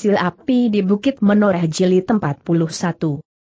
Sil Api di Bukit Menoreh Jili 41.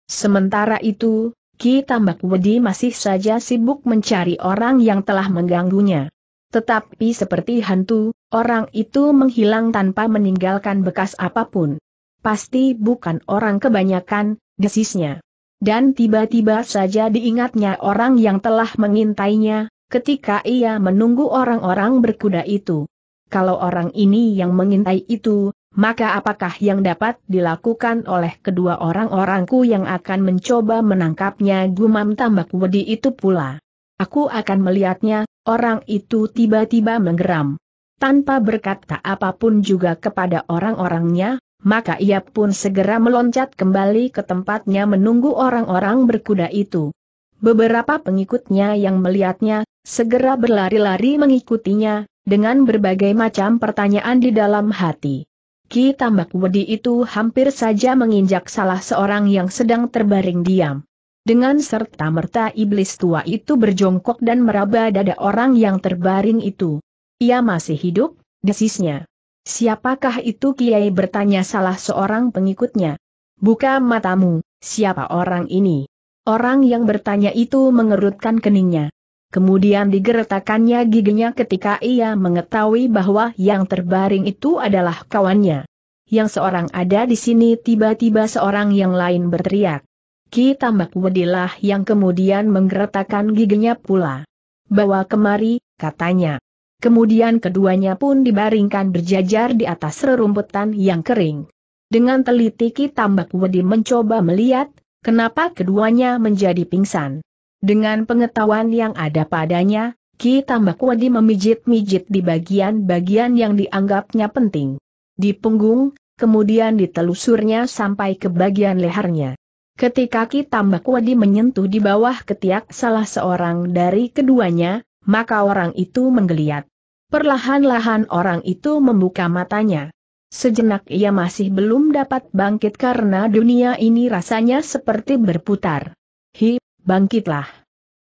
Sementara itu, Ki Tambak Wedi masih saja sibuk mencari orang yang telah mengganggunya. Tetapi seperti hantu, orang itu menghilang tanpa meninggalkan bekas apapun. Pasti bukan orang kebanyakan, desisnya. Dan tiba-tiba saja diingatnya orang yang telah mengintainya, ketika ia menunggu orang-orang berkuda itu. Kalau orang ini yang mengintai itu, maka apakah yang dapat dilakukan oleh kedua orang-orangku yang akan mencoba menangkapnya gumam tambak wedi itu pula. Aku akan melihatnya, orang itu tiba-tiba menggeram. Tanpa berkata apapun juga kepada orang-orangnya, maka ia pun segera meloncat kembali ke tempatnya menunggu orang-orang berkuda itu. Beberapa pengikutnya yang melihatnya, segera berlari-lari mengikutinya, dengan berbagai macam pertanyaan di dalam hati. Ki Tambak Wedi itu hampir saja menginjak salah seorang yang sedang terbaring diam. Dengan serta merta iblis tua itu berjongkok dan meraba dada orang yang terbaring itu. Ia masih hidup, desisnya. Siapakah itu Kiai bertanya salah seorang pengikutnya. Buka matamu, siapa orang ini? Orang yang bertanya itu mengerutkan keningnya. Kemudian digeretakannya giginya ketika ia mengetahui bahwa yang terbaring itu adalah kawannya. Yang seorang ada di sini tiba-tiba seorang yang lain berteriak. Ki Tambak Wedilah yang kemudian menggeretakan giginya pula. Bawa kemari, katanya. Kemudian keduanya pun dibaringkan berjajar di atas rerumputan yang kering. Dengan teliti Ki Tambak Wedi mencoba melihat, kenapa keduanya menjadi pingsan. Dengan pengetahuan yang ada padanya, Ki Tambak Wadi memijit-mijit di bagian-bagian yang dianggapnya penting. Di punggung, kemudian ditelusurnya sampai ke bagian lehernya. Ketika Ki Tambak Wadi menyentuh di bawah ketiak salah seorang dari keduanya, maka orang itu menggeliat. Perlahan-lahan orang itu membuka matanya. Sejenak ia masih belum dapat bangkit karena dunia ini rasanya seperti berputar. Hi, bangkitlah.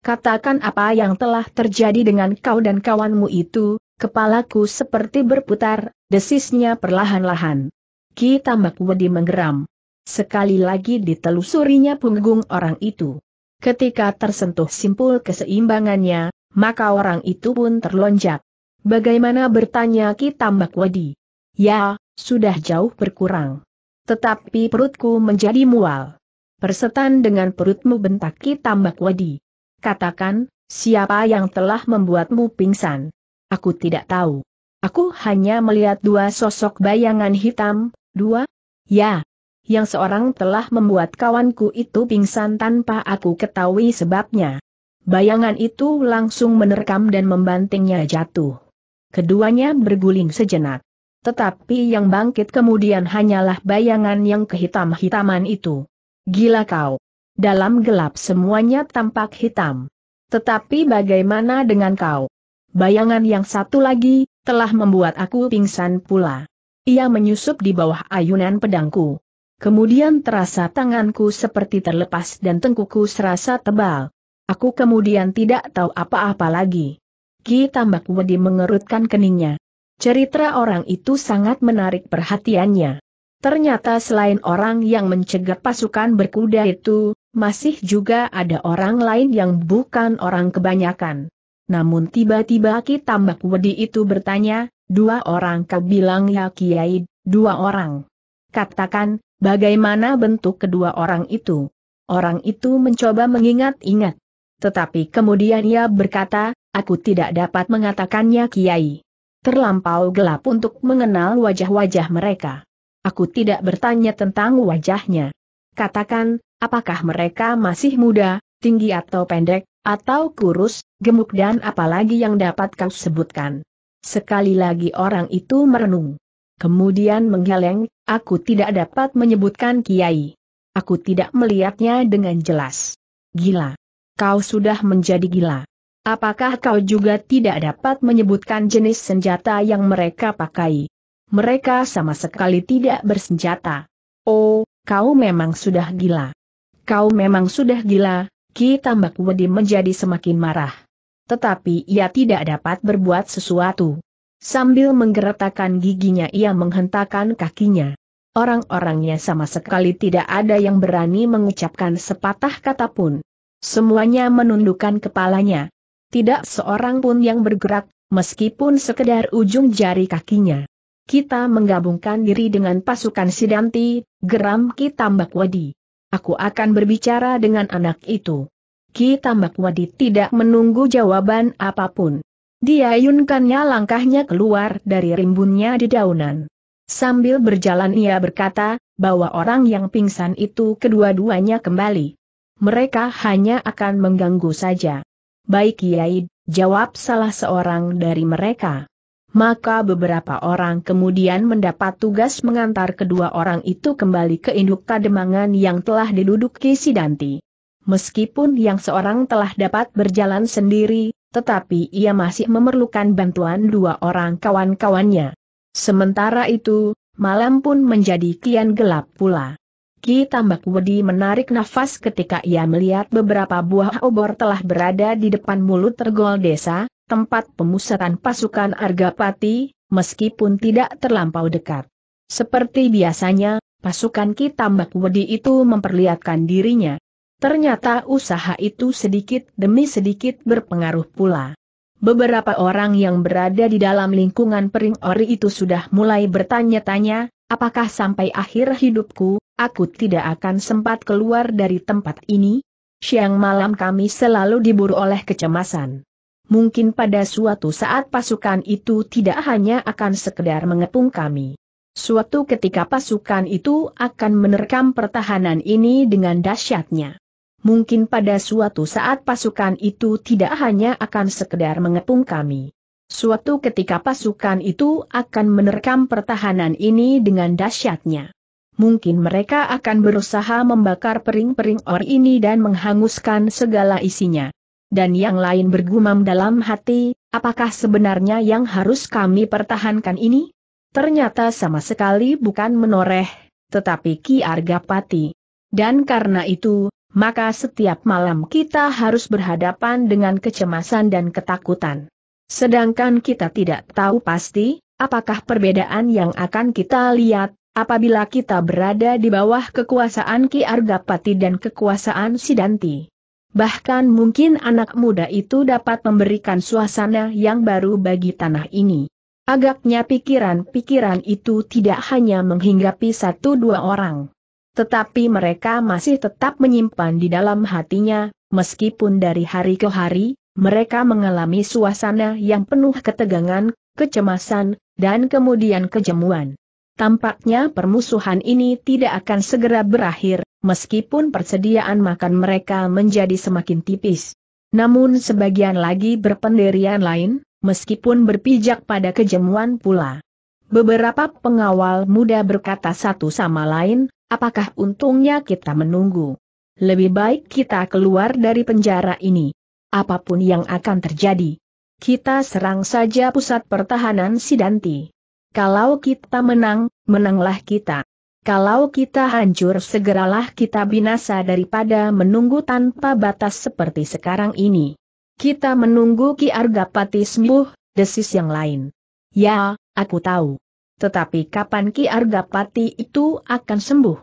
Katakan apa yang telah terjadi dengan kau dan kawanmu itu, kepalaku seperti berputar, desisnya perlahan-lahan. Ki Tambak Wedi menggeram. Sekali lagi ditelusurinya punggung orang itu. Ketika tersentuh simpul keseimbangannya, maka orang itu pun terlonjak. Bagaimana bertanya Ki Tambak Wedi? Ya, sudah jauh berkurang. Tetapi perutku menjadi mual. Persetan dengan perutmu bentaki tambak wadi. Katakan, siapa yang telah membuatmu pingsan? Aku tidak tahu. Aku hanya melihat dua sosok bayangan hitam, dua? Ya. Yang seorang telah membuat kawanku itu pingsan tanpa aku ketahui sebabnya. Bayangan itu langsung menerkam dan membantingnya jatuh. Keduanya berguling sejenak. Tetapi yang bangkit kemudian hanyalah bayangan yang kehitam-hitaman itu. Gila kau. Dalam gelap semuanya tampak hitam. Tetapi bagaimana dengan kau? Bayangan yang satu lagi, telah membuat aku pingsan pula. Ia menyusup di bawah ayunan pedangku. Kemudian terasa tanganku seperti terlepas dan tengkuku serasa tebal. Aku kemudian tidak tahu apa-apa lagi. Ki Tambak Wedi mengerutkan keningnya. Cerita orang itu sangat menarik perhatiannya. Ternyata selain orang yang mencegat pasukan berkuda itu, masih juga ada orang lain yang bukan orang kebanyakan. Namun tiba-tiba Ki Tambak Wedi itu bertanya, dua orang kau bilang ya Kiai, dua orang. Katakan, bagaimana bentuk kedua orang itu? Orang itu mencoba mengingat-ingat. Tetapi kemudian ia berkata, aku tidak dapat mengatakannya Kiai. Terlampau gelap untuk mengenal wajah-wajah mereka. Aku tidak bertanya tentang wajahnya. Katakan, apakah mereka masih muda, tinggi atau pendek, atau kurus, gemuk dan apalagi yang dapat kau sebutkan. Sekali lagi orang itu merenung. Kemudian menggeleng, aku tidak dapat menyebutkan kiai. Aku tidak melihatnya dengan jelas. Gila. Kau sudah menjadi gila. Apakah kau juga tidak dapat menyebutkan jenis senjata yang mereka pakai? Mereka sama sekali tidak bersenjata. Oh, kau memang sudah gila. Kau memang sudah gila, Ki Tambak Wedi menjadi semakin marah. Tetapi ia tidak dapat berbuat sesuatu. Sambil menggeretakkan giginya ia menghentakkan kakinya. Orang-orangnya sama sekali tidak ada yang berani mengucapkan sepatah kata pun. Semuanya menundukkan kepalanya. Tidak seorang pun yang bergerak, meskipun sekedar ujung jari kakinya kita menggabungkan diri dengan pasukan Sidanti, geram Ki Tambak Wadi. Aku akan berbicara dengan anak itu. Ki Tambak Wadi tidak menunggu jawaban apapun. Dia yunkannya langkahnya keluar dari rimbunnya di daunan. Sambil berjalan ia berkata, bahwa orang yang pingsan itu kedua-duanya kembali. Mereka hanya akan mengganggu saja. Baik Kiai, jawab salah seorang dari mereka maka beberapa orang kemudian mendapat tugas mengantar kedua orang itu kembali ke induk kademangan yang telah diduduki Sidanti. Meskipun yang seorang telah dapat berjalan sendiri, tetapi ia masih memerlukan bantuan dua orang kawan-kawannya. Sementara itu, malam pun menjadi kian gelap pula. Ki Tambak Wedi menarik nafas ketika ia melihat beberapa buah obor telah berada di depan mulut tergol desa, tempat pemusatan pasukan Argapati, meskipun tidak terlampau dekat. Seperti biasanya, pasukan Kitambak Wedi itu memperlihatkan dirinya. Ternyata usaha itu sedikit demi sedikit berpengaruh pula. Beberapa orang yang berada di dalam lingkungan pering ori itu sudah mulai bertanya-tanya, apakah sampai akhir hidupku, aku tidak akan sempat keluar dari tempat ini? Siang malam kami selalu diburu oleh kecemasan mungkin pada suatu saat pasukan itu tidak hanya akan sekedar mengepung kami. Suatu ketika pasukan itu akan menerkam pertahanan ini dengan dahsyatnya. Mungkin pada suatu saat pasukan itu tidak hanya akan sekedar mengepung kami. Suatu ketika pasukan itu akan menerkam pertahanan ini dengan dahsyatnya. Mungkin mereka akan berusaha membakar pering-pering or ini dan menghanguskan segala isinya dan yang lain bergumam dalam hati, apakah sebenarnya yang harus kami pertahankan ini? Ternyata sama sekali bukan menoreh, tetapi Ki Argapati. Dan karena itu, maka setiap malam kita harus berhadapan dengan kecemasan dan ketakutan. Sedangkan kita tidak tahu pasti, apakah perbedaan yang akan kita lihat, apabila kita berada di bawah kekuasaan Ki Argapati dan kekuasaan Sidanti. Bahkan mungkin anak muda itu dapat memberikan suasana yang baru bagi tanah ini. Agaknya pikiran-pikiran itu tidak hanya menghinggapi satu dua orang. Tetapi mereka masih tetap menyimpan di dalam hatinya, meskipun dari hari ke hari, mereka mengalami suasana yang penuh ketegangan, kecemasan, dan kemudian kejemuan. Tampaknya permusuhan ini tidak akan segera berakhir, meskipun persediaan makan mereka menjadi semakin tipis. Namun sebagian lagi berpendirian lain, meskipun berpijak pada kejemuan pula. Beberapa pengawal muda berkata satu sama lain, apakah untungnya kita menunggu? Lebih baik kita keluar dari penjara ini. Apapun yang akan terjadi. Kita serang saja pusat pertahanan Sidanti. Kalau kita menang, menanglah kita. Kalau kita hancur segeralah kita binasa daripada menunggu tanpa batas seperti sekarang ini. Kita menunggu Ki Argapati sembuh, desis yang lain. Ya, aku tahu. Tetapi kapan Ki Argapati itu akan sembuh?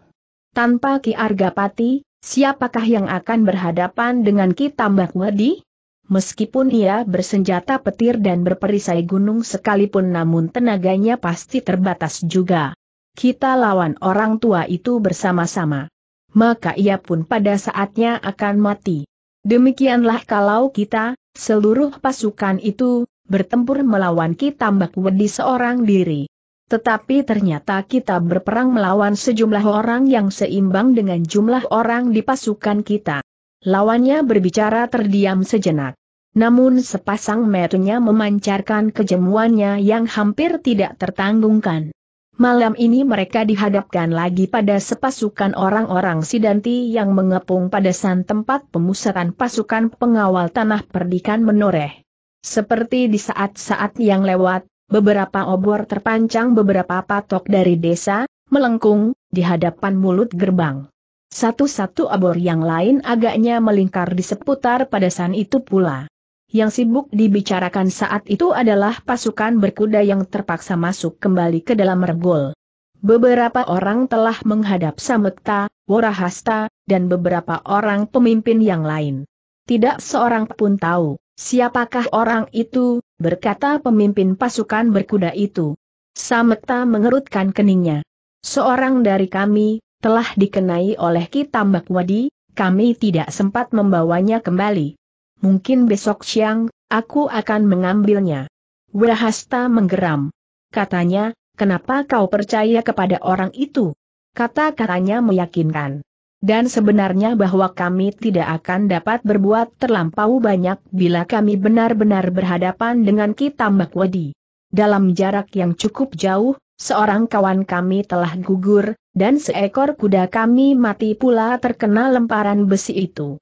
Tanpa Ki Argapati, siapakah yang akan berhadapan dengan Ki Tambak Wadi? Meskipun ia bersenjata petir dan berperisai gunung sekalipun namun tenaganya pasti terbatas juga kita lawan orang tua itu bersama-sama. Maka ia pun pada saatnya akan mati. Demikianlah kalau kita, seluruh pasukan itu, bertempur melawan Mbak Wedi seorang diri. Tetapi ternyata kita berperang melawan sejumlah orang yang seimbang dengan jumlah orang di pasukan kita. Lawannya berbicara terdiam sejenak. Namun sepasang metunya memancarkan kejemuannya yang hampir tidak tertanggungkan. Malam ini mereka dihadapkan lagi pada sepasukan orang-orang Sidanti yang mengepung pada san tempat pemusatan pasukan pengawal tanah perdikan menoreh. Seperti di saat-saat yang lewat, beberapa obor terpancang beberapa patok dari desa, melengkung, di hadapan mulut gerbang. Satu-satu obor yang lain agaknya melingkar di seputar pada san itu pula. Yang sibuk dibicarakan saat itu adalah pasukan berkuda yang terpaksa masuk kembali ke dalam regol. Beberapa orang telah menghadap Samekta, Warahasta, dan beberapa orang pemimpin yang lain. Tidak seorang pun tahu, siapakah orang itu, berkata pemimpin pasukan berkuda itu. Samekta mengerutkan keningnya. Seorang dari kami, telah dikenai oleh Kitambak Wadi, kami tidak sempat membawanya kembali mungkin besok siang, aku akan mengambilnya. Wahasta menggeram. Katanya, kenapa kau percaya kepada orang itu? Kata-katanya meyakinkan. Dan sebenarnya bahwa kami tidak akan dapat berbuat terlampau banyak bila kami benar-benar berhadapan dengan kita Makwadi. Dalam jarak yang cukup jauh, seorang kawan kami telah gugur, dan seekor kuda kami mati pula terkena lemparan besi itu.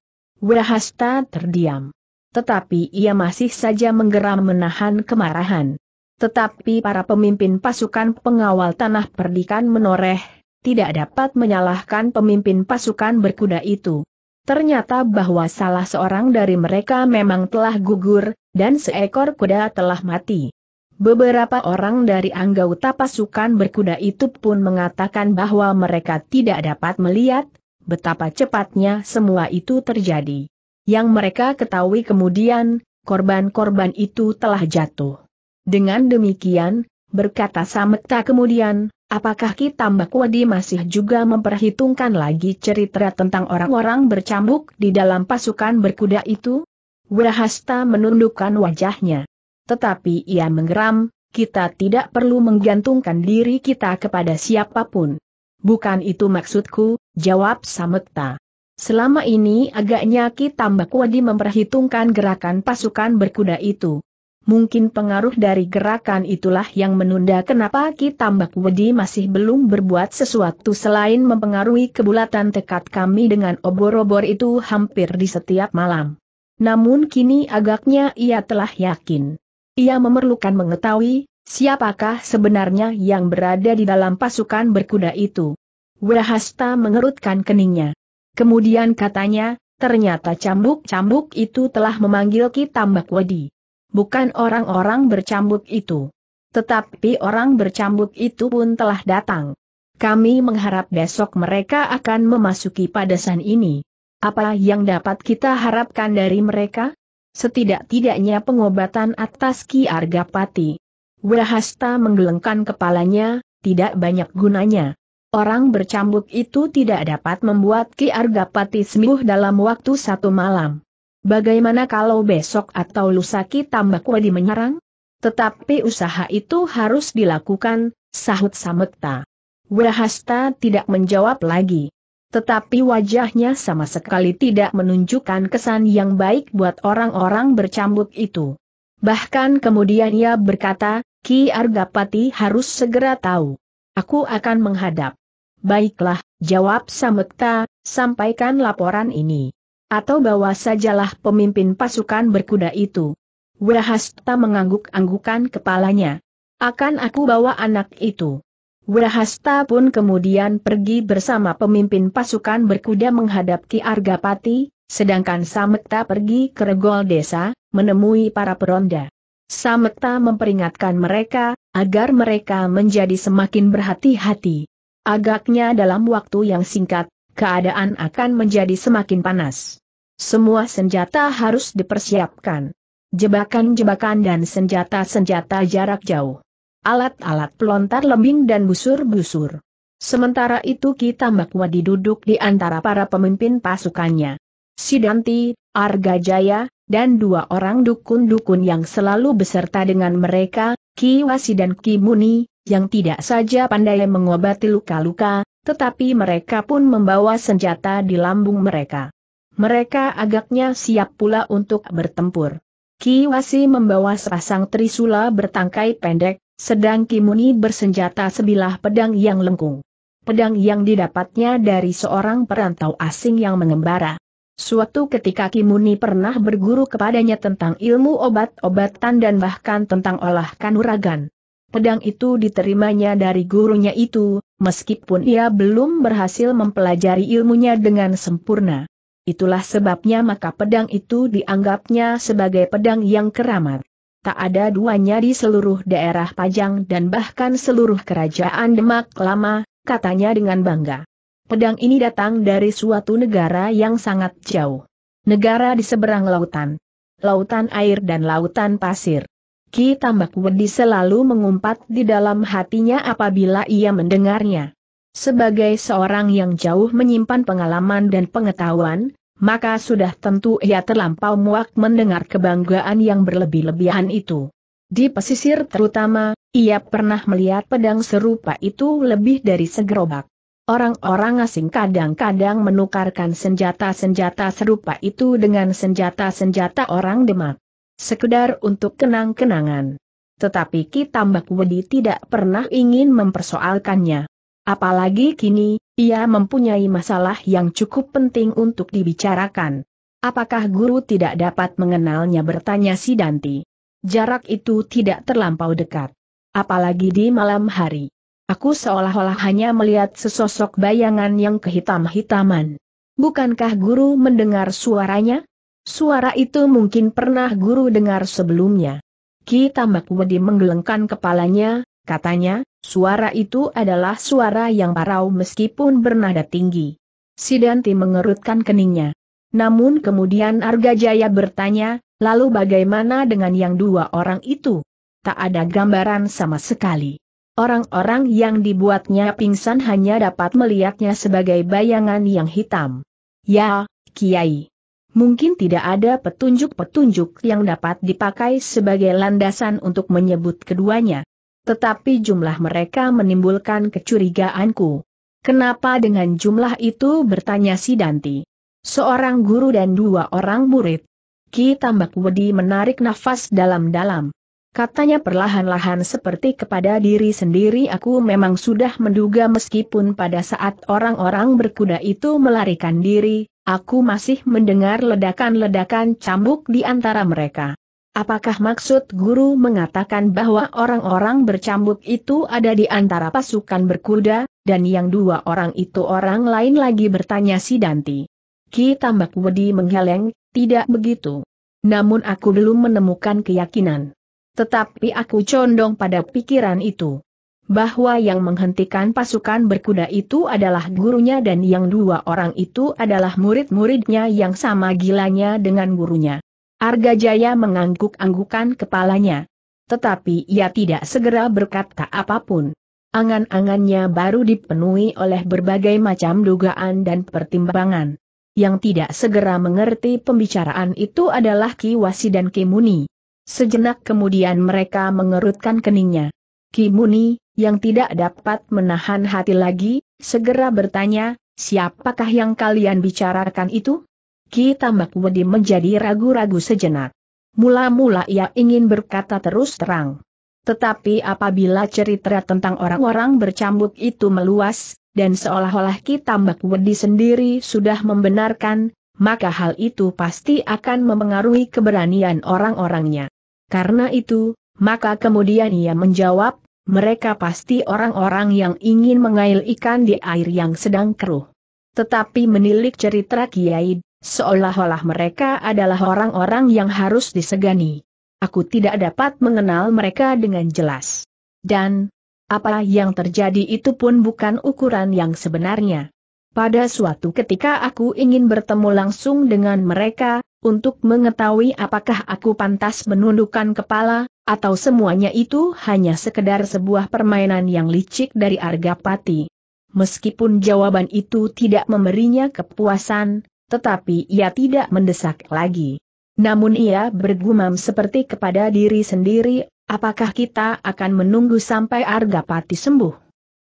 Wahasta terdiam. Tetapi ia masih saja menggeram menahan kemarahan. Tetapi para pemimpin pasukan pengawal tanah perdikan menoreh, tidak dapat menyalahkan pemimpin pasukan berkuda itu. Ternyata bahwa salah seorang dari mereka memang telah gugur, dan seekor kuda telah mati. Beberapa orang dari anggota pasukan berkuda itu pun mengatakan bahwa mereka tidak dapat melihat, betapa cepatnya semua itu terjadi. Yang mereka ketahui kemudian, korban-korban itu telah jatuh. Dengan demikian, berkata Sametta kemudian, apakah kita Mbak Wadi masih juga memperhitungkan lagi cerita tentang orang-orang bercambuk di dalam pasukan berkuda itu? Wirahasta menundukkan wajahnya. Tetapi ia menggeram, kita tidak perlu menggantungkan diri kita kepada siapapun. Bukan itu maksudku, jawab Samekta. Selama ini agaknya Kitambak Wadi memperhitungkan gerakan pasukan berkuda itu. Mungkin pengaruh dari gerakan itulah yang menunda kenapa Tambak Wadi masih belum berbuat sesuatu selain mempengaruhi kebulatan tekad kami dengan obor-obor itu hampir di setiap malam. Namun kini agaknya ia telah yakin. Ia memerlukan mengetahui, Siapakah sebenarnya yang berada di dalam pasukan berkuda itu? Wahasta mengerutkan keningnya. Kemudian katanya, ternyata cambuk-cambuk itu telah memanggil Kitambak Wadi. Bukan orang-orang bercambuk itu. Tetapi orang bercambuk itu pun telah datang. Kami mengharap besok mereka akan memasuki padasan ini. Apa yang dapat kita harapkan dari mereka? Setidak-tidaknya pengobatan atas Ki Argapati. Wahasta menggelengkan kepalanya, tidak banyak gunanya. Orang bercambuk itu tidak dapat membuat Ki Argapati sembuh dalam waktu satu malam. Bagaimana kalau besok atau lusa Ki Tambakwadi menyerang? Tetapi usaha itu harus dilakukan, sahut Samekta. Wahasta tidak menjawab lagi. Tetapi wajahnya sama sekali tidak menunjukkan kesan yang baik buat orang-orang bercambuk itu. Bahkan kemudian ia berkata, Ki Argapati harus segera tahu. Aku akan menghadap. Baiklah, jawab Samekta, sampaikan laporan ini. Atau bawa sajalah pemimpin pasukan berkuda itu. Wahasta mengangguk-anggukan kepalanya. Akan aku bawa anak itu. Wahasta pun kemudian pergi bersama pemimpin pasukan berkuda menghadap Ki Argapati, sedangkan Samekta pergi ke regol desa, menemui para peronda. Sameta memperingatkan mereka, agar mereka menjadi semakin berhati-hati. Agaknya dalam waktu yang singkat, keadaan akan menjadi semakin panas. Semua senjata harus dipersiapkan. Jebakan-jebakan dan senjata-senjata jarak jauh. Alat-alat pelontar lembing dan busur-busur. Sementara itu kita Makwadi duduk di antara para pemimpin pasukannya. Sidanti, Arga Jaya, dan dua orang dukun-dukun yang selalu beserta dengan mereka, Ki Wasi dan Ki Muni, yang tidak saja pandai mengobati luka-luka, tetapi mereka pun membawa senjata di lambung mereka. Mereka agaknya siap pula untuk bertempur. Ki Wasi membawa sepasang trisula bertangkai pendek, sedang Ki Muni bersenjata sebilah pedang yang lengkung. Pedang yang didapatnya dari seorang perantau asing yang mengembara. Suatu ketika Kimuni pernah berguru kepadanya tentang ilmu obat-obatan dan bahkan tentang olah kanuragan. Pedang itu diterimanya dari gurunya itu, meskipun ia belum berhasil mempelajari ilmunya dengan sempurna. Itulah sebabnya maka pedang itu dianggapnya sebagai pedang yang keramat. Tak ada duanya di seluruh daerah Pajang dan bahkan seluruh kerajaan Demak lama, katanya dengan bangga. Pedang ini datang dari suatu negara yang sangat jauh. Negara di seberang lautan. Lautan air dan lautan pasir. Ki Tambak Wedi selalu mengumpat di dalam hatinya apabila ia mendengarnya. Sebagai seorang yang jauh menyimpan pengalaman dan pengetahuan, maka sudah tentu ia terlampau muak mendengar kebanggaan yang berlebih-lebihan itu. Di pesisir terutama, ia pernah melihat pedang serupa itu lebih dari segerobak. Orang-orang asing kadang-kadang menukarkan senjata-senjata serupa itu dengan senjata-senjata orang Demak. Sekedar untuk kenang-kenangan. Tetapi Ki Tambak Wedi tidak pernah ingin mempersoalkannya. Apalagi kini, ia mempunyai masalah yang cukup penting untuk dibicarakan. Apakah guru tidak dapat mengenalnya bertanya si Danti. Jarak itu tidak terlampau dekat. Apalagi di malam hari. Aku seolah-olah hanya melihat sesosok bayangan yang kehitam-hitaman. Bukankah guru mendengar suaranya? Suara itu mungkin pernah guru dengar sebelumnya. Ki Tambak Wedi menggelengkan kepalanya, katanya, suara itu adalah suara yang parau meskipun bernada tinggi. Sidanti mengerutkan keningnya. Namun kemudian Arga Jaya bertanya, lalu bagaimana dengan yang dua orang itu? Tak ada gambaran sama sekali. Orang-orang yang dibuatnya pingsan hanya dapat melihatnya sebagai bayangan yang hitam. Ya, Kiai. Mungkin tidak ada petunjuk-petunjuk yang dapat dipakai sebagai landasan untuk menyebut keduanya. Tetapi jumlah mereka menimbulkan kecurigaanku. Kenapa dengan jumlah itu bertanya si Danti? Seorang guru dan dua orang murid. Ki Tambak Wedi menarik nafas dalam-dalam katanya perlahan-lahan seperti kepada diri sendiri aku memang sudah menduga meskipun pada saat orang-orang berkuda itu melarikan diri, aku masih mendengar ledakan-ledakan cambuk di antara mereka. Apakah maksud guru mengatakan bahwa orang-orang bercambuk itu ada di antara pasukan berkuda, dan yang dua orang itu orang lain lagi bertanya si Danti. Ki Tambak Wedi menggeleng, tidak begitu. Namun aku belum menemukan keyakinan. Tetapi aku condong pada pikiran itu. Bahwa yang menghentikan pasukan berkuda itu adalah gurunya dan yang dua orang itu adalah murid-muridnya yang sama gilanya dengan gurunya. Arga Jaya mengangguk-anggukan kepalanya. Tetapi ia tidak segera berkata apapun. Angan-angannya baru dipenuhi oleh berbagai macam dugaan dan pertimbangan. Yang tidak segera mengerti pembicaraan itu adalah Ki Wasi dan Ki Muni. Sejenak kemudian mereka mengerutkan keningnya. Kimuni, yang tidak dapat menahan hati lagi, segera bertanya, siapakah yang kalian bicarakan itu? Ki Tambak Wedi menjadi ragu-ragu sejenak. Mula-mula ia ingin berkata terus terang. Tetapi apabila cerita tentang orang-orang bercambuk itu meluas, dan seolah-olah Ki Tambak Wedi sendiri sudah membenarkan, maka hal itu pasti akan memengaruhi keberanian orang-orangnya. Karena itu, maka kemudian ia menjawab, mereka pasti orang-orang yang ingin mengail ikan di air yang sedang keruh. Tetapi menilik cerita Kiai, seolah-olah mereka adalah orang-orang yang harus disegani. Aku tidak dapat mengenal mereka dengan jelas. Dan, apa yang terjadi itu pun bukan ukuran yang sebenarnya. Pada suatu ketika aku ingin bertemu langsung dengan mereka, untuk mengetahui apakah aku pantas menundukkan kepala, atau semuanya itu hanya sekedar sebuah permainan yang licik dari Argapati. Meskipun jawaban itu tidak memberinya kepuasan, tetapi ia tidak mendesak lagi. Namun ia bergumam seperti kepada diri sendiri, apakah kita akan menunggu sampai Argapati sembuh?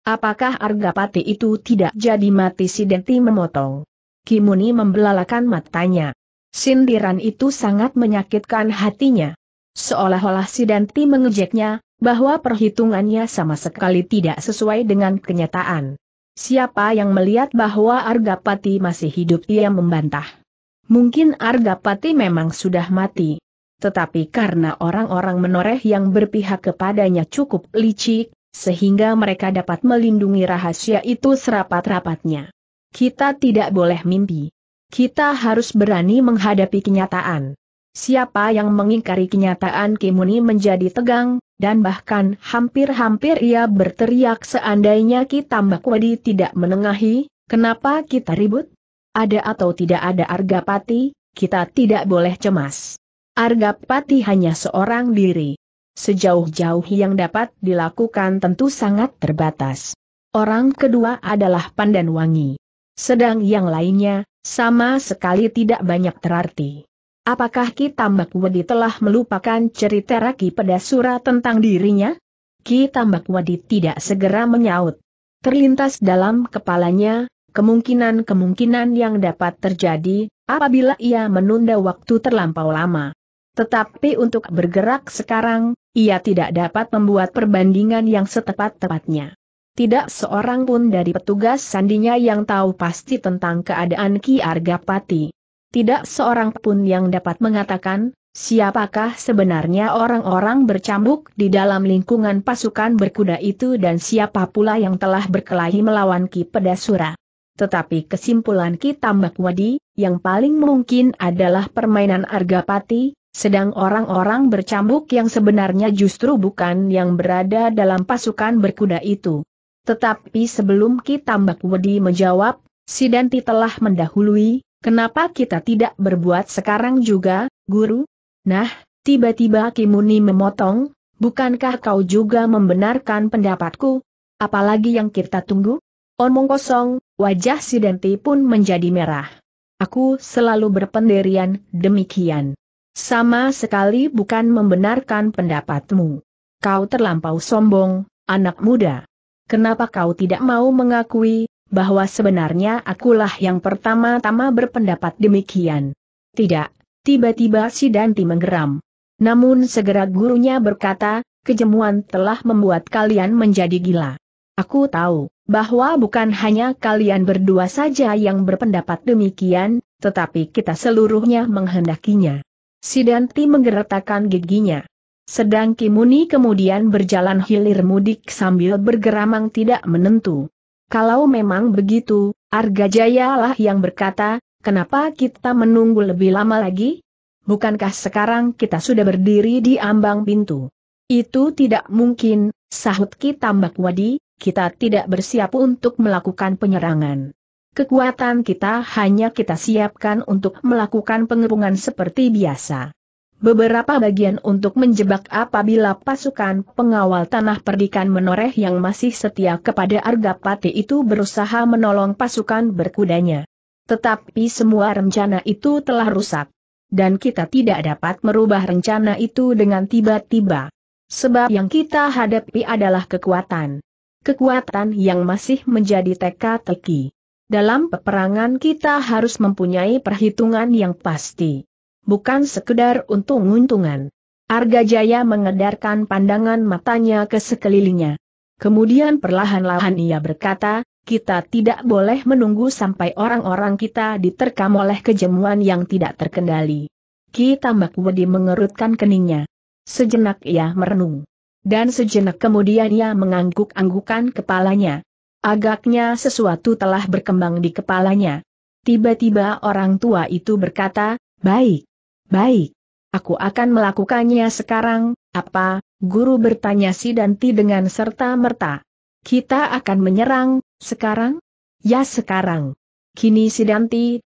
Apakah Argapati itu tidak jadi mati si Denti memotong? Kimuni membelalakan matanya. Sindiran itu sangat menyakitkan hatinya. Seolah-olah si Danti mengejeknya, bahwa perhitungannya sama sekali tidak sesuai dengan kenyataan. Siapa yang melihat bahwa Argapati masih hidup ia membantah. Mungkin Argapati memang sudah mati. Tetapi karena orang-orang menoreh yang berpihak kepadanya cukup licik, sehingga mereka dapat melindungi rahasia itu serapat-rapatnya. Kita tidak boleh mimpi. Kita harus berani menghadapi kenyataan. Siapa yang mengingkari kenyataan Kimuni menjadi tegang, dan bahkan hampir-hampir ia berteriak seandainya kita Wadi tidak menengahi, kenapa kita ribut? Ada atau tidak ada Argapati, kita tidak boleh cemas. Argapati hanya seorang diri. Sejauh-jauh yang dapat dilakukan tentu sangat terbatas. Orang kedua adalah Pandan Wangi. Sedang yang lainnya, sama sekali tidak banyak terarti. Apakah Ki Tambak Wadi telah melupakan cerita Raki Pedasura tentang dirinya? Ki Tambak Wadi tidak segera menyaut. Terlintas dalam kepalanya, kemungkinan-kemungkinan yang dapat terjadi, apabila ia menunda waktu terlampau lama. Tetapi untuk bergerak sekarang, ia tidak dapat membuat perbandingan yang setepat-tepatnya tidak seorang pun dari petugas sandinya yang tahu pasti tentang keadaan Ki Argapati. Tidak seorang pun yang dapat mengatakan, siapakah sebenarnya orang-orang bercambuk di dalam lingkungan pasukan berkuda itu dan siapa pula yang telah berkelahi melawan Ki Pedasura. Tetapi kesimpulan Ki Tambak Wadi, yang paling mungkin adalah permainan Argapati, Sedang orang-orang bercambuk yang sebenarnya justru bukan yang berada dalam pasukan berkuda itu. Tetapi sebelum Kitambak Wedi menjawab, Sidanti telah mendahului, kenapa kita tidak berbuat sekarang juga, guru? Nah, tiba-tiba Kimuni memotong, bukankah kau juga membenarkan pendapatku? Apalagi yang kita tunggu? Omong kosong, wajah Sidanti pun menjadi merah. Aku selalu berpendirian demikian. Sama sekali bukan membenarkan pendapatmu. Kau terlampau sombong, anak muda kenapa kau tidak mau mengakui, bahwa sebenarnya akulah yang pertama-tama berpendapat demikian? Tidak, tiba-tiba si Danti menggeram. Namun segera gurunya berkata, kejemuan telah membuat kalian menjadi gila. Aku tahu, bahwa bukan hanya kalian berdua saja yang berpendapat demikian, tetapi kita seluruhnya menghendakinya. Si Danti menggeretakan giginya. Sedang Kimuni kemudian berjalan hilir mudik sambil bergeramang tidak menentu. Kalau memang begitu, Arga Jayalah yang berkata, kenapa kita menunggu lebih lama lagi? Bukankah sekarang kita sudah berdiri di ambang pintu? Itu tidak mungkin, sahut Ki Mbak Wadi, kita tidak bersiap untuk melakukan penyerangan. Kekuatan kita hanya kita siapkan untuk melakukan pengepungan seperti biasa beberapa bagian untuk menjebak apabila pasukan pengawal tanah perdikan menoreh yang masih setia kepada Argapati itu berusaha menolong pasukan berkudanya. Tetapi semua rencana itu telah rusak. Dan kita tidak dapat merubah rencana itu dengan tiba-tiba. Sebab yang kita hadapi adalah kekuatan. Kekuatan yang masih menjadi teka-teki. Dalam peperangan kita harus mempunyai perhitungan yang pasti bukan sekedar untung-untungan. Arga Jaya mengedarkan pandangan matanya ke sekelilingnya. Kemudian perlahan-lahan ia berkata, kita tidak boleh menunggu sampai orang-orang kita diterkam oleh kejemuan yang tidak terkendali. Kita Tambak mengerutkan keningnya. Sejenak ia merenung. Dan sejenak kemudian ia mengangguk-anggukan kepalanya. Agaknya sesuatu telah berkembang di kepalanya. Tiba-tiba orang tua itu berkata, baik, Baik. Aku akan melakukannya sekarang, apa, guru bertanya si Danti dengan serta-merta. Kita akan menyerang, sekarang? Ya sekarang. Kini Sidanti,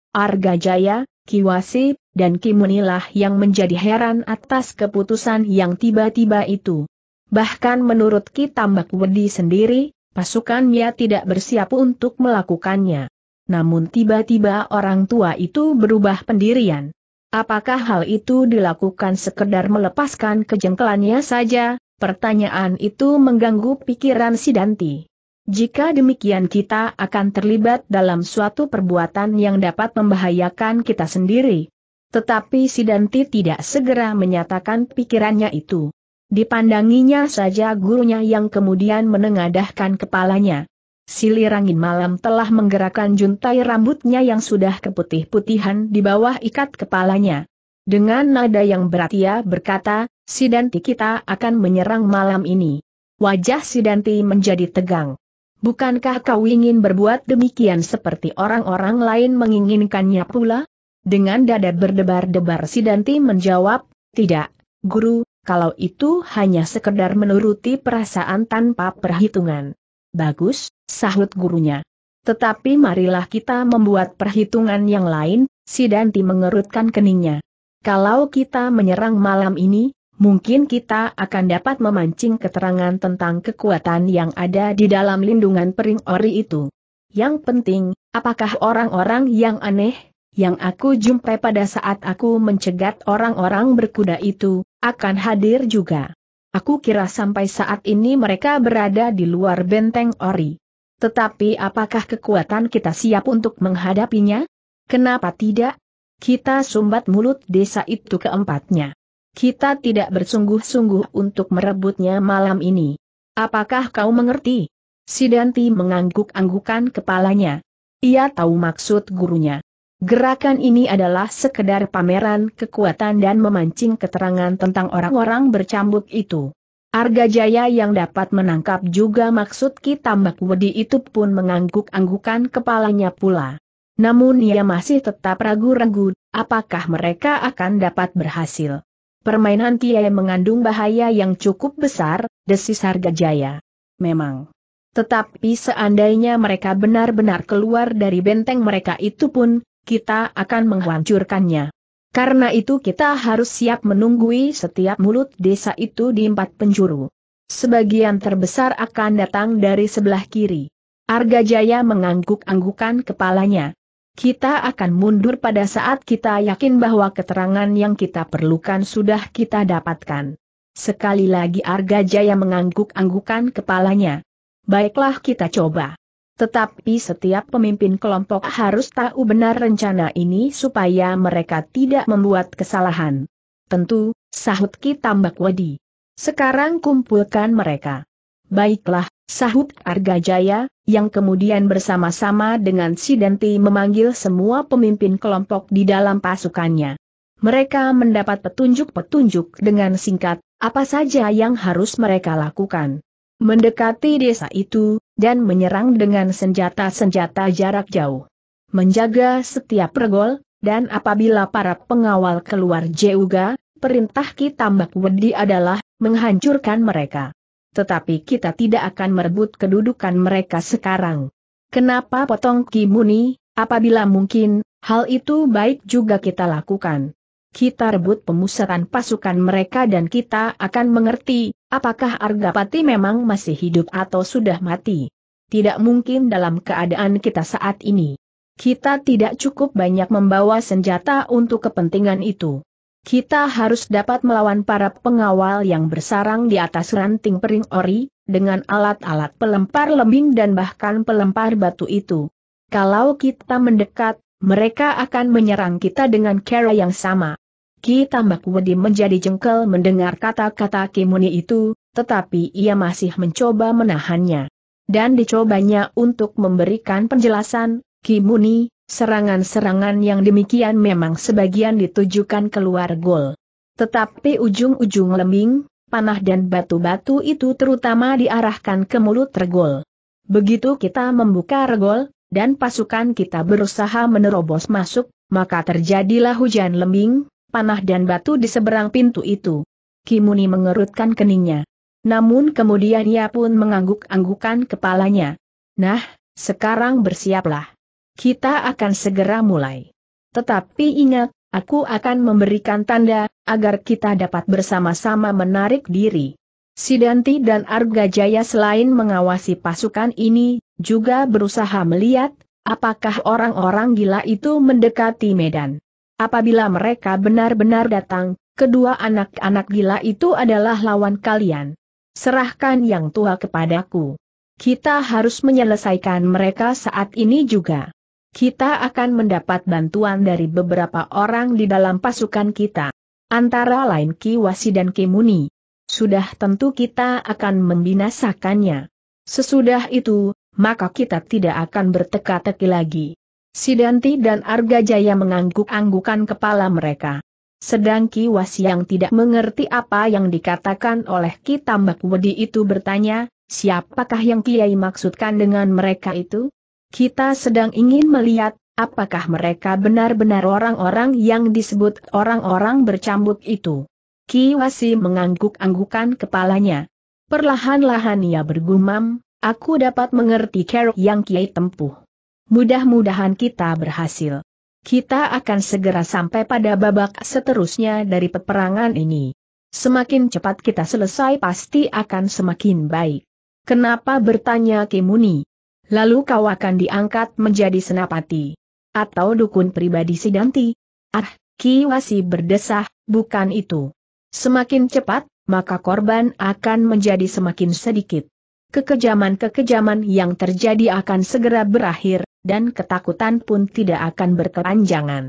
Jaya, Kiwasip, dan Kimunilah yang menjadi heran atas keputusan yang tiba-tiba itu. Bahkan menurut kita Mbak Wedi sendiri, pasukannya tidak bersiap untuk melakukannya. Namun tiba-tiba orang tua itu berubah pendirian. Apakah hal itu dilakukan sekedar melepaskan kejengkelannya saja? Pertanyaan itu mengganggu pikiran si Danti. Jika demikian kita akan terlibat dalam suatu perbuatan yang dapat membahayakan kita sendiri. Tetapi si Danti tidak segera menyatakan pikirannya itu. Dipandanginya saja gurunya yang kemudian menengadahkan kepalanya. Silir angin malam telah menggerakkan juntai rambutnya yang sudah keputih-putihan di bawah ikat kepalanya. Dengan nada yang berat ia berkata, Sidanti kita akan menyerang malam ini. Wajah Sidanti menjadi tegang. Bukankah kau ingin berbuat demikian seperti orang-orang lain menginginkannya pula? Dengan dada berdebar-debar Sidanti menjawab, tidak, guru, kalau itu hanya sekedar menuruti perasaan tanpa perhitungan. Bagus, sahut gurunya. Tetapi marilah kita membuat perhitungan yang lain, si Danti mengerutkan keningnya. Kalau kita menyerang malam ini, mungkin kita akan dapat memancing keterangan tentang kekuatan yang ada di dalam lindungan pering ori itu. Yang penting, apakah orang-orang yang aneh, yang aku jumpai pada saat aku mencegat orang-orang berkuda itu, akan hadir juga? Aku kira sampai saat ini mereka berada di luar benteng ori. Tetapi apakah kekuatan kita siap untuk menghadapinya? Kenapa tidak? Kita sumbat mulut desa itu keempatnya. Kita tidak bersungguh-sungguh untuk merebutnya malam ini. Apakah kau mengerti? Sidanti mengangguk-anggukan kepalanya. Ia tahu maksud gurunya. Gerakan ini adalah sekedar pameran kekuatan dan memancing keterangan tentang orang-orang bercambuk itu. Arga Jaya yang dapat menangkap juga maksud Ki Tambak Wedi itu pun mengangguk-anggukan kepalanya pula. Namun ia masih tetap ragu-ragu, apakah mereka akan dapat berhasil. Permainan Kiai mengandung bahaya yang cukup besar, desis Arga Jaya. Memang. Tetapi seandainya mereka benar-benar keluar dari benteng mereka itu pun, kita akan menghancurkannya. Karena itu kita harus siap menunggui setiap mulut desa itu di empat penjuru. Sebagian terbesar akan datang dari sebelah kiri. Arga Jaya mengangguk-anggukan kepalanya. Kita akan mundur pada saat kita yakin bahwa keterangan yang kita perlukan sudah kita dapatkan. Sekali lagi Arga Jaya mengangguk-anggukan kepalanya. Baiklah kita coba. Tetapi setiap pemimpin kelompok harus tahu benar rencana ini supaya mereka tidak membuat kesalahan. Tentu, sahut Ki Tambak Wadi. Sekarang kumpulkan mereka. Baiklah, sahut Argajaya, yang kemudian bersama-sama dengan Sidanti memanggil semua pemimpin kelompok di dalam pasukannya. Mereka mendapat petunjuk-petunjuk dengan singkat, apa saja yang harus mereka lakukan mendekati desa itu, dan menyerang dengan senjata-senjata jarak jauh. Menjaga setiap regol, dan apabila para pengawal keluar Jeuga, perintah Kitambak Wedi adalah menghancurkan mereka. Tetapi kita tidak akan merebut kedudukan mereka sekarang. Kenapa potong Kimuni, apabila mungkin, hal itu baik juga kita lakukan kita rebut pemusatan pasukan mereka dan kita akan mengerti, apakah Argapati memang masih hidup atau sudah mati. Tidak mungkin dalam keadaan kita saat ini. Kita tidak cukup banyak membawa senjata untuk kepentingan itu. Kita harus dapat melawan para pengawal yang bersarang di atas ranting pering ori, dengan alat-alat pelempar lembing dan bahkan pelempar batu itu. Kalau kita mendekat, mereka akan menyerang kita dengan cara yang sama. Ki Tambak Wedi menjadi jengkel mendengar kata-kata Kimuni itu, tetapi ia masih mencoba menahannya. Dan dicobanya untuk memberikan penjelasan, Kimuni, serangan-serangan yang demikian memang sebagian ditujukan keluar gol. Tetapi ujung-ujung lembing, panah dan batu-batu itu terutama diarahkan ke mulut regol. Begitu kita membuka regol, dan pasukan kita berusaha menerobos masuk, maka terjadilah hujan lembing, panah dan batu di seberang pintu itu. Kimuni mengerutkan keningnya. Namun kemudian ia pun mengangguk-anggukan kepalanya. Nah, sekarang bersiaplah. Kita akan segera mulai. Tetapi ingat, aku akan memberikan tanda, agar kita dapat bersama-sama menarik diri. Sidanti dan Arga Jaya selain mengawasi pasukan ini, juga berusaha melihat, apakah orang-orang gila itu mendekati medan. Apabila mereka benar-benar datang, kedua anak-anak gila itu adalah lawan kalian. Serahkan yang tua kepadaku. Kita harus menyelesaikan mereka saat ini juga. Kita akan mendapat bantuan dari beberapa orang di dalam pasukan kita. Antara lain Ki Wasi dan Ki Muni. Sudah tentu kita akan membinasakannya. Sesudah itu, maka kita tidak akan berteka-teki lagi. Sidanti dan Arga Jaya mengangguk-anggukan kepala mereka. Sedang Wasi yang tidak mengerti apa yang dikatakan oleh Ki Tambak Wedi itu bertanya, siapakah yang Kiai maksudkan dengan mereka itu? Kita sedang ingin melihat, apakah mereka benar-benar orang-orang yang disebut orang-orang bercambuk itu. Ki Wasi mengangguk-anggukan kepalanya. Perlahan-lahan ia bergumam, aku dapat mengerti cara yang Kiai tempuh. Mudah-mudahan kita berhasil. Kita akan segera sampai pada babak seterusnya dari peperangan ini. Semakin cepat kita selesai pasti akan semakin baik. Kenapa bertanya Kimuni? Lalu kau akan diangkat menjadi senapati. Atau dukun pribadi Sidanti? Ah, Kiwasi berdesah, bukan itu. Semakin cepat, maka korban akan menjadi semakin sedikit. Kekejaman-kekejaman yang terjadi akan segera berakhir, dan ketakutan pun tidak akan berkepanjangan.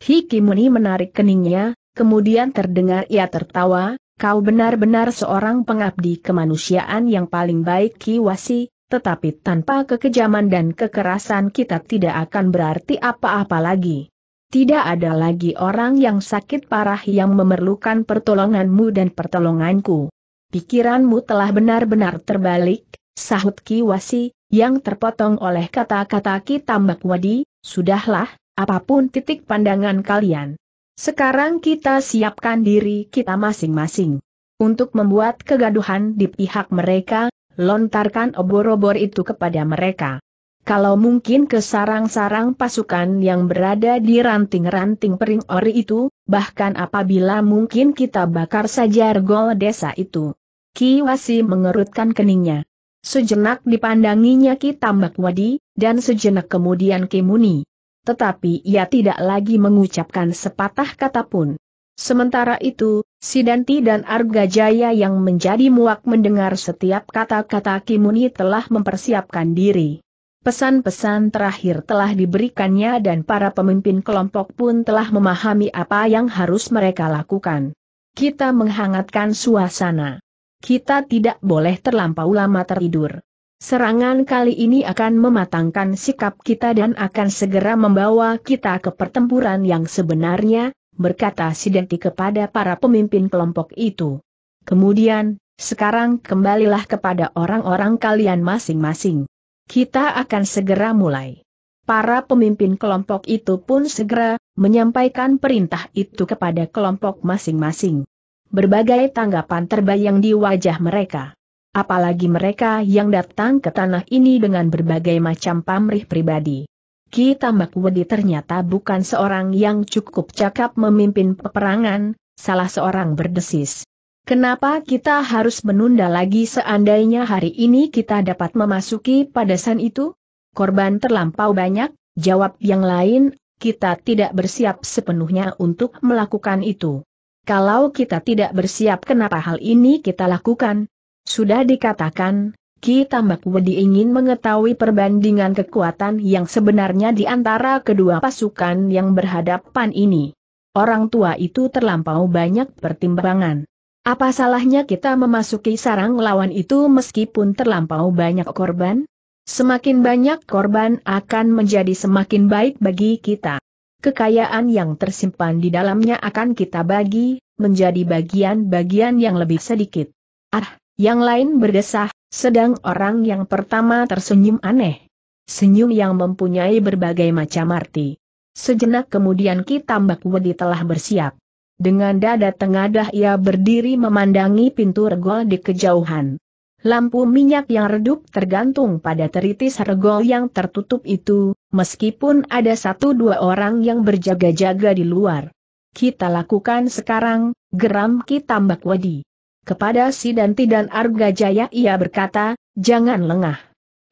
Hikimuni menarik keningnya, kemudian terdengar ia tertawa, kau benar-benar seorang pengabdi kemanusiaan yang paling baik Kiwasi, tetapi tanpa kekejaman dan kekerasan kita tidak akan berarti apa-apa lagi. Tidak ada lagi orang yang sakit parah yang memerlukan pertolonganmu dan pertolonganku. Pikiranmu telah benar-benar terbalik, sahut Kiwasi, yang terpotong oleh kata-kata kita, Tambak Wadi, sudahlah, apapun titik pandangan kalian. Sekarang kita siapkan diri kita masing-masing. Untuk membuat kegaduhan di pihak mereka, lontarkan obor-obor itu kepada mereka. Kalau mungkin ke sarang-sarang pasukan yang berada di ranting-ranting pering ori itu, bahkan apabila mungkin kita bakar saja regol desa itu. Kiwasi mengerutkan keningnya. Sejenak dipandanginya Ki Tambak Wadi, dan sejenak kemudian Ki Muni. Tetapi ia tidak lagi mengucapkan sepatah kata pun. Sementara itu, Sidanti dan Arga Jaya yang menjadi muak mendengar setiap kata-kata Kimuni telah mempersiapkan diri. Pesan-pesan terakhir telah diberikannya dan para pemimpin kelompok pun telah memahami apa yang harus mereka lakukan. Kita menghangatkan suasana kita tidak boleh terlampau lama tertidur. Serangan kali ini akan mematangkan sikap kita dan akan segera membawa kita ke pertempuran yang sebenarnya, berkata Sidenti kepada para pemimpin kelompok itu. Kemudian, sekarang kembalilah kepada orang-orang kalian masing-masing. Kita akan segera mulai. Para pemimpin kelompok itu pun segera menyampaikan perintah itu kepada kelompok masing-masing berbagai tanggapan terbayang di wajah mereka. Apalagi mereka yang datang ke tanah ini dengan berbagai macam pamrih pribadi. Ki Tambak Wedi ternyata bukan seorang yang cukup cakap memimpin peperangan, salah seorang berdesis. Kenapa kita harus menunda lagi seandainya hari ini kita dapat memasuki padasan itu? Korban terlampau banyak, jawab yang lain, kita tidak bersiap sepenuhnya untuk melakukan itu. Kalau kita tidak bersiap kenapa hal ini kita lakukan? Sudah dikatakan, Ki Tambak Wedi ingin mengetahui perbandingan kekuatan yang sebenarnya di antara kedua pasukan yang berhadapan ini. Orang tua itu terlampau banyak pertimbangan. Apa salahnya kita memasuki sarang lawan itu meskipun terlampau banyak korban? Semakin banyak korban akan menjadi semakin baik bagi kita. Kekayaan yang tersimpan di dalamnya akan kita bagi, menjadi bagian-bagian yang lebih sedikit. Ah, yang lain berdesah, sedang orang yang pertama tersenyum aneh. Senyum yang mempunyai berbagai macam arti. Sejenak kemudian Tambak Wedi telah bersiap. Dengan dada tengadah ia berdiri memandangi pintu regol di kejauhan. Lampu minyak yang redup tergantung pada teritis regol yang tertutup itu, meskipun ada satu dua orang yang berjaga-jaga di luar. Kita lakukan sekarang, geram Ki Tambak Wadi. Kepada si Danti dan Jaya ia berkata, jangan lengah.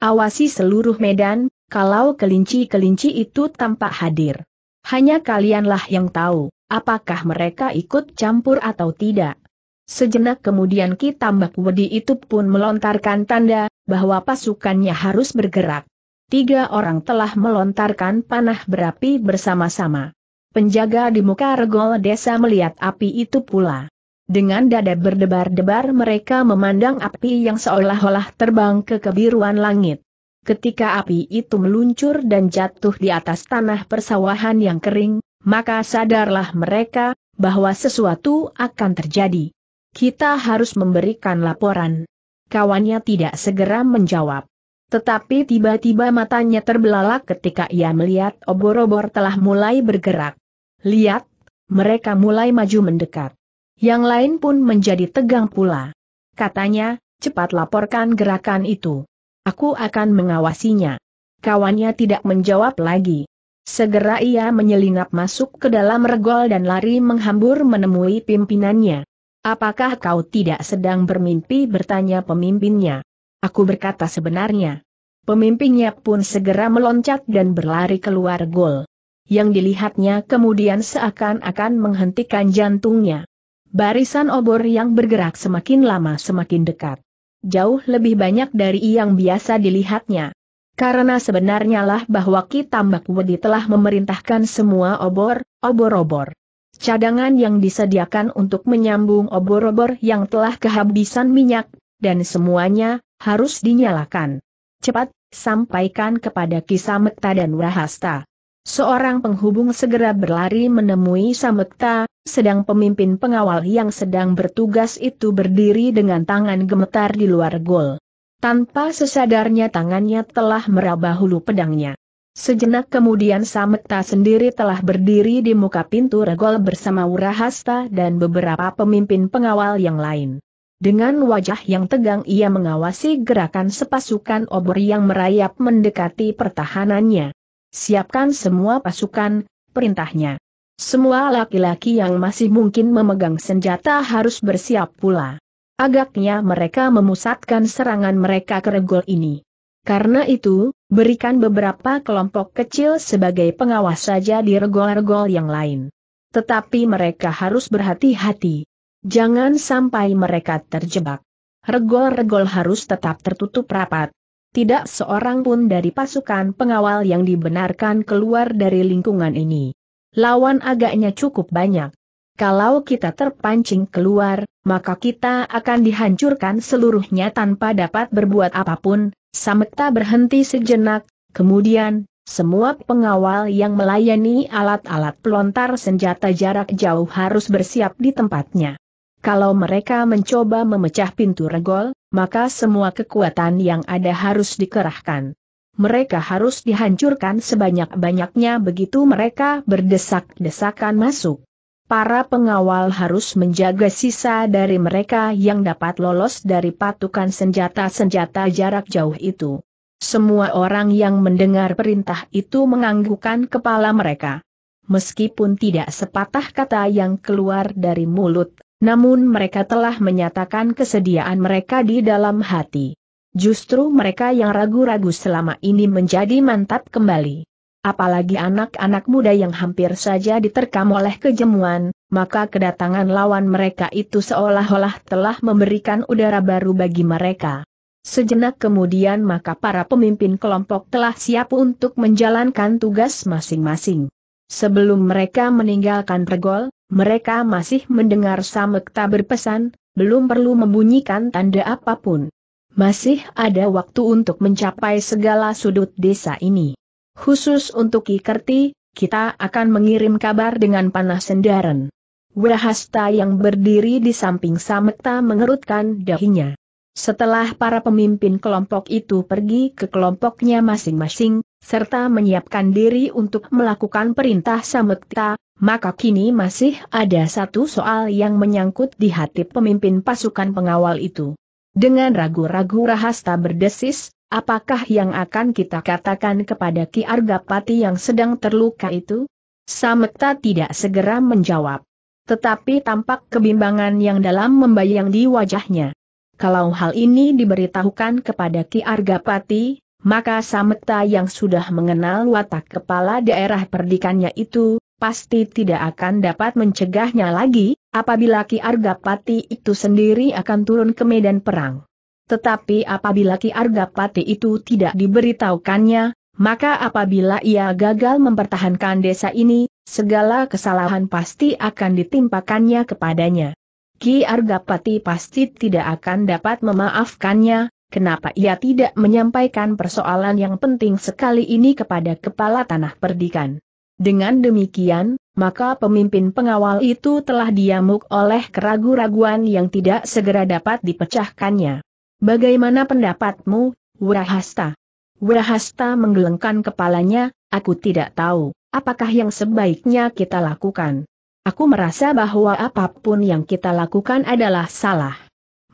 Awasi seluruh medan, kalau kelinci-kelinci itu tampak hadir. Hanya kalianlah yang tahu, apakah mereka ikut campur atau tidak. Sejenak kemudian Ki Tambak Wedi itu pun melontarkan tanda, bahwa pasukannya harus bergerak tiga orang telah melontarkan panah berapi bersama-sama. Penjaga di muka regol desa melihat api itu pula. Dengan dada berdebar-debar mereka memandang api yang seolah-olah terbang ke kebiruan langit. Ketika api itu meluncur dan jatuh di atas tanah persawahan yang kering, maka sadarlah mereka bahwa sesuatu akan terjadi. Kita harus memberikan laporan. Kawannya tidak segera menjawab. Tetapi tiba-tiba matanya terbelalak ketika ia melihat obor-obor telah mulai bergerak. Lihat, mereka mulai maju mendekat. Yang lain pun menjadi tegang pula. Katanya, cepat laporkan gerakan itu. Aku akan mengawasinya. Kawannya tidak menjawab lagi. Segera ia menyelinap masuk ke dalam regol dan lari menghambur menemui pimpinannya. Apakah kau tidak sedang bermimpi bertanya pemimpinnya? Aku berkata sebenarnya. Pemimpinnya pun segera meloncat dan berlari keluar gol. Yang dilihatnya kemudian seakan-akan menghentikan jantungnya. Barisan obor yang bergerak semakin lama semakin dekat. Jauh lebih banyak dari yang biasa dilihatnya. Karena sebenarnya lah bahwa Kitambak Wedi telah memerintahkan semua obor, obor-obor. Cadangan yang disediakan untuk menyambung obor-obor yang telah kehabisan minyak dan semuanya harus dinyalakan. Cepat, sampaikan kepada Kisamekta dan Wahasta. Seorang penghubung segera berlari menemui Samekta, sedang pemimpin pengawal yang sedang bertugas itu berdiri dengan tangan gemetar di luar gol. Tanpa sesadarnya tangannya telah meraba hulu pedangnya. Sejenak kemudian Samekta sendiri telah berdiri di muka pintu regol bersama Urahasta dan beberapa pemimpin pengawal yang lain. Dengan wajah yang tegang ia mengawasi gerakan sepasukan obor yang merayap mendekati pertahanannya. Siapkan semua pasukan, perintahnya. Semua laki-laki yang masih mungkin memegang senjata harus bersiap pula. Agaknya mereka memusatkan serangan mereka ke regol ini. Karena itu, berikan beberapa kelompok kecil sebagai pengawas saja di regol-regol yang lain. Tetapi mereka harus berhati-hati Jangan sampai mereka terjebak. Regol-regol harus tetap tertutup rapat. Tidak seorang pun dari pasukan pengawal yang dibenarkan keluar dari lingkungan ini. Lawan agaknya cukup banyak. Kalau kita terpancing keluar, maka kita akan dihancurkan seluruhnya tanpa dapat berbuat apapun. Samekta berhenti sejenak, kemudian semua pengawal yang melayani alat-alat pelontar senjata jarak jauh harus bersiap di tempatnya. Kalau mereka mencoba memecah pintu regol, maka semua kekuatan yang ada harus dikerahkan. Mereka harus dihancurkan sebanyak-banyaknya begitu mereka berdesak-desakan masuk. Para pengawal harus menjaga sisa dari mereka yang dapat lolos dari patukan senjata-senjata jarak jauh itu. Semua orang yang mendengar perintah itu menganggukkan kepala mereka. Meskipun tidak sepatah kata yang keluar dari mulut namun mereka telah menyatakan kesediaan mereka di dalam hati. Justru mereka yang ragu-ragu selama ini menjadi mantap kembali. Apalagi anak-anak muda yang hampir saja diterkam oleh kejemuan, maka kedatangan lawan mereka itu seolah-olah telah memberikan udara baru bagi mereka. Sejenak kemudian maka para pemimpin kelompok telah siap untuk menjalankan tugas masing-masing. Sebelum mereka meninggalkan regol, mereka masih mendengar Samekta berpesan, belum perlu membunyikan tanda apapun. Masih ada waktu untuk mencapai segala sudut desa ini. Khusus untuk Kikerti, kita akan mengirim kabar dengan panah sendaren. Wahasta yang berdiri di samping Samekta mengerutkan dahinya. Setelah para pemimpin kelompok itu pergi ke kelompoknya masing-masing, serta menyiapkan diri untuk melakukan perintah Samekta, maka kini masih ada satu soal yang menyangkut di hati pemimpin pasukan pengawal itu. Dengan ragu-ragu Rahasta berdesis, apakah yang akan kita katakan kepada Ki Argapati yang sedang terluka itu? Sameta tidak segera menjawab. Tetapi tampak kebimbangan yang dalam membayang di wajahnya. Kalau hal ini diberitahukan kepada Ki Argapati, maka Sameta yang sudah mengenal watak kepala daerah perdikannya itu, pasti tidak akan dapat mencegahnya lagi, apabila Ki Argapati itu sendiri akan turun ke medan perang. Tetapi apabila Ki Argapati itu tidak diberitahukannya, maka apabila ia gagal mempertahankan desa ini, segala kesalahan pasti akan ditimpakannya kepadanya. Ki Argapati pasti tidak akan dapat memaafkannya, kenapa ia tidak menyampaikan persoalan yang penting sekali ini kepada kepala tanah perdikan. Dengan demikian, maka pemimpin pengawal itu telah diamuk oleh keraguan-raguan yang tidak segera dapat dipecahkannya. Bagaimana pendapatmu, Wurahasta? Wurahasta menggelengkan kepalanya, aku tidak tahu, apakah yang sebaiknya kita lakukan. Aku merasa bahwa apapun yang kita lakukan adalah salah.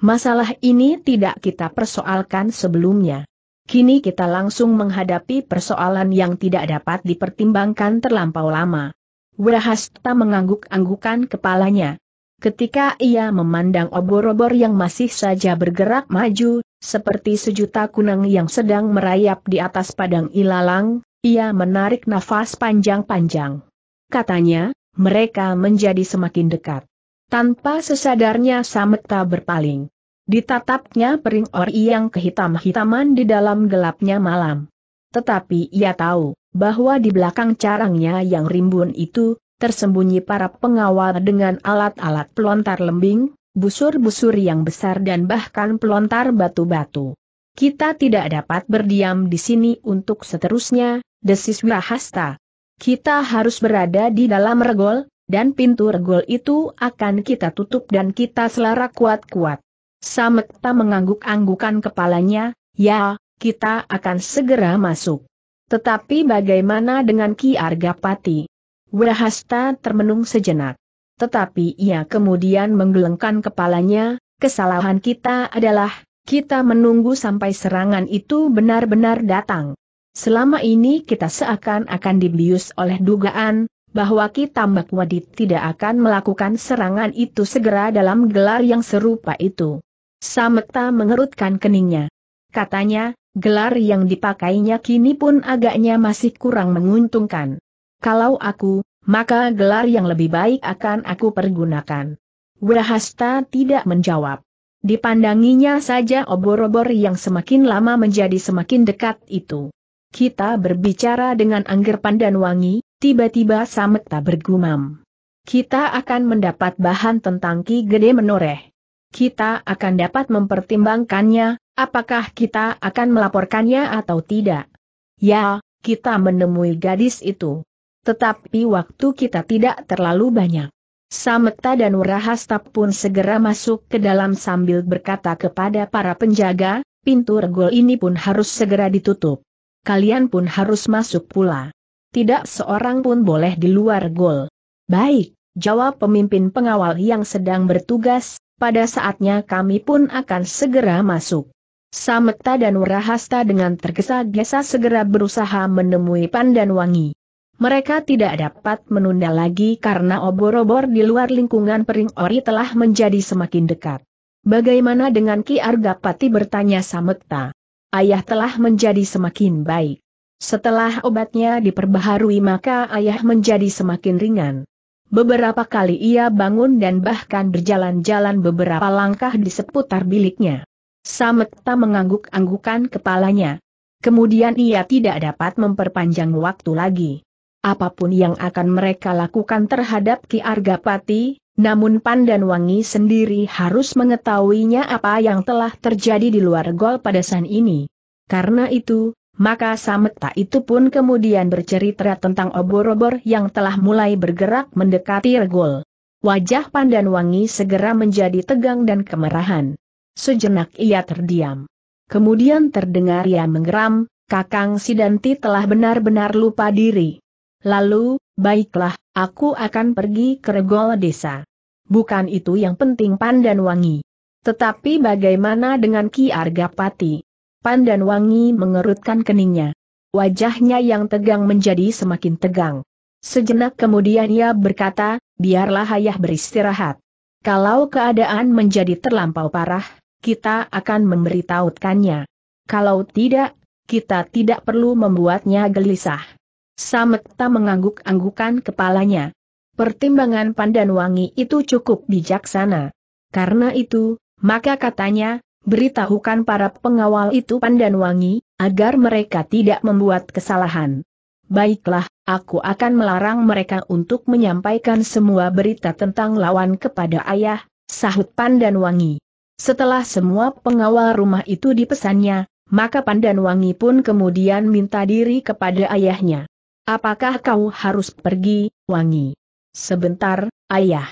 Masalah ini tidak kita persoalkan sebelumnya. Kini kita langsung menghadapi persoalan yang tidak dapat dipertimbangkan terlampau lama. Wirahasta mengangguk-anggukan kepalanya. Ketika ia memandang obor-obor yang masih saja bergerak maju, seperti sejuta kunang yang sedang merayap di atas padang ilalang, ia menarik nafas panjang-panjang. Katanya, mereka menjadi semakin dekat. Tanpa sesadarnya Sameta berpaling. Ditatapnya pering ori yang kehitam-hitaman di dalam gelapnya malam. Tetapi ia tahu, bahwa di belakang carangnya yang rimbun itu, tersembunyi para pengawal dengan alat-alat pelontar lembing, busur-busur yang besar dan bahkan pelontar batu-batu. Kita tidak dapat berdiam di sini untuk seterusnya, desis Wirahasta. Kita harus berada di dalam regol, dan pintu regol itu akan kita tutup dan kita selara kuat-kuat. Samekta mengangguk-anggukan kepalanya, ya, kita akan segera masuk. Tetapi bagaimana dengan Ki Argapati? Wahasta termenung sejenak. Tetapi ia kemudian menggelengkan kepalanya, kesalahan kita adalah, kita menunggu sampai serangan itu benar-benar datang. Selama ini kita seakan-akan dibius oleh dugaan, bahwa Ki Tambak Wadid tidak akan melakukan serangan itu segera dalam gelar yang serupa itu. Sameta mengerutkan keningnya. Katanya, gelar yang dipakainya kini pun agaknya masih kurang menguntungkan. Kalau aku, maka gelar yang lebih baik akan aku pergunakan. Wahasta tidak menjawab. Dipandanginya saja obor-obor yang semakin lama menjadi semakin dekat itu. Kita berbicara dengan Angger wangi. tiba-tiba Sameta bergumam. Kita akan mendapat bahan tentang Ki Gede Menoreh kita akan dapat mempertimbangkannya, apakah kita akan melaporkannya atau tidak. Ya, kita menemui gadis itu. Tetapi waktu kita tidak terlalu banyak. Sameta dan Warahastap pun segera masuk ke dalam sambil berkata kepada para penjaga, pintu regol ini pun harus segera ditutup. Kalian pun harus masuk pula. Tidak seorang pun boleh di luar gol. Baik, jawab pemimpin pengawal yang sedang bertugas, pada saatnya kami pun akan segera masuk. Sametta dan Wrahasta dengan tergesa-gesa segera berusaha menemui Wangi. Mereka tidak dapat menunda lagi karena obor-obor di luar lingkungan Pering Ori telah menjadi semakin dekat. Bagaimana dengan Ki Argapati bertanya Sametta? Ayah telah menjadi semakin baik. Setelah obatnya diperbaharui maka ayah menjadi semakin ringan. Beberapa kali ia bangun dan bahkan berjalan-jalan beberapa langkah di seputar biliknya. Samekta mengangguk-anggukan kepalanya. Kemudian ia tidak dapat memperpanjang waktu lagi. Apapun yang akan mereka lakukan terhadap Ki Argapati, namun Pandan Wangi sendiri harus mengetahuinya apa yang telah terjadi di luar gol pada saat ini. Karena itu, maka Sameta itu pun kemudian bercerita tentang obor-obor yang telah mulai bergerak mendekati regol. Wajah Pandan Wangi segera menjadi tegang dan kemerahan. Sejenak ia terdiam. Kemudian terdengar ia menggeram, Kakang Sidanti telah benar-benar lupa diri. Lalu, baiklah, aku akan pergi ke regol desa. Bukan itu yang penting Pandan Wangi. Tetapi bagaimana dengan Ki Argapati? Pandan Wangi mengerutkan keningnya. Wajahnya yang tegang menjadi semakin tegang. Sejenak kemudian ia berkata, biarlah ayah beristirahat. Kalau keadaan menjadi terlampau parah, kita akan memberitahukannya. Kalau tidak, kita tidak perlu membuatnya gelisah. Sametta mengangguk-anggukan kepalanya. Pertimbangan Pandan Wangi itu cukup bijaksana. Karena itu, maka katanya, beritahukan para pengawal itu Pandan Wangi, agar mereka tidak membuat kesalahan. Baiklah, aku akan melarang mereka untuk menyampaikan semua berita tentang lawan kepada ayah, sahut Pandan Wangi. Setelah semua pengawal rumah itu dipesannya, maka Pandan Wangi pun kemudian minta diri kepada ayahnya. Apakah kau harus pergi, Wangi? Sebentar, ayah.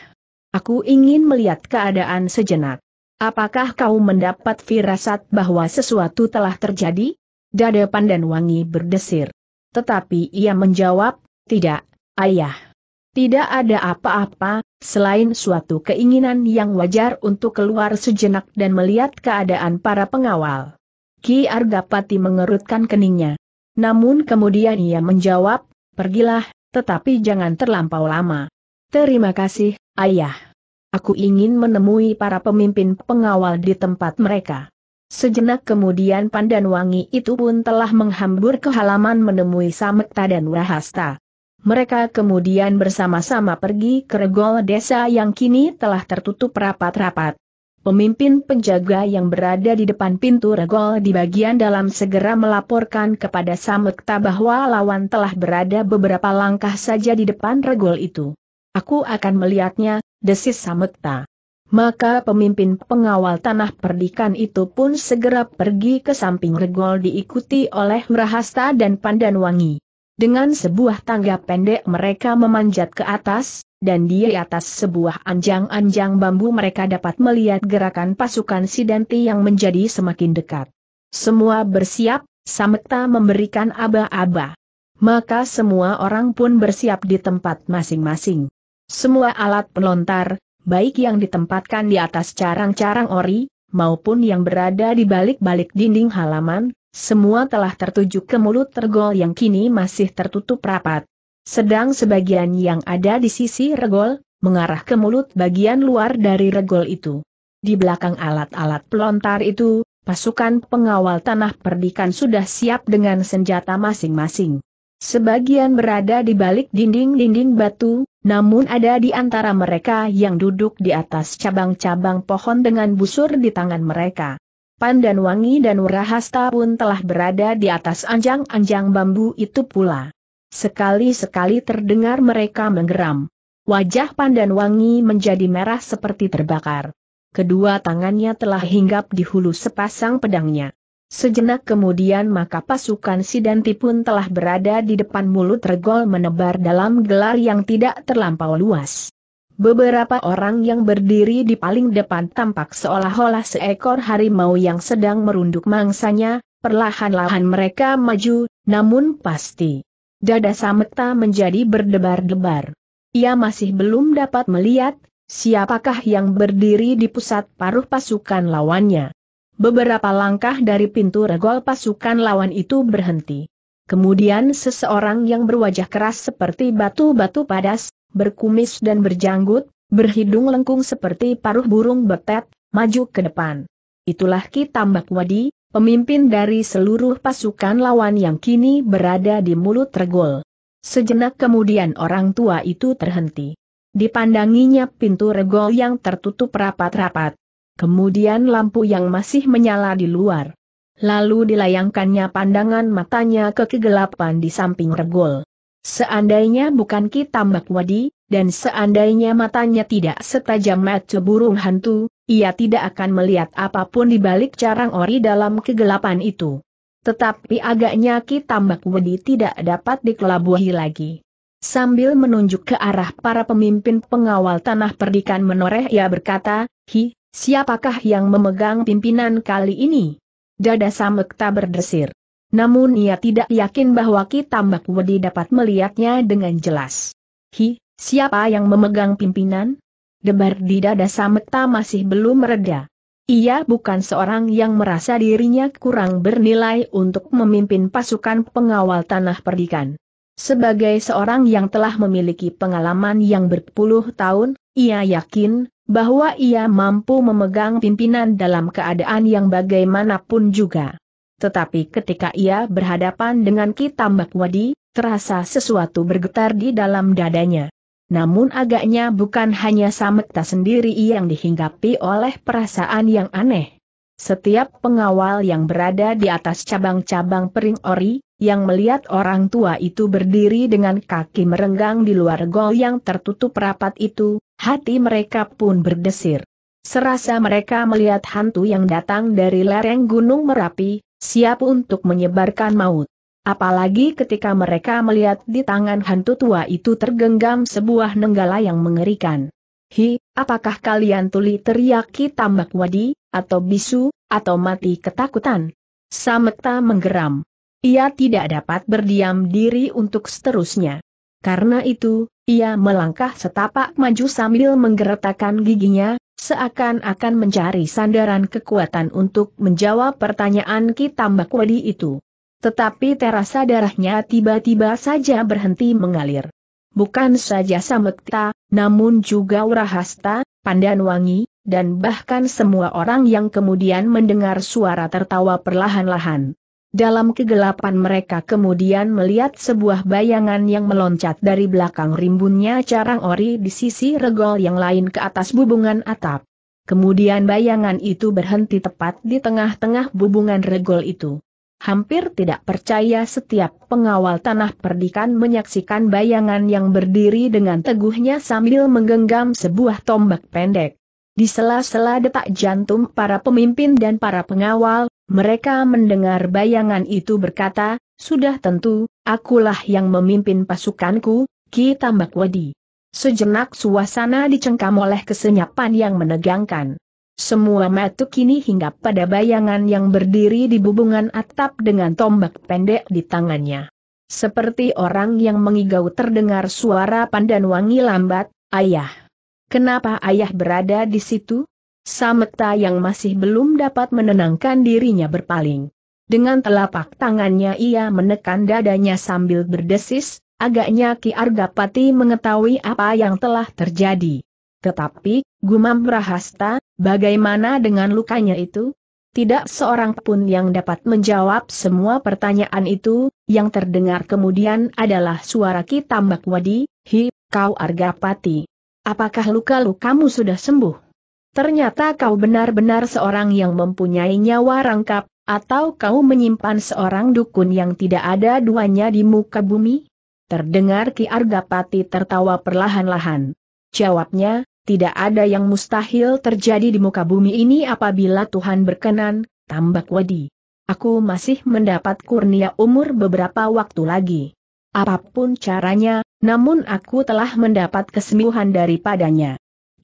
Aku ingin melihat keadaan sejenak. Apakah kau mendapat firasat bahwa sesuatu telah terjadi? Dada Pandan Wangi berdesir. Tetapi ia menjawab, tidak, ayah. Tidak ada apa-apa, selain suatu keinginan yang wajar untuk keluar sejenak dan melihat keadaan para pengawal. Ki Argapati mengerutkan keningnya. Namun kemudian ia menjawab, pergilah, tetapi jangan terlampau lama. Terima kasih, ayah. Aku ingin menemui para pemimpin pengawal di tempat mereka. Sejenak kemudian Pandan Wangi itu pun telah menghambur ke halaman menemui Samekta dan Wahasta. Mereka kemudian bersama-sama pergi ke regol desa yang kini telah tertutup rapat-rapat. Pemimpin penjaga yang berada di depan pintu regol di bagian dalam segera melaporkan kepada Samekta bahwa lawan telah berada beberapa langkah saja di depan regol itu. Aku akan melihatnya, desis Samekta. Maka pemimpin pengawal tanah perdikan itu pun segera pergi ke samping regol diikuti oleh Rahasta dan Pandanwangi. Dengan sebuah tangga pendek mereka memanjat ke atas, dan di atas sebuah anjang-anjang bambu mereka dapat melihat gerakan pasukan Sidanti yang menjadi semakin dekat. Semua bersiap, Samekta memberikan aba-aba. Maka semua orang pun bersiap di tempat masing-masing. Semua alat pelontar, baik yang ditempatkan di atas carang-carang ori, maupun yang berada di balik-balik dinding halaman, semua telah tertuju ke mulut regol yang kini masih tertutup rapat. Sedang sebagian yang ada di sisi regol, mengarah ke mulut bagian luar dari regol itu. Di belakang alat-alat pelontar itu, pasukan pengawal tanah perdikan sudah siap dengan senjata masing-masing. Sebagian berada di balik dinding-dinding batu, namun ada di antara mereka yang duduk di atas cabang-cabang pohon dengan busur di tangan mereka. Pandan Wangi dan Wurahasta pun telah berada di atas anjang-anjang bambu itu pula. Sekali-sekali terdengar mereka menggeram. Wajah Pandan Wangi menjadi merah seperti terbakar. Kedua tangannya telah hinggap di hulu sepasang pedangnya. Sejenak kemudian maka pasukan Sidanti pun telah berada di depan mulut regol menebar dalam gelar yang tidak terlampau luas. Beberapa orang yang berdiri di paling depan tampak seolah-olah seekor harimau yang sedang merunduk mangsanya, perlahan-lahan mereka maju, namun pasti. Dada Sameta menjadi berdebar-debar. Ia masih belum dapat melihat, siapakah yang berdiri di pusat paruh pasukan lawannya. Beberapa langkah dari pintu regol pasukan lawan itu berhenti. Kemudian seseorang yang berwajah keras seperti batu-batu padas, berkumis dan berjanggut, berhidung lengkung seperti paruh burung betet, maju ke depan. Itulah Ki Tambak Wadi, pemimpin dari seluruh pasukan lawan yang kini berada di mulut regol. Sejenak kemudian orang tua itu terhenti. Dipandanginya pintu regol yang tertutup rapat-rapat kemudian lampu yang masih menyala di luar. Lalu dilayangkannya pandangan matanya ke kegelapan di samping regol. Seandainya bukan kita Wadi, dan seandainya matanya tidak setajam mata burung hantu, ia tidak akan melihat apapun di balik carang ori dalam kegelapan itu. Tetapi agaknya kita Wadi tidak dapat dikelabuhi lagi. Sambil menunjuk ke arah para pemimpin pengawal tanah perdikan menoreh ia berkata, Hi, Siapakah yang memegang pimpinan kali ini? Dada Samekta berdesir. Namun ia tidak yakin bahwa Ki Tambak Wedi dapat melihatnya dengan jelas. Hi, siapa yang memegang pimpinan? Debar di dada Samekta masih belum mereda. Ia bukan seorang yang merasa dirinya kurang bernilai untuk memimpin pasukan pengawal tanah perdikan. Sebagai seorang yang telah memiliki pengalaman yang berpuluh tahun, ia yakin bahwa ia mampu memegang pimpinan dalam keadaan yang bagaimanapun juga. Tetapi ketika ia berhadapan dengan Kitambak Wadi, terasa sesuatu bergetar di dalam dadanya. Namun agaknya bukan hanya Samekta sendiri yang dihinggapi oleh perasaan yang aneh. Setiap pengawal yang berada di atas cabang-cabang pering ori, yang melihat orang tua itu berdiri dengan kaki merenggang di luar gol yang tertutup rapat itu, hati mereka pun berdesir. Serasa mereka melihat hantu yang datang dari lereng Gunung Merapi, siap untuk menyebarkan maut. Apalagi ketika mereka melihat di tangan hantu tua itu tergenggam sebuah nenggala yang mengerikan. Hi, apakah kalian tuli teriaki tambak wadi, atau bisu, atau mati ketakutan? Sameta menggeram. Ia tidak dapat berdiam diri untuk seterusnya. Karena itu, ia melangkah setapak maju sambil menggeretakkan giginya, seakan-akan mencari sandaran kekuatan untuk menjawab pertanyaan Ki Tambak itu. Tetapi terasa darahnya tiba-tiba saja berhenti mengalir. Bukan saja Samekta, namun juga Urahasta, Pandanwangi, dan bahkan semua orang yang kemudian mendengar suara tertawa perlahan-lahan. Dalam kegelapan mereka kemudian melihat sebuah bayangan yang meloncat dari belakang rimbunnya carang ori di sisi regol yang lain ke atas bubungan atap. Kemudian bayangan itu berhenti tepat di tengah-tengah bubungan regol itu. Hampir tidak percaya setiap pengawal tanah perdikan menyaksikan bayangan yang berdiri dengan teguhnya sambil menggenggam sebuah tombak pendek. Di sela-sela detak jantung para pemimpin dan para pengawal, mereka mendengar bayangan itu berkata, sudah tentu, akulah yang memimpin pasukanku, Ki Tambak Wedi. Sejenak suasana dicengkam oleh kesenyapan yang menegangkan. Semua mata kini hingga pada bayangan yang berdiri di bubungan atap dengan tombak pendek di tangannya. Seperti orang yang mengigau terdengar suara pandan wangi lambat, ayah. Kenapa ayah berada di situ? Sameta yang masih belum dapat menenangkan dirinya berpaling. Dengan telapak tangannya ia menekan dadanya sambil berdesis, agaknya Ki Argapati mengetahui apa yang telah terjadi. Tetapi, gumam Rahasta, bagaimana dengan lukanya itu? Tidak seorang pun yang dapat menjawab semua pertanyaan itu, yang terdengar kemudian adalah suara Ki Tambak Wadi, Hi, kau Argapati. Apakah luka-lukamu sudah sembuh? Ternyata kau benar-benar seorang yang mempunyai nyawa rangkap, atau kau menyimpan seorang dukun yang tidak ada duanya di muka bumi? Terdengar Ki Argapati tertawa perlahan-lahan. Jawabnya, tidak ada yang mustahil terjadi di muka bumi ini apabila Tuhan berkenan, tambak wadi. Aku masih mendapat kurnia umur beberapa waktu lagi. Apapun caranya, namun aku telah mendapat kesembuhan daripadanya.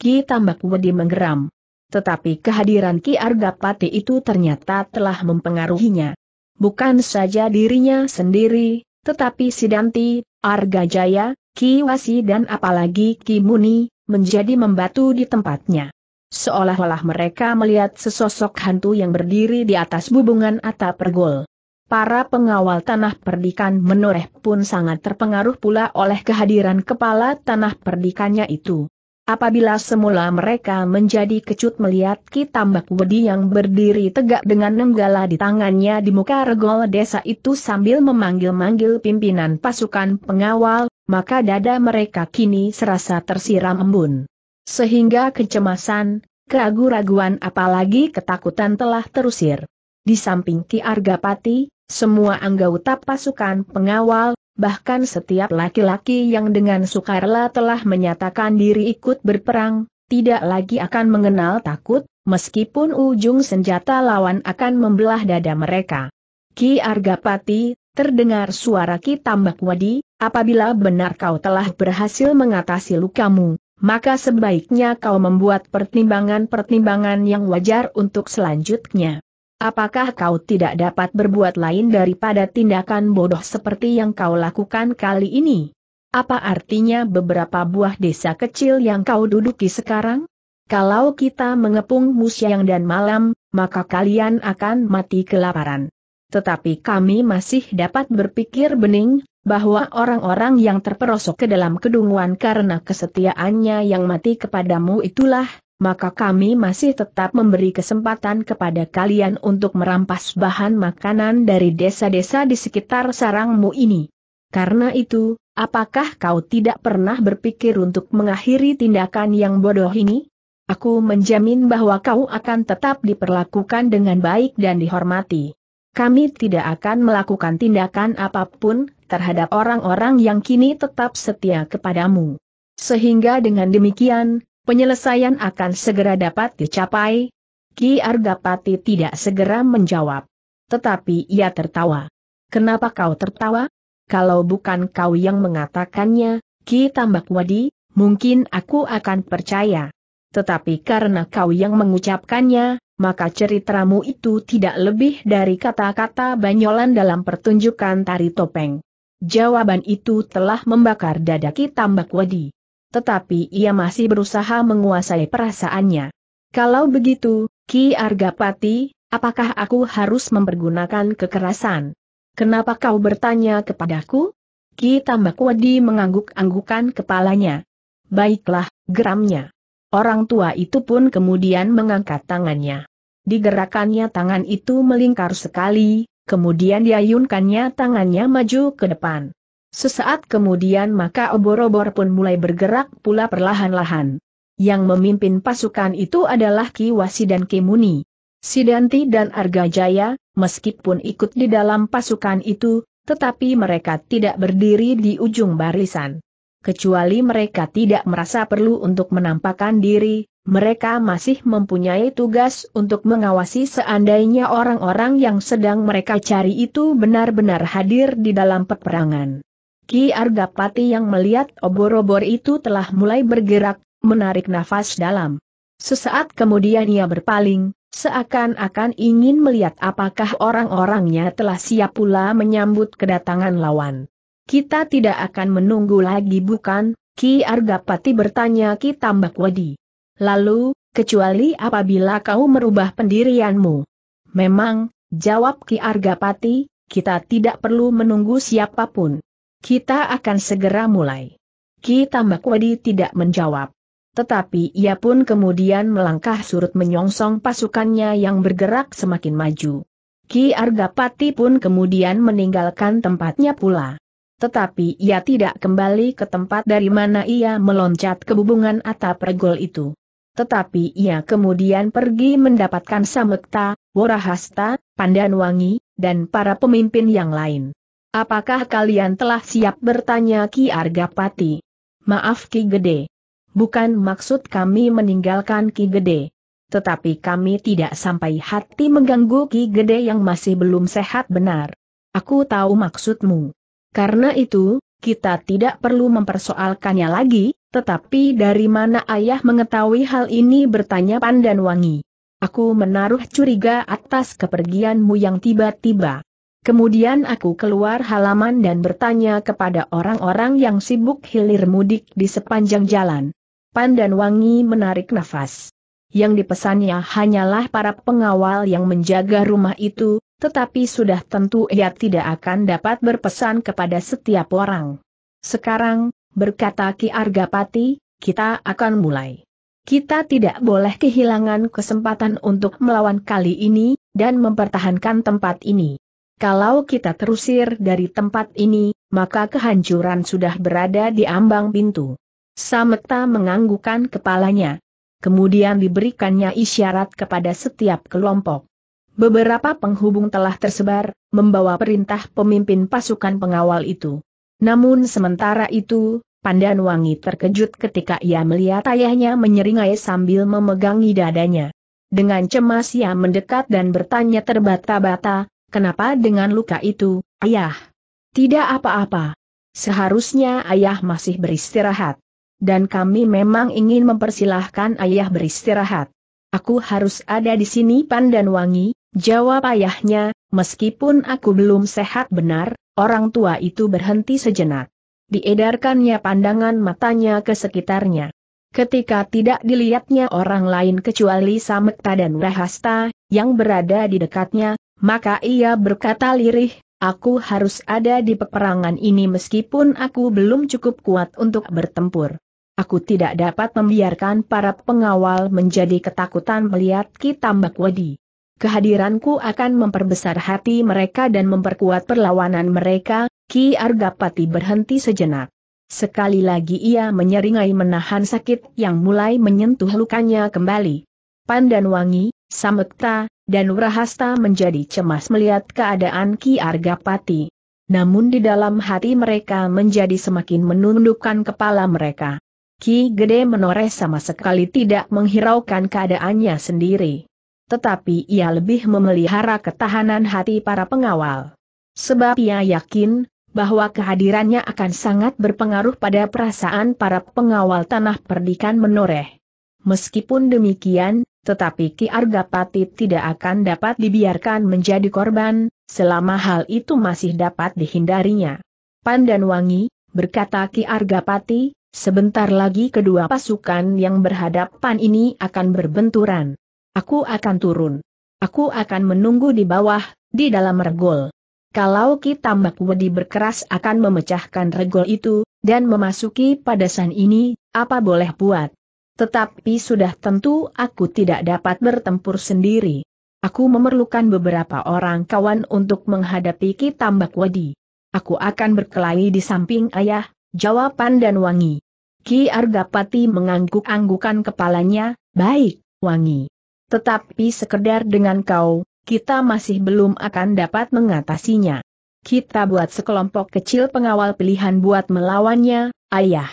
Ki Tambak Wedi menggeram. Tetapi kehadiran Ki Argapati itu ternyata telah mempengaruhinya. Bukan saja dirinya sendiri, tetapi Sidanti, Arga Jaya, Ki Wasi dan apalagi Ki Muni, menjadi membatu di tempatnya. Seolah-olah mereka melihat sesosok hantu yang berdiri di atas bubungan atap pergol. Para pengawal tanah perdikan menoreh pun sangat terpengaruh pula oleh kehadiran kepala tanah perdikannya itu. Apabila semula mereka menjadi kecut melihat Ki Tambak Wedi yang berdiri tegak dengan nenggala di tangannya di muka regol desa itu sambil memanggil-manggil pimpinan pasukan pengawal, maka dada mereka kini serasa tersiram embun. Sehingga kecemasan, keragu raguan apalagi ketakutan telah terusir. Di samping Ki Argapati, semua anggota pasukan pengawal, bahkan setiap laki-laki yang dengan sukarela telah menyatakan diri ikut berperang, tidak lagi akan mengenal takut, meskipun ujung senjata lawan akan membelah dada mereka. Ki Argapati, terdengar suara Ki Tambak apabila benar kau telah berhasil mengatasi lukamu, maka sebaiknya kau membuat pertimbangan-pertimbangan yang wajar untuk selanjutnya. Apakah kau tidak dapat berbuat lain daripada tindakan bodoh seperti yang kau lakukan kali ini? Apa artinya beberapa buah desa kecil yang kau duduki sekarang? Kalau kita mengepung musyang dan malam, maka kalian akan mati kelaparan. Tetapi kami masih dapat berpikir bening, bahwa orang-orang yang terperosok ke dalam kedunguan karena kesetiaannya yang mati kepadamu itulah, maka kami masih tetap memberi kesempatan kepada kalian untuk merampas bahan makanan dari desa-desa di sekitar sarangmu ini. Karena itu, apakah kau tidak pernah berpikir untuk mengakhiri tindakan yang bodoh ini? Aku menjamin bahwa kau akan tetap diperlakukan dengan baik dan dihormati. Kami tidak akan melakukan tindakan apapun terhadap orang-orang yang kini tetap setia kepadamu. Sehingga dengan demikian, penyelesaian akan segera dapat dicapai? Ki Argapati tidak segera menjawab. Tetapi ia tertawa. Kenapa kau tertawa? Kalau bukan kau yang mengatakannya, Ki Tambak Wadi, mungkin aku akan percaya. Tetapi karena kau yang mengucapkannya, maka ceritamu itu tidak lebih dari kata-kata banyolan dalam pertunjukan tari topeng. Jawaban itu telah membakar dada Ki Tambak Wadi tetapi ia masih berusaha menguasai perasaannya. Kalau begitu, Ki Argapati, apakah aku harus mempergunakan kekerasan? Kenapa kau bertanya kepadaku? Ki Tambakwadi mengangguk-anggukan kepalanya. Baiklah, geramnya. Orang tua itu pun kemudian mengangkat tangannya. Digerakannya tangan itu melingkar sekali, kemudian diayunkannya tangannya maju ke depan. Sesaat kemudian maka obor-obor pun mulai bergerak pula perlahan-lahan. Yang memimpin pasukan itu adalah Ki Wasi dan Ki Muni. Sidanti dan Argajaya, meskipun ikut di dalam pasukan itu, tetapi mereka tidak berdiri di ujung barisan. Kecuali mereka tidak merasa perlu untuk menampakkan diri, mereka masih mempunyai tugas untuk mengawasi seandainya orang-orang yang sedang mereka cari itu benar-benar hadir di dalam peperangan. Ki Argapati yang melihat obor-obor itu telah mulai bergerak, menarik nafas dalam. Sesaat kemudian ia berpaling, seakan-akan ingin melihat apakah orang-orangnya telah siap pula menyambut kedatangan lawan. Kita tidak akan menunggu lagi bukan, Ki Argapati bertanya Ki Tambak Wadi. Lalu, kecuali apabila kau merubah pendirianmu. Memang, jawab Ki Argapati, kita tidak perlu menunggu siapapun. Kita akan segera mulai. Ki Tamakwadi tidak menjawab. Tetapi ia pun kemudian melangkah surut menyongsong pasukannya yang bergerak semakin maju. Ki Argapati pun kemudian meninggalkan tempatnya pula. Tetapi ia tidak kembali ke tempat dari mana ia meloncat ke bubungan atap regol itu. Tetapi ia kemudian pergi mendapatkan Samekta, Warahasta, Pandanwangi, dan para pemimpin yang lain. Apakah kalian telah siap bertanya Ki Argapati? Maaf Ki Gede. Bukan maksud kami meninggalkan Ki Gede. Tetapi kami tidak sampai hati mengganggu Ki Gede yang masih belum sehat benar. Aku tahu maksudmu. Karena itu, kita tidak perlu mempersoalkannya lagi, tetapi dari mana ayah mengetahui hal ini bertanya Pandan Wangi? Aku menaruh curiga atas kepergianmu yang tiba-tiba. Kemudian aku keluar halaman dan bertanya kepada orang-orang yang sibuk hilir mudik di sepanjang jalan. Pan dan Wangi menarik nafas. Yang dipesannya hanyalah para pengawal yang menjaga rumah itu, tetapi sudah tentu ia tidak akan dapat berpesan kepada setiap orang. Sekarang, berkata Ki Argapati, kita akan mulai. Kita tidak boleh kehilangan kesempatan untuk melawan kali ini, dan mempertahankan tempat ini. Kalau kita terusir dari tempat ini, maka kehancuran sudah berada di ambang pintu. Sameta menganggukkan kepalanya. Kemudian diberikannya isyarat kepada setiap kelompok. Beberapa penghubung telah tersebar, membawa perintah pemimpin pasukan pengawal itu. Namun sementara itu, Wangi terkejut ketika ia melihat ayahnya menyeringai sambil memegangi dadanya. Dengan cemas ia mendekat dan bertanya terbata-bata, Kenapa dengan luka itu, ayah? Tidak apa-apa. Seharusnya ayah masih beristirahat. Dan kami memang ingin mempersilahkan ayah beristirahat. Aku harus ada di sini pandan Wangi. jawab ayahnya, meskipun aku belum sehat benar, orang tua itu berhenti sejenak. Diedarkannya pandangan matanya ke sekitarnya. Ketika tidak dilihatnya orang lain kecuali Samekta dan Rahasta, yang berada di dekatnya, maka ia berkata lirih, aku harus ada di peperangan ini meskipun aku belum cukup kuat untuk bertempur. Aku tidak dapat membiarkan para pengawal menjadi ketakutan melihat Mbak Wadi. Kehadiranku akan memperbesar hati mereka dan memperkuat perlawanan mereka, Ki Argapati berhenti sejenak. Sekali lagi ia menyeringai menahan sakit yang mulai menyentuh lukanya kembali. Pandan wangi, Samekta, dan Urahasta menjadi cemas melihat keadaan Ki Argapati. Namun di dalam hati mereka menjadi semakin menundukkan kepala mereka. Ki Gede menoreh sama sekali tidak menghiraukan keadaannya sendiri. Tetapi ia lebih memelihara ketahanan hati para pengawal. Sebab ia yakin, bahwa kehadirannya akan sangat berpengaruh pada perasaan para pengawal tanah perdikan menoreh. Meskipun demikian, tetapi Ki Argapati tidak akan dapat dibiarkan menjadi korban, selama hal itu masih dapat dihindarinya. Pandan Wangi, berkata Ki Argapati, sebentar lagi kedua pasukan yang berhadapan ini akan berbenturan. Aku akan turun. Aku akan menunggu di bawah, di dalam regol. Kalau Ki Tambak Wedi berkeras akan memecahkan regol itu, dan memasuki padasan ini, apa boleh buat? Tetapi sudah tentu aku tidak dapat bertempur sendiri. Aku memerlukan beberapa orang kawan untuk menghadapi Kitambak Wadi. Aku akan berkelahi di samping ayah, jawaban dan wangi. Ki Argapati mengangguk-anggukan kepalanya, baik, wangi. Tetapi sekedar dengan kau, kita masih belum akan dapat mengatasinya. Kita buat sekelompok kecil pengawal pilihan buat melawannya, ayah.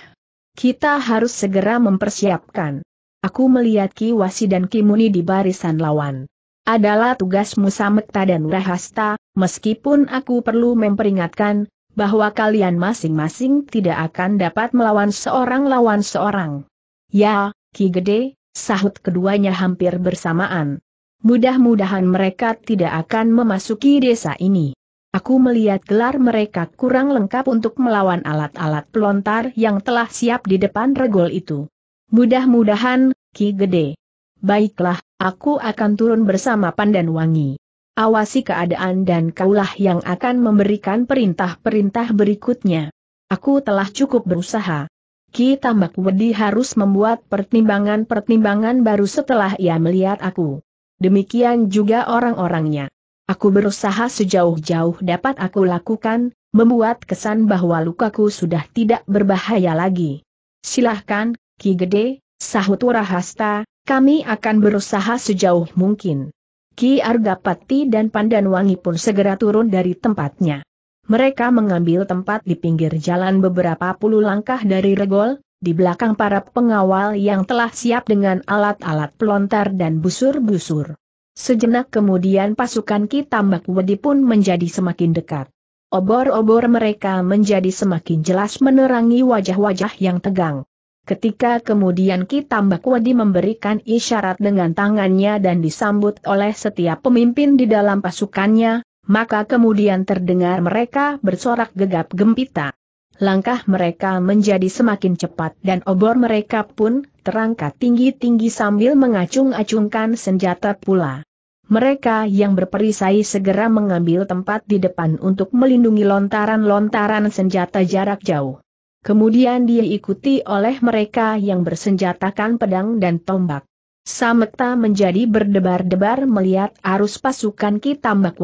Kita harus segera mempersiapkan. Aku melihat Ki Wasi dan Ki Muni di barisan lawan. Adalah tugasmu Samekta dan Rahasta, meskipun aku perlu memperingatkan, bahwa kalian masing-masing tidak akan dapat melawan seorang lawan seorang. Ya, Ki Gede, sahut keduanya hampir bersamaan. Mudah-mudahan mereka tidak akan memasuki desa ini. Aku melihat gelar mereka kurang lengkap untuk melawan alat-alat pelontar yang telah siap di depan regol itu. Mudah-mudahan, Ki Gede. Baiklah, aku akan turun bersama Pandan Wangi. Awasi keadaan dan kaulah yang akan memberikan perintah-perintah berikutnya. Aku telah cukup berusaha. Ki Tambak Wedi harus membuat pertimbangan-pertimbangan baru setelah ia melihat aku. Demikian juga orang-orangnya. Aku berusaha sejauh-jauh dapat aku lakukan, membuat kesan bahwa lukaku sudah tidak berbahaya lagi. Silahkan, Ki Gede, sahut Warahasta, kami akan berusaha sejauh mungkin. Ki Argapati dan Pandanwangi pun segera turun dari tempatnya. Mereka mengambil tempat di pinggir jalan beberapa puluh langkah dari regol, di belakang para pengawal yang telah siap dengan alat-alat pelontar dan busur-busur. Sejenak kemudian pasukan Ki Tambak Wedi pun menjadi semakin dekat. Obor-obor mereka menjadi semakin jelas menerangi wajah-wajah yang tegang. Ketika kemudian Ki Tambak Wedi memberikan isyarat dengan tangannya dan disambut oleh setiap pemimpin di dalam pasukannya, maka kemudian terdengar mereka bersorak gegap gempita. Langkah mereka menjadi semakin cepat dan obor mereka pun terangkat tinggi-tinggi sambil mengacung-acungkan senjata pula. Mereka yang berperisai segera mengambil tempat di depan untuk melindungi lontaran-lontaran senjata jarak jauh. Kemudian diikuti oleh mereka yang bersenjatakan pedang dan tombak. Sameta menjadi berdebar-debar melihat arus pasukan Ki Tambak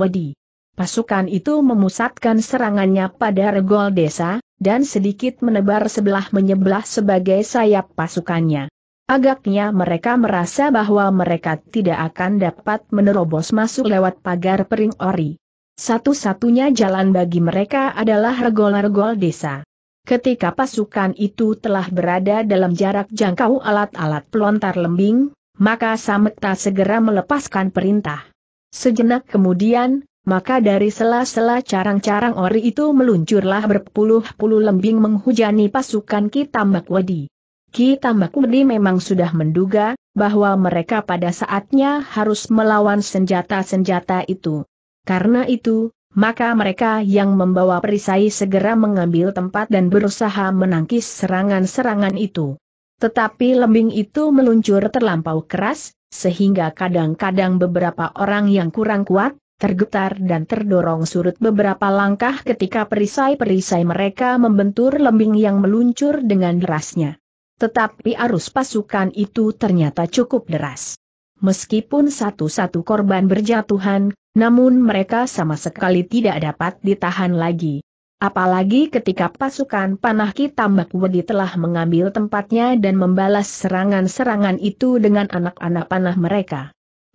Pasukan itu memusatkan serangannya pada regol desa, dan sedikit menebar sebelah menyebelah sebagai sayap pasukannya. Agaknya mereka merasa bahwa mereka tidak akan dapat menerobos masuk lewat pagar pering ori. Satu-satunya jalan bagi mereka adalah regol-regol desa. Ketika pasukan itu telah berada dalam jarak jangkau alat-alat pelontar lembing, maka Sameta segera melepaskan perintah. Sejenak kemudian, maka dari sela-sela carang-carang ori itu meluncurlah berpuluh-puluh lembing menghujani pasukan Kitambak Wadi. Ki Tambak memang sudah menduga, bahwa mereka pada saatnya harus melawan senjata-senjata itu. Karena itu, maka mereka yang membawa perisai segera mengambil tempat dan berusaha menangkis serangan-serangan itu. Tetapi lembing itu meluncur terlampau keras, sehingga kadang-kadang beberapa orang yang kurang kuat, tergetar dan terdorong surut beberapa langkah ketika perisai-perisai mereka membentur lembing yang meluncur dengan derasnya tetapi arus pasukan itu ternyata cukup deras. Meskipun satu-satu korban berjatuhan, namun mereka sama sekali tidak dapat ditahan lagi. Apalagi ketika pasukan Panahki Tambak Wedi telah mengambil tempatnya dan membalas serangan-serangan itu dengan anak-anak panah mereka.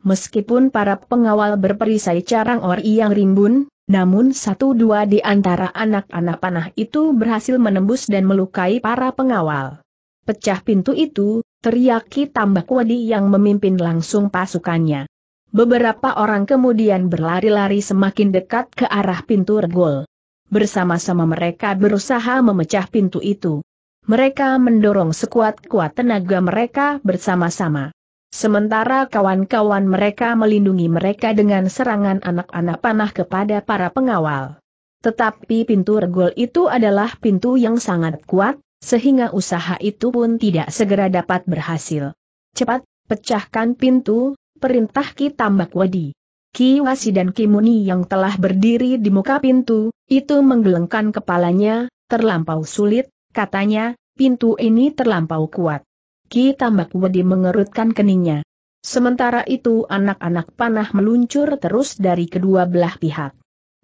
Meskipun para pengawal berperisai carang ori yang rimbun, namun satu dua di antara anak-anak panah itu berhasil menembus dan melukai para pengawal. Pecah pintu itu, teriaki tambah Tambak yang memimpin langsung pasukannya. Beberapa orang kemudian berlari-lari semakin dekat ke arah pintu regol. Bersama-sama mereka berusaha memecah pintu itu. Mereka mendorong sekuat-kuat tenaga mereka bersama-sama. Sementara kawan-kawan mereka melindungi mereka dengan serangan anak-anak panah kepada para pengawal. Tetapi pintu regol itu adalah pintu yang sangat kuat, sehingga usaha itu pun tidak segera dapat berhasil. Cepat, pecahkan pintu, perintah Ki Tambak Wadi. Ki Wasi dan Ki Muni yang telah berdiri di muka pintu, itu menggelengkan kepalanya, terlampau sulit, katanya, pintu ini terlampau kuat. Ki Tambak Wadi mengerutkan keningnya. Sementara itu anak-anak panah meluncur terus dari kedua belah pihak.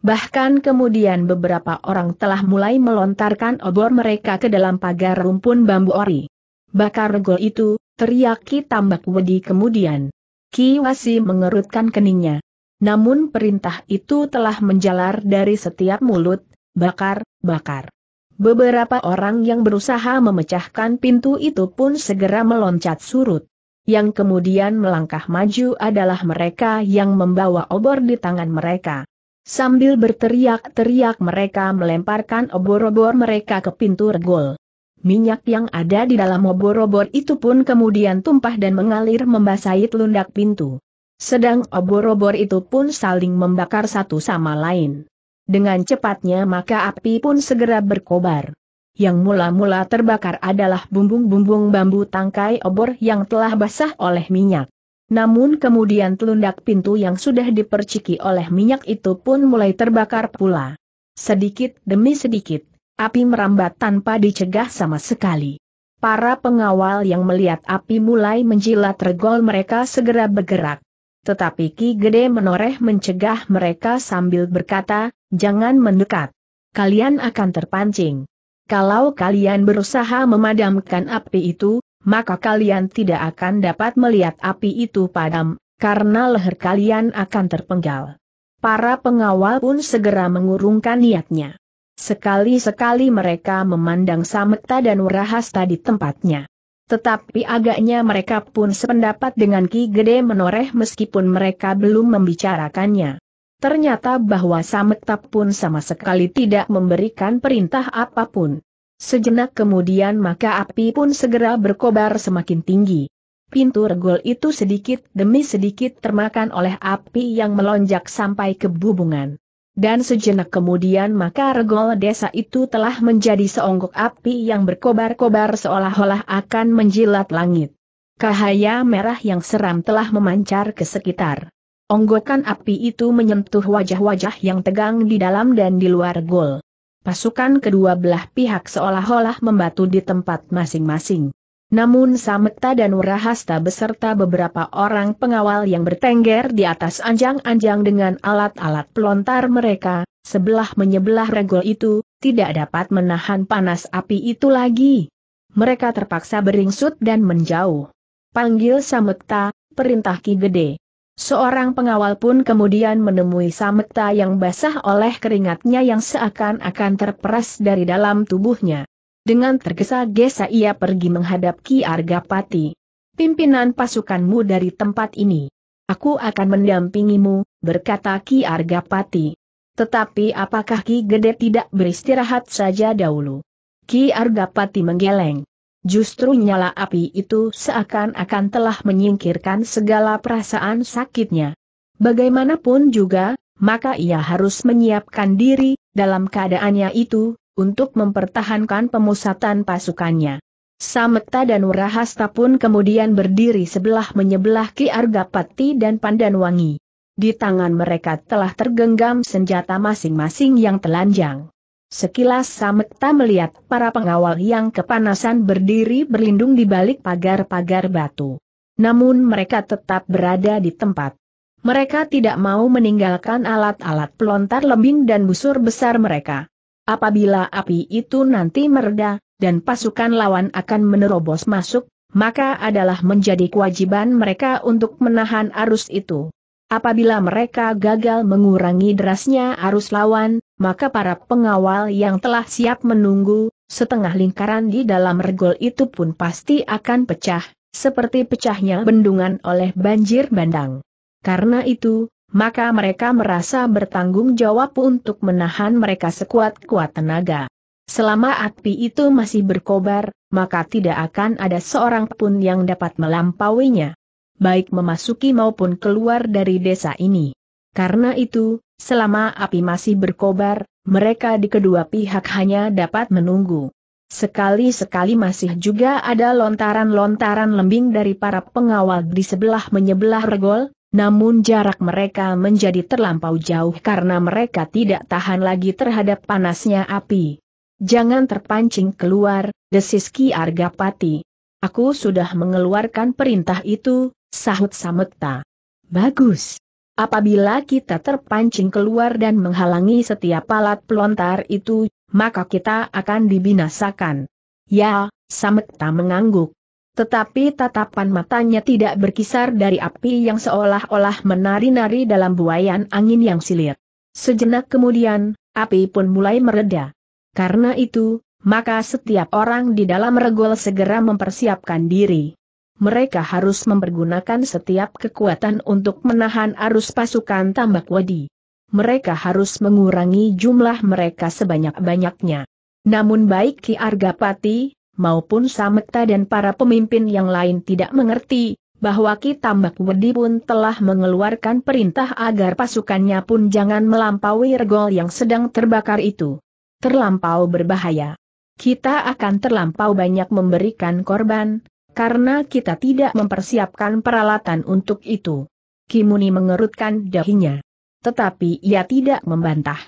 Bahkan kemudian beberapa orang telah mulai melontarkan obor mereka ke dalam pagar rumpun bambu ori. Bakar gol itu, teriak Ki Tambak Wedi kemudian. Ki Wasi mengerutkan keningnya. Namun perintah itu telah menjalar dari setiap mulut, bakar, bakar. Beberapa orang yang berusaha memecahkan pintu itu pun segera meloncat surut. Yang kemudian melangkah maju adalah mereka yang membawa obor di tangan mereka. Sambil berteriak-teriak mereka melemparkan obor-obor mereka ke pintu regol. Minyak yang ada di dalam obor-obor itu pun kemudian tumpah dan mengalir membasahi telundak pintu. Sedang obor-obor itu pun saling membakar satu sama lain. Dengan cepatnya maka api pun segera berkobar. Yang mula-mula terbakar adalah bumbung-bumbung bambu tangkai obor yang telah basah oleh minyak. Namun kemudian telundak pintu yang sudah diperciki oleh minyak itu pun mulai terbakar pula. Sedikit demi sedikit, api merambat tanpa dicegah sama sekali. Para pengawal yang melihat api mulai menjilat regol mereka segera bergerak. Tetapi Ki Gede menoreh mencegah mereka sambil berkata, jangan mendekat. Kalian akan terpancing. Kalau kalian berusaha memadamkan api itu, maka kalian tidak akan dapat melihat api itu padam, karena leher kalian akan terpenggal. Para pengawal pun segera mengurungkan niatnya. Sekali-sekali mereka memandang Samekta dan Wrahasta di tempatnya. Tetapi agaknya mereka pun sependapat dengan Ki Gede menoreh meskipun mereka belum membicarakannya. Ternyata bahwa Samekta pun sama sekali tidak memberikan perintah apapun. Sejenak kemudian maka api pun segera berkobar semakin tinggi. Pintu regol itu sedikit demi sedikit termakan oleh api yang melonjak sampai ke bubungan. Dan sejenak kemudian maka regol desa itu telah menjadi seonggok api yang berkobar-kobar seolah-olah akan menjilat langit. Cahaya merah yang seram telah memancar ke sekitar. Onggokan api itu menyentuh wajah-wajah yang tegang di dalam dan di luar gol. Pasukan kedua belah pihak seolah-olah membatu di tempat masing-masing. Namun Samekta dan Wrahasta beserta beberapa orang pengawal yang bertengger di atas anjang-anjang dengan alat-alat pelontar mereka, sebelah menyebelah regol itu, tidak dapat menahan panas api itu lagi. Mereka terpaksa beringsut dan menjauh. Panggil Samekta, perintah Ki Gede. Seorang pengawal pun kemudian menemui Sameta yang basah oleh keringatnya yang seakan-akan terperas dari dalam tubuhnya. Dengan tergesa-gesa ia pergi menghadap Ki Argapati. Pimpinan pasukanmu dari tempat ini. Aku akan mendampingimu, berkata Ki Argapati. Tetapi apakah Ki Gede tidak beristirahat saja dahulu? Ki Argapati menggeleng. Justru nyala api itu seakan-akan telah menyingkirkan segala perasaan sakitnya. Bagaimanapun juga, maka ia harus menyiapkan diri, dalam keadaannya itu, untuk mempertahankan pemusatan pasukannya. Sameta dan Wrahasta pun kemudian berdiri sebelah menyebelah Ki Argapati dan Pandanwangi. Di tangan mereka telah tergenggam senjata masing-masing yang telanjang. Sekilas Samekta melihat para pengawal yang kepanasan berdiri berlindung di balik pagar-pagar batu. Namun mereka tetap berada di tempat. Mereka tidak mau meninggalkan alat-alat pelontar lembing dan busur besar mereka. Apabila api itu nanti mereda, dan pasukan lawan akan menerobos masuk, maka adalah menjadi kewajiban mereka untuk menahan arus itu. Apabila mereka gagal mengurangi derasnya arus lawan, maka para pengawal yang telah siap menunggu, setengah lingkaran di dalam regol itu pun pasti akan pecah, seperti pecahnya bendungan oleh banjir bandang. Karena itu, maka mereka merasa bertanggung jawab untuk menahan mereka sekuat-kuat tenaga. Selama api itu masih berkobar, maka tidak akan ada seorang pun yang dapat melampauinya. Baik memasuki maupun keluar dari desa ini. Karena itu, Selama api masih berkobar, mereka di kedua pihak hanya dapat menunggu. Sekali-sekali masih juga ada lontaran-lontaran lembing dari para pengawal di sebelah menyebelah regol, namun jarak mereka menjadi terlampau jauh karena mereka tidak tahan lagi terhadap panasnya api. Jangan terpancing keluar, Desiski Ki Argapati. Aku sudah mengeluarkan perintah itu, sahut Sametta. Bagus. Apabila kita terpancing keluar dan menghalangi setiap alat pelontar itu, maka kita akan dibinasakan. Ya, Samekta mengangguk. Tetapi tatapan matanya tidak berkisar dari api yang seolah-olah menari-nari dalam buayan angin yang silir. Sejenak kemudian, api pun mulai mereda. Karena itu, maka setiap orang di dalam regol segera mempersiapkan diri mereka harus mempergunakan setiap kekuatan untuk menahan arus pasukan tambak wadi. Mereka harus mengurangi jumlah mereka sebanyak-banyaknya. Namun baik Ki Argapati, maupun Samekta dan para pemimpin yang lain tidak mengerti, bahwa Ki Tambak Wedi pun telah mengeluarkan perintah agar pasukannya pun jangan melampaui regol yang sedang terbakar itu. Terlampau berbahaya. Kita akan terlampau banyak memberikan korban, karena kita tidak mempersiapkan peralatan untuk itu. Kimuni mengerutkan dahinya. Tetapi ia tidak membantah.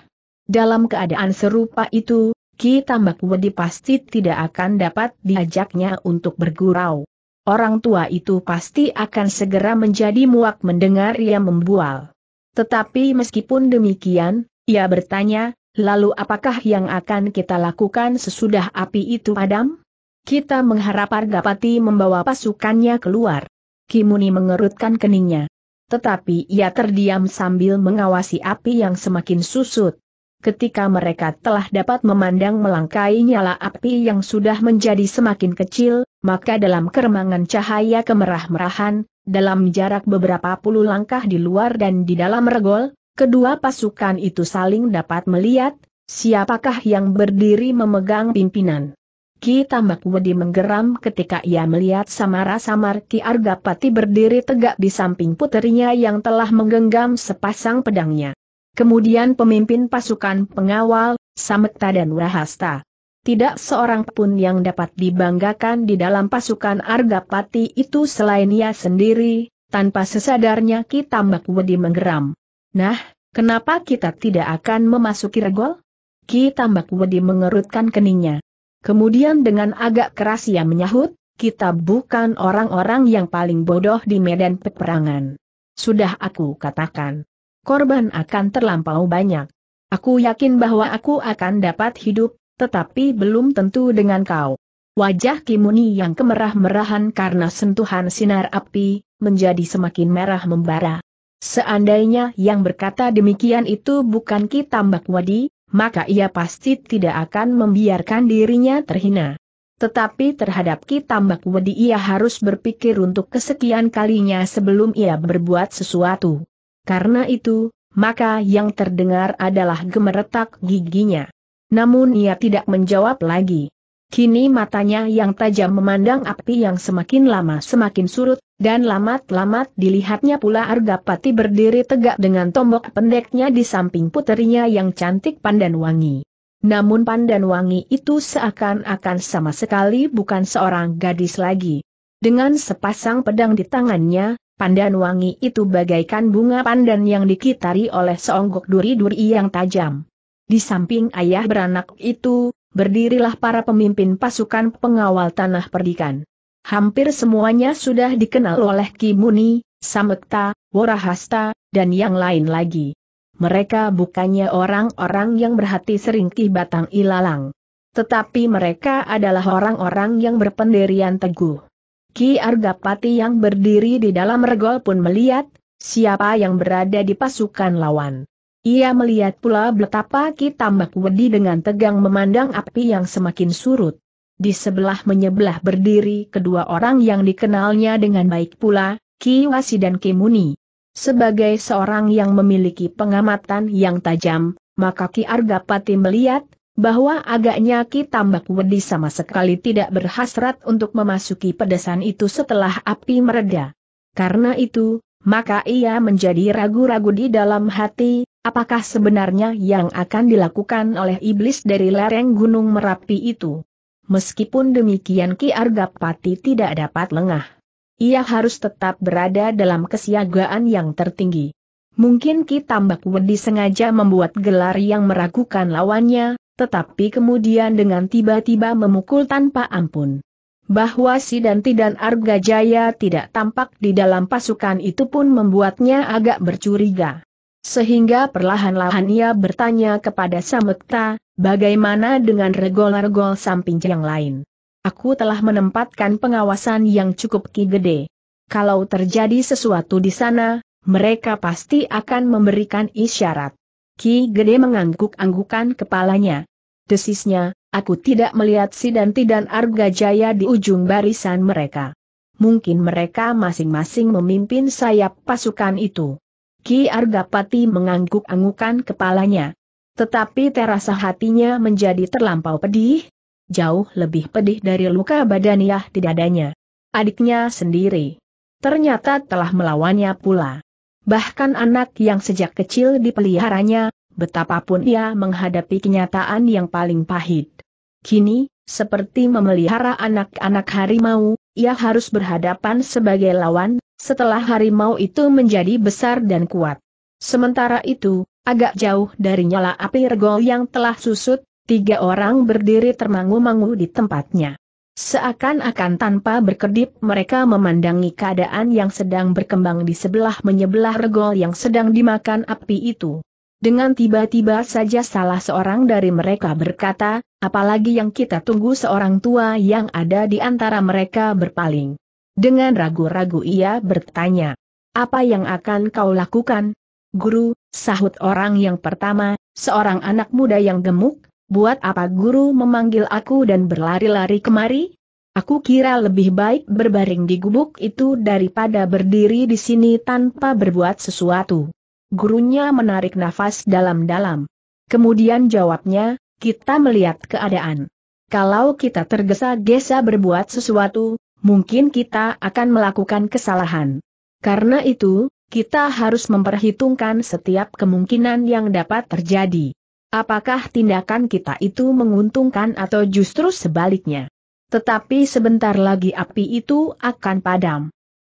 Dalam keadaan serupa itu, Ki Tambak Wedi pasti tidak akan dapat diajaknya untuk bergurau. Orang tua itu pasti akan segera menjadi muak mendengar ia membual. Tetapi meskipun demikian, ia bertanya, lalu apakah yang akan kita lakukan sesudah api itu padam? Kita mengharap Argapati membawa pasukannya keluar. Kimuni mengerutkan keningnya. Tetapi ia terdiam sambil mengawasi api yang semakin susut. Ketika mereka telah dapat memandang melangkai nyala api yang sudah menjadi semakin kecil, maka dalam keremangan cahaya kemerah-merahan, dalam jarak beberapa puluh langkah di luar dan di dalam regol, kedua pasukan itu saling dapat melihat, siapakah yang berdiri memegang pimpinan. Ki Tambak Wedi menggeram ketika ia melihat samara-samar Ki Argapati berdiri tegak di samping puterinya yang telah menggenggam sepasang pedangnya. Kemudian pemimpin pasukan pengawal, Samekta dan Rahasta. Tidak seorang pun yang dapat dibanggakan di dalam pasukan Argapati itu selain ia sendiri, tanpa sesadarnya Ki Tambak Wedi menggeram. Nah, kenapa kita tidak akan memasuki regol? Ki Tambak Wedi mengerutkan keningnya. Kemudian dengan agak keras ia menyahut, kita bukan orang-orang yang paling bodoh di medan peperangan. Sudah aku katakan. Korban akan terlampau banyak. Aku yakin bahwa aku akan dapat hidup, tetapi belum tentu dengan kau. Wajah Kimuni yang kemerah-merahan karena sentuhan sinar api, menjadi semakin merah membara. Seandainya yang berkata demikian itu bukan Ki Mbak Wadi, maka ia pasti tidak akan membiarkan dirinya terhina. Tetapi terhadap Kitambak Wedi ia harus berpikir untuk kesekian kalinya sebelum ia berbuat sesuatu. Karena itu, maka yang terdengar adalah gemeretak giginya. Namun ia tidak menjawab lagi. Kini matanya yang tajam memandang api yang semakin lama semakin surut, dan lamat-lamat dilihatnya pula Argapati berdiri tegak dengan tombok pendeknya di samping puterinya yang cantik Pandan Wangi. Namun Pandan Wangi itu seakan-akan sama sekali bukan seorang gadis lagi. Dengan sepasang pedang di tangannya, Pandan Wangi itu bagaikan bunga pandan yang dikitari oleh seonggok duri-duri yang tajam. Di samping ayah beranak itu, berdirilah para pemimpin pasukan pengawal tanah perdikan hampir semuanya sudah dikenal oleh Kimuni, Samekta, Warahasta, dan yang lain lagi. Mereka bukannya orang-orang yang berhati seringkih batang ilalang. Tetapi mereka adalah orang-orang yang berpendirian teguh. Ki Argapati yang berdiri di dalam regol pun melihat, siapa yang berada di pasukan lawan. Ia melihat pula betapa Ki Tambak Wedi dengan tegang memandang api yang semakin surut. Di sebelah menyebelah berdiri kedua orang yang dikenalnya dengan baik pula, Ki Wasi dan Ki Muni. Sebagai seorang yang memiliki pengamatan yang tajam, maka Ki Argapati melihat, bahwa agaknya Ki Tambak Wedi sama sekali tidak berhasrat untuk memasuki pedesan itu setelah api mereda. Karena itu, maka ia menjadi ragu-ragu di dalam hati, apakah sebenarnya yang akan dilakukan oleh iblis dari lereng Gunung Merapi itu. Meskipun demikian Ki Argapati tidak dapat lengah. Ia harus tetap berada dalam kesiagaan yang tertinggi. Mungkin Ki Tambak Wedi sengaja membuat gelar yang meragukan lawannya, tetapi kemudian dengan tiba-tiba memukul tanpa ampun. Bahwa Danti dan Argajaya tidak tampak di dalam pasukan itu pun membuatnya agak bercuriga. Sehingga perlahan-lahan ia bertanya kepada Samekta, bagaimana dengan regol-regol samping yang lain? Aku telah menempatkan pengawasan yang cukup ki gede. Kalau terjadi sesuatu di sana, mereka pasti akan memberikan isyarat. Ki gede mengangguk-anggukan kepalanya. Desisnya, aku tidak melihat Sidanti dan Arga Jaya di ujung barisan mereka. Mungkin mereka masing-masing memimpin sayap pasukan itu. Ki Argapati mengangguk-anggukan kepalanya. Tetapi terasa hatinya menjadi terlampau pedih, jauh lebih pedih dari luka badaniah di dadanya. Adiknya sendiri. Ternyata telah melawannya pula. Bahkan anak yang sejak kecil dipeliharanya, betapapun ia menghadapi kenyataan yang paling pahit. Kini, seperti memelihara anak-anak harimau, ia harus berhadapan sebagai lawan, setelah harimau itu menjadi besar dan kuat. Sementara itu, agak jauh dari nyala api regol yang telah susut, tiga orang berdiri termangu-mangu di tempatnya. Seakan-akan tanpa berkedip mereka memandangi keadaan yang sedang berkembang di sebelah menyebelah regol yang sedang dimakan api itu. Dengan tiba-tiba saja salah seorang dari mereka berkata, apalagi yang kita tunggu seorang tua yang ada di antara mereka berpaling. Dengan ragu-ragu ia bertanya, apa yang akan kau lakukan? Guru, sahut orang yang pertama, seorang anak muda yang gemuk, buat apa guru memanggil aku dan berlari-lari kemari? Aku kira lebih baik berbaring di gubuk itu daripada berdiri di sini tanpa berbuat sesuatu. Gurunya menarik nafas dalam-dalam. Kemudian jawabnya, kita melihat keadaan. Kalau kita tergesa-gesa berbuat sesuatu, mungkin kita akan melakukan kesalahan. Karena itu, kita harus memperhitungkan setiap kemungkinan yang dapat terjadi. Apakah tindakan kita itu menguntungkan atau justru sebaliknya? Tetapi sebentar lagi api itu akan padam.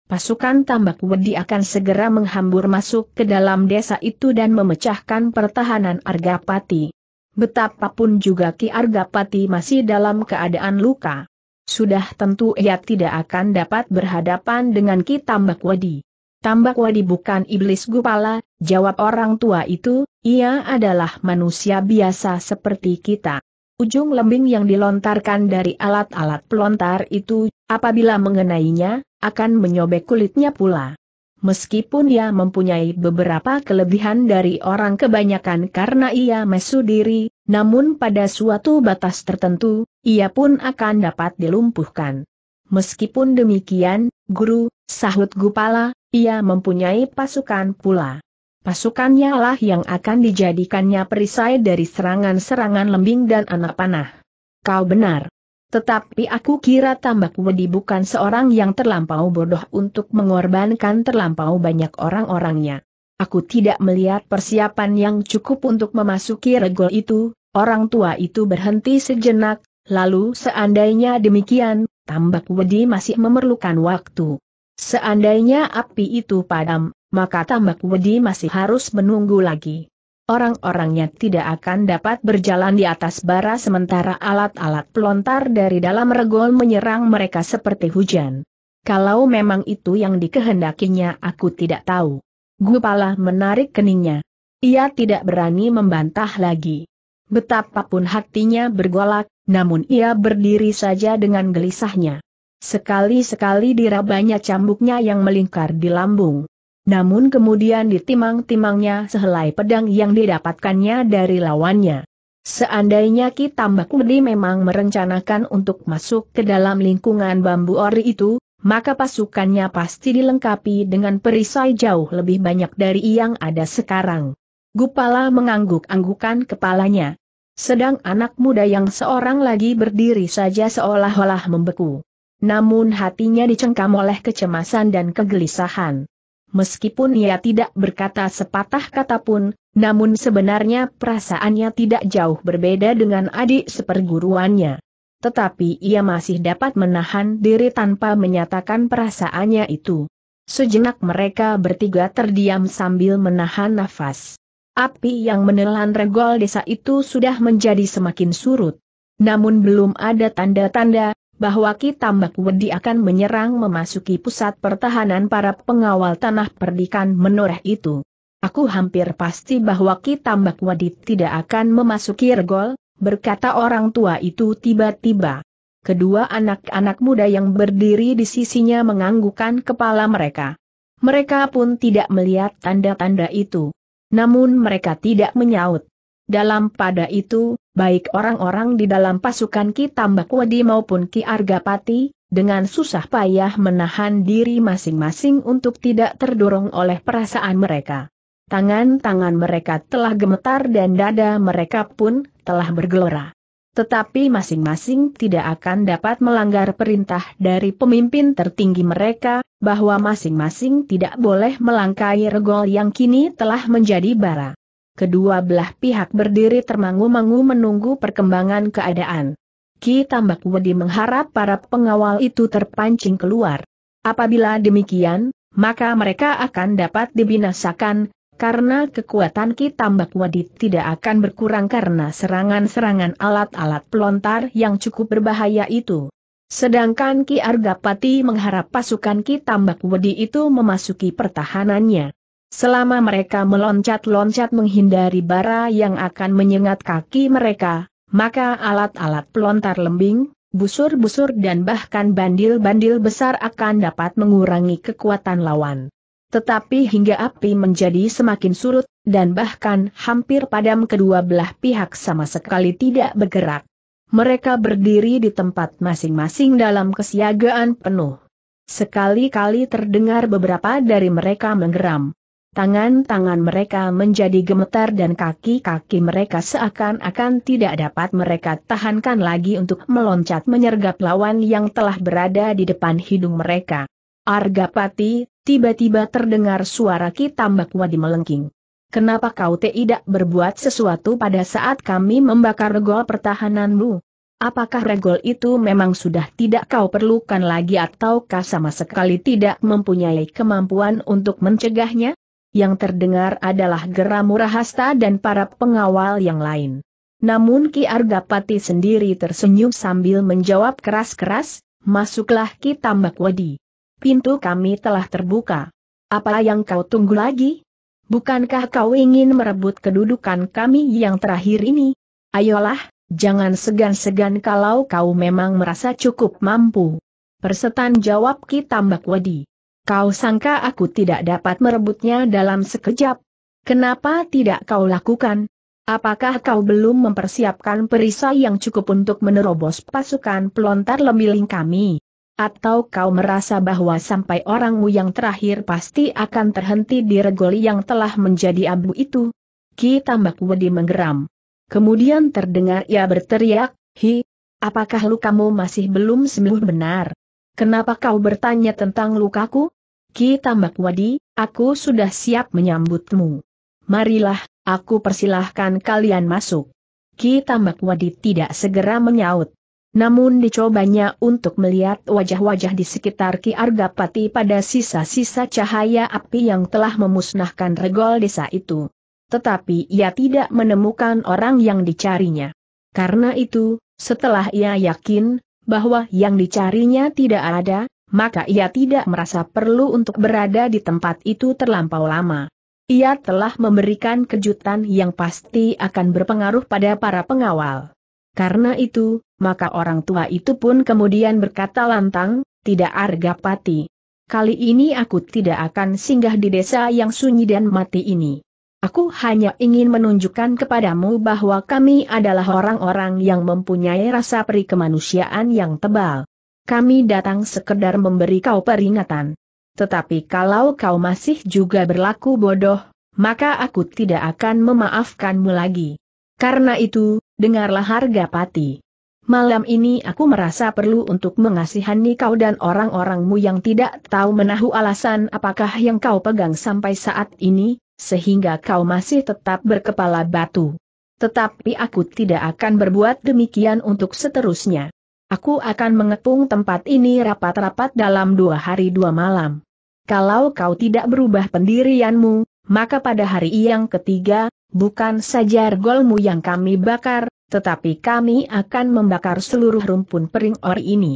Pasukan tambak wedi akan segera menghambur masuk ke dalam desa itu dan memecahkan pertahanan Argapati. Betapapun juga Ki Argapati masih dalam keadaan luka sudah tentu ia tidak akan dapat berhadapan dengan Ki Tambak Wadi. Tambak Wadi bukan iblis gupala, jawab orang tua itu, ia adalah manusia biasa seperti kita. Ujung lembing yang dilontarkan dari alat-alat pelontar itu, apabila mengenainya, akan menyobek kulitnya pula. Meskipun ia mempunyai beberapa kelebihan dari orang kebanyakan karena ia mesu diri, namun pada suatu batas tertentu, ia pun akan dapat dilumpuhkan. Meskipun demikian, guru, sahut Gupala, ia mempunyai pasukan pula. Pasukannya lah yang akan dijadikannya perisai dari serangan-serangan lembing dan anak panah. Kau benar. Tetapi aku kira tambak wedi bukan seorang yang terlampau bodoh untuk mengorbankan terlampau banyak orang-orangnya. Aku tidak melihat persiapan yang cukup untuk memasuki regol itu, orang tua itu berhenti sejenak, lalu seandainya demikian, tambak wedi masih memerlukan waktu. Seandainya api itu padam, maka tambak wedi masih harus menunggu lagi orang-orangnya tidak akan dapat berjalan di atas bara sementara alat-alat pelontar dari dalam regol menyerang mereka seperti hujan. Kalau memang itu yang dikehendakinya aku tidak tahu. Gupala menarik keningnya. Ia tidak berani membantah lagi. Betapapun hatinya bergolak, namun ia berdiri saja dengan gelisahnya. Sekali-sekali dirabanya cambuknya yang melingkar di lambung. Namun kemudian ditimang-timangnya sehelai pedang yang didapatkannya dari lawannya. Seandainya Ki Tambak memang merencanakan untuk masuk ke dalam lingkungan bambu ori itu, maka pasukannya pasti dilengkapi dengan perisai jauh lebih banyak dari yang ada sekarang. Gupala mengangguk-anggukan kepalanya. Sedang anak muda yang seorang lagi berdiri saja seolah-olah membeku. Namun hatinya dicengkam oleh kecemasan dan kegelisahan meskipun ia tidak berkata sepatah kata pun, namun sebenarnya perasaannya tidak jauh berbeda dengan adik seperguruannya. Tetapi ia masih dapat menahan diri tanpa menyatakan perasaannya itu. Sejenak mereka bertiga terdiam sambil menahan nafas. Api yang menelan regol desa itu sudah menjadi semakin surut. Namun belum ada tanda-tanda bahwa Kitambak Wedi akan menyerang memasuki pusat pertahanan para pengawal tanah perdikan menoreh itu. Aku hampir pasti bahwa Kitambak Wedi tidak akan memasuki Regol, berkata orang tua itu tiba-tiba. Kedua anak-anak muda yang berdiri di sisinya menganggukkan kepala mereka. Mereka pun tidak melihat tanda-tanda itu. Namun mereka tidak menyaut. Dalam pada itu, baik orang-orang di dalam pasukan Ki Wedi maupun Ki Argapati, dengan susah payah menahan diri masing-masing untuk tidak terdorong oleh perasaan mereka. Tangan-tangan mereka telah gemetar dan dada mereka pun telah bergelora. Tetapi masing-masing tidak akan dapat melanggar perintah dari pemimpin tertinggi mereka, bahwa masing-masing tidak boleh melangkai regol yang kini telah menjadi bara kedua belah pihak berdiri termangu-mangu menunggu perkembangan keadaan. Ki Tambak Wedi mengharap para pengawal itu terpancing keluar. Apabila demikian, maka mereka akan dapat dibinasakan, karena kekuatan Ki Tambak Wedi tidak akan berkurang karena serangan-serangan alat-alat pelontar yang cukup berbahaya itu. Sedangkan Ki Argapati mengharap pasukan Ki Tambak Wedi itu memasuki pertahanannya. Selama mereka meloncat-loncat menghindari bara yang akan menyengat kaki mereka, maka alat-alat pelontar lembing, busur-busur dan bahkan bandil-bandil besar akan dapat mengurangi kekuatan lawan. Tetapi hingga api menjadi semakin surut, dan bahkan hampir padam kedua belah pihak sama sekali tidak bergerak. Mereka berdiri di tempat masing-masing dalam kesiagaan penuh. Sekali-kali terdengar beberapa dari mereka menggeram, Tangan-tangan mereka menjadi gemetar dan kaki-kaki mereka seakan-akan tidak dapat mereka tahankan lagi untuk meloncat menyergap lawan yang telah berada di depan hidung mereka. Argapati, tiba-tiba terdengar suara Ki Tambak Wadi melengking. Kenapa kau tidak berbuat sesuatu pada saat kami membakar regol pertahananmu? Apakah regol itu memang sudah tidak kau perlukan lagi ataukah sama sekali tidak mempunyai kemampuan untuk mencegahnya? yang terdengar adalah geram Rahasta dan para pengawal yang lain. Namun Ki Argapati sendiri tersenyum sambil menjawab keras-keras, masuklah Ki Tambak Wadi. Pintu kami telah terbuka. Apa yang kau tunggu lagi? Bukankah kau ingin merebut kedudukan kami yang terakhir ini? Ayolah, jangan segan-segan kalau kau memang merasa cukup mampu. Persetan jawab Ki Tambak Wadi. Kau sangka aku tidak dapat merebutnya dalam sekejap? Kenapa tidak kau lakukan? Apakah kau belum mempersiapkan perisai yang cukup untuk menerobos pasukan pelontar lemiling kami? Atau kau merasa bahwa sampai orangmu yang terakhir pasti akan terhenti di regoli yang telah menjadi abu itu? Ki tambak wedi menggeram. Kemudian terdengar ia berteriak, Hi, apakah lukamu masih belum sembuh benar? kenapa kau bertanya tentang lukaku? Ki Tambak Wadi, aku sudah siap menyambutmu. Marilah, aku persilahkan kalian masuk. Ki Tambak Wadi tidak segera menyaut. Namun dicobanya untuk melihat wajah-wajah di sekitar Ki Argapati pada sisa-sisa cahaya api yang telah memusnahkan regol desa itu. Tetapi ia tidak menemukan orang yang dicarinya. Karena itu, setelah ia yakin bahwa yang dicarinya tidak ada, maka ia tidak merasa perlu untuk berada di tempat itu terlampau lama. Ia telah memberikan kejutan yang pasti akan berpengaruh pada para pengawal. Karena itu, maka orang tua itu pun kemudian berkata lantang, tidak pati. Kali ini aku tidak akan singgah di desa yang sunyi dan mati ini. Aku hanya ingin menunjukkan kepadamu bahwa kami adalah orang-orang yang mempunyai rasa peri kemanusiaan yang tebal. Kami datang sekedar memberi kau peringatan. Tetapi kalau kau masih juga berlaku bodoh, maka aku tidak akan memaafkanmu lagi. Karena itu, dengarlah harga pati. Malam ini aku merasa perlu untuk mengasihani kau dan orang-orangmu yang tidak tahu menahu alasan apakah yang kau pegang sampai saat ini, sehingga kau masih tetap berkepala batu. Tetapi aku tidak akan berbuat demikian untuk seterusnya. Aku akan mengepung tempat ini rapat-rapat dalam dua hari dua malam. Kalau kau tidak berubah pendirianmu, maka pada hari yang ketiga, bukan saja golmu yang kami bakar, tetapi kami akan membakar seluruh rumpun pering ori ini.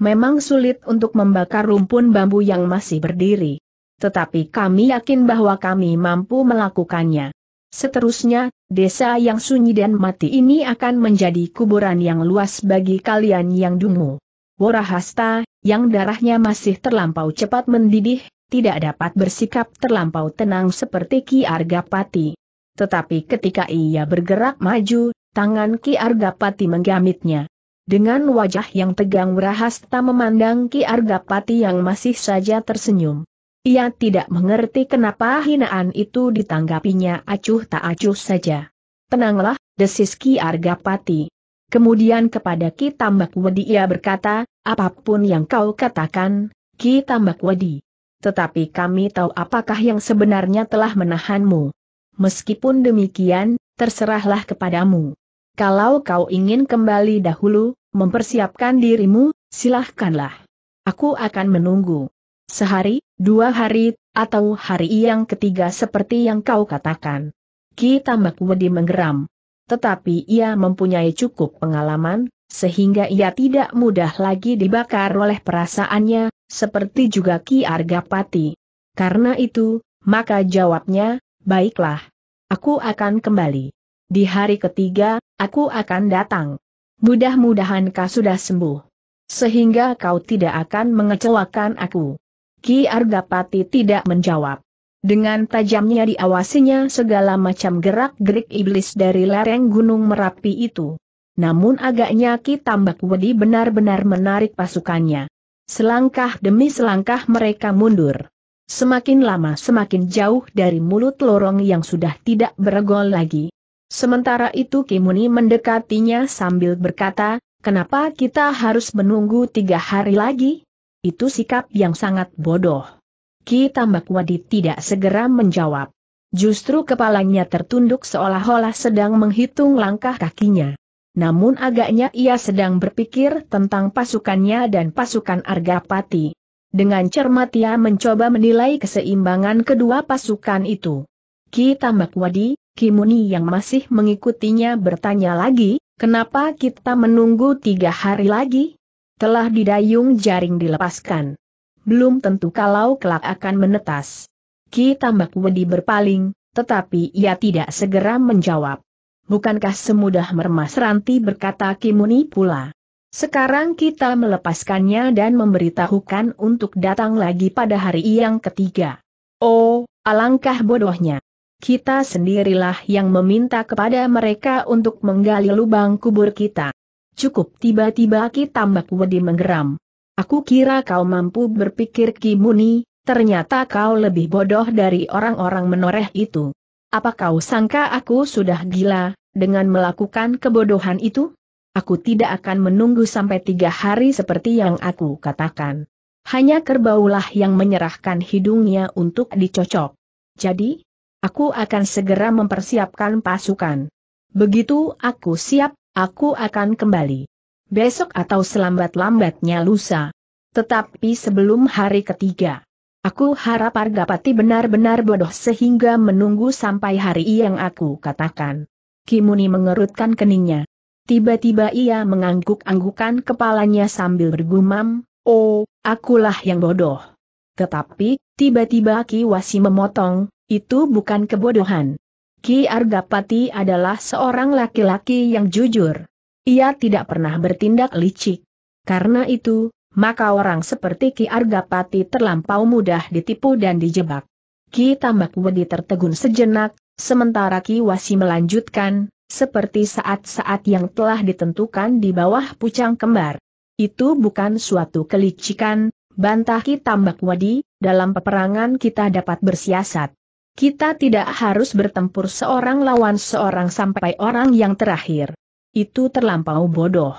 Memang sulit untuk membakar rumpun bambu yang masih berdiri tetapi kami yakin bahwa kami mampu melakukannya. Seterusnya, desa yang sunyi dan mati ini akan menjadi kuburan yang luas bagi kalian yang dungu. Warahasta, yang darahnya masih terlampau cepat mendidih, tidak dapat bersikap terlampau tenang seperti Ki Argapati. Tetapi ketika ia bergerak maju, tangan Ki Argapati menggamitnya. Dengan wajah yang tegang Warahasta memandang Ki Argapati yang masih saja tersenyum. Ia tidak mengerti kenapa hinaan itu ditanggapinya acuh tak acuh saja. Tenanglah, desis Ki Argapati. Kemudian kepada Ki Tambak Wedi ia berkata, apapun yang kau katakan, Ki Tambak Wedi. Tetapi kami tahu apakah yang sebenarnya telah menahanmu. Meskipun demikian, terserahlah kepadamu. Kalau kau ingin kembali dahulu, mempersiapkan dirimu, silahkanlah. Aku akan menunggu. Sehari, dua hari, atau hari yang ketiga seperti yang kau katakan. Ki Tambak Wedi menggeram. Tetapi ia mempunyai cukup pengalaman, sehingga ia tidak mudah lagi dibakar oleh perasaannya, seperti juga Ki Argapati. Karena itu, maka jawabnya, baiklah. Aku akan kembali. Di hari ketiga, aku akan datang. Mudah-mudahan kau sudah sembuh. Sehingga kau tidak akan mengecewakan aku. Ki Argapati tidak menjawab. Dengan tajamnya diawasinya segala macam gerak-gerik iblis dari lereng Gunung Merapi itu. Namun agaknya Ki Tambak Wedi benar-benar menarik pasukannya. Selangkah demi selangkah mereka mundur. Semakin lama semakin jauh dari mulut lorong yang sudah tidak beregol lagi. Sementara itu Kimuni mendekatinya sambil berkata, kenapa kita harus menunggu tiga hari lagi? Itu sikap yang sangat bodoh. Ki Tambak Wadi tidak segera menjawab. Justru kepalanya tertunduk seolah-olah sedang menghitung langkah kakinya. Namun agaknya ia sedang berpikir tentang pasukannya dan pasukan Argapati. Dengan cermat ia mencoba menilai keseimbangan kedua pasukan itu. Ki Tambak Wadi, Ki yang masih mengikutinya bertanya lagi, kenapa kita menunggu tiga hari lagi? telah didayung jaring dilepaskan. Belum tentu kalau kelak akan menetas. Ki Tambak Wedi berpaling, tetapi ia tidak segera menjawab. Bukankah semudah mermas ranti berkata Kimuni pula. Sekarang kita melepaskannya dan memberitahukan untuk datang lagi pada hari yang ketiga. Oh, alangkah bodohnya. Kita sendirilah yang meminta kepada mereka untuk menggali lubang kubur kita. Cukup tiba-tiba Ki Tambak Wedi menggeram. Aku kira kau mampu berpikir Ki Muni, ternyata kau lebih bodoh dari orang-orang menoreh itu. Apa kau sangka aku sudah gila, dengan melakukan kebodohan itu? Aku tidak akan menunggu sampai tiga hari seperti yang aku katakan. Hanya kerbaulah yang menyerahkan hidungnya untuk dicocok. Jadi, aku akan segera mempersiapkan pasukan. Begitu aku siap, aku akan kembali. Besok atau selambat-lambatnya lusa. Tetapi sebelum hari ketiga. Aku harap Argapati benar-benar bodoh sehingga menunggu sampai hari yang aku katakan. Kimuni mengerutkan keningnya. Tiba-tiba ia mengangguk-anggukan kepalanya sambil bergumam, Oh, akulah yang bodoh. Tetapi, tiba-tiba Kiwasi memotong, itu bukan kebodohan. Ki Argapati adalah seorang laki-laki yang jujur. Ia tidak pernah bertindak licik. Karena itu, maka orang seperti Ki Argapati terlampau mudah ditipu dan dijebak. Ki Tambak Wedi tertegun sejenak, sementara Ki Wasi melanjutkan, seperti saat-saat yang telah ditentukan di bawah pucang kembar. Itu bukan suatu kelicikan, bantah Ki Tambak Wedi, dalam peperangan kita dapat bersiasat. Kita tidak harus bertempur seorang lawan seorang sampai orang yang terakhir. Itu terlampau bodoh.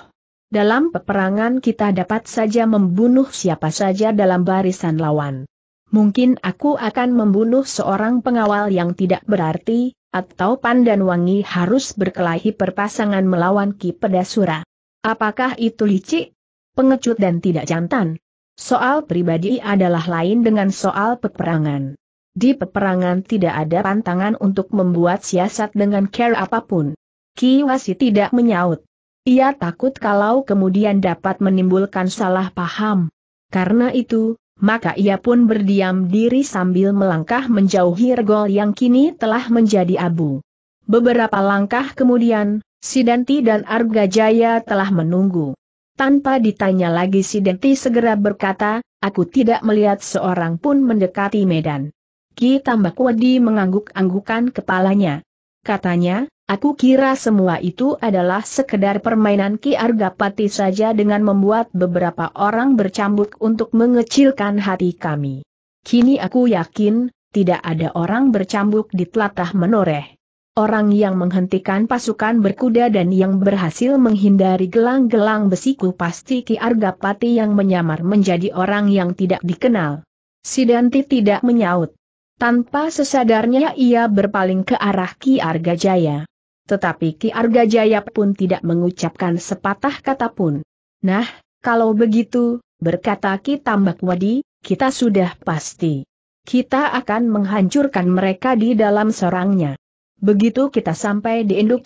Dalam peperangan kita dapat saja membunuh siapa saja dalam barisan lawan. Mungkin aku akan membunuh seorang pengawal yang tidak berarti, atau Pandan Wangi harus berkelahi perpasangan melawan Ki Pedasura. Apakah itu licik, pengecut dan tidak jantan? Soal pribadi adalah lain dengan soal peperangan. Di peperangan tidak ada pantangan untuk membuat siasat dengan care apapun. Ki Kiwasi tidak menyaut. Ia takut kalau kemudian dapat menimbulkan salah paham. Karena itu, maka ia pun berdiam diri sambil melangkah menjauhi regol yang kini telah menjadi abu. Beberapa langkah kemudian, Sidanti dan Arga Jaya telah menunggu. Tanpa ditanya lagi Sidanti segera berkata, aku tidak melihat seorang pun mendekati medan. Ki Tambak Wedi mengangguk-anggukan kepalanya. Katanya, aku kira semua itu adalah sekedar permainan Ki Argapati saja dengan membuat beberapa orang bercambuk untuk mengecilkan hati kami. Kini aku yakin, tidak ada orang bercambuk di telatah menoreh. Orang yang menghentikan pasukan berkuda dan yang berhasil menghindari gelang-gelang besiku pasti Ki Argapati yang menyamar menjadi orang yang tidak dikenal. Sidanti tidak menyaut. Tanpa sesadarnya ia berpaling ke arah Ki Arga Jaya. Tetapi Ki Arga Jaya pun tidak mengucapkan sepatah kata pun. Nah, kalau begitu, berkata Ki Tambak Wadi, kita sudah pasti. Kita akan menghancurkan mereka di dalam sorangnya. Begitu kita sampai di Induk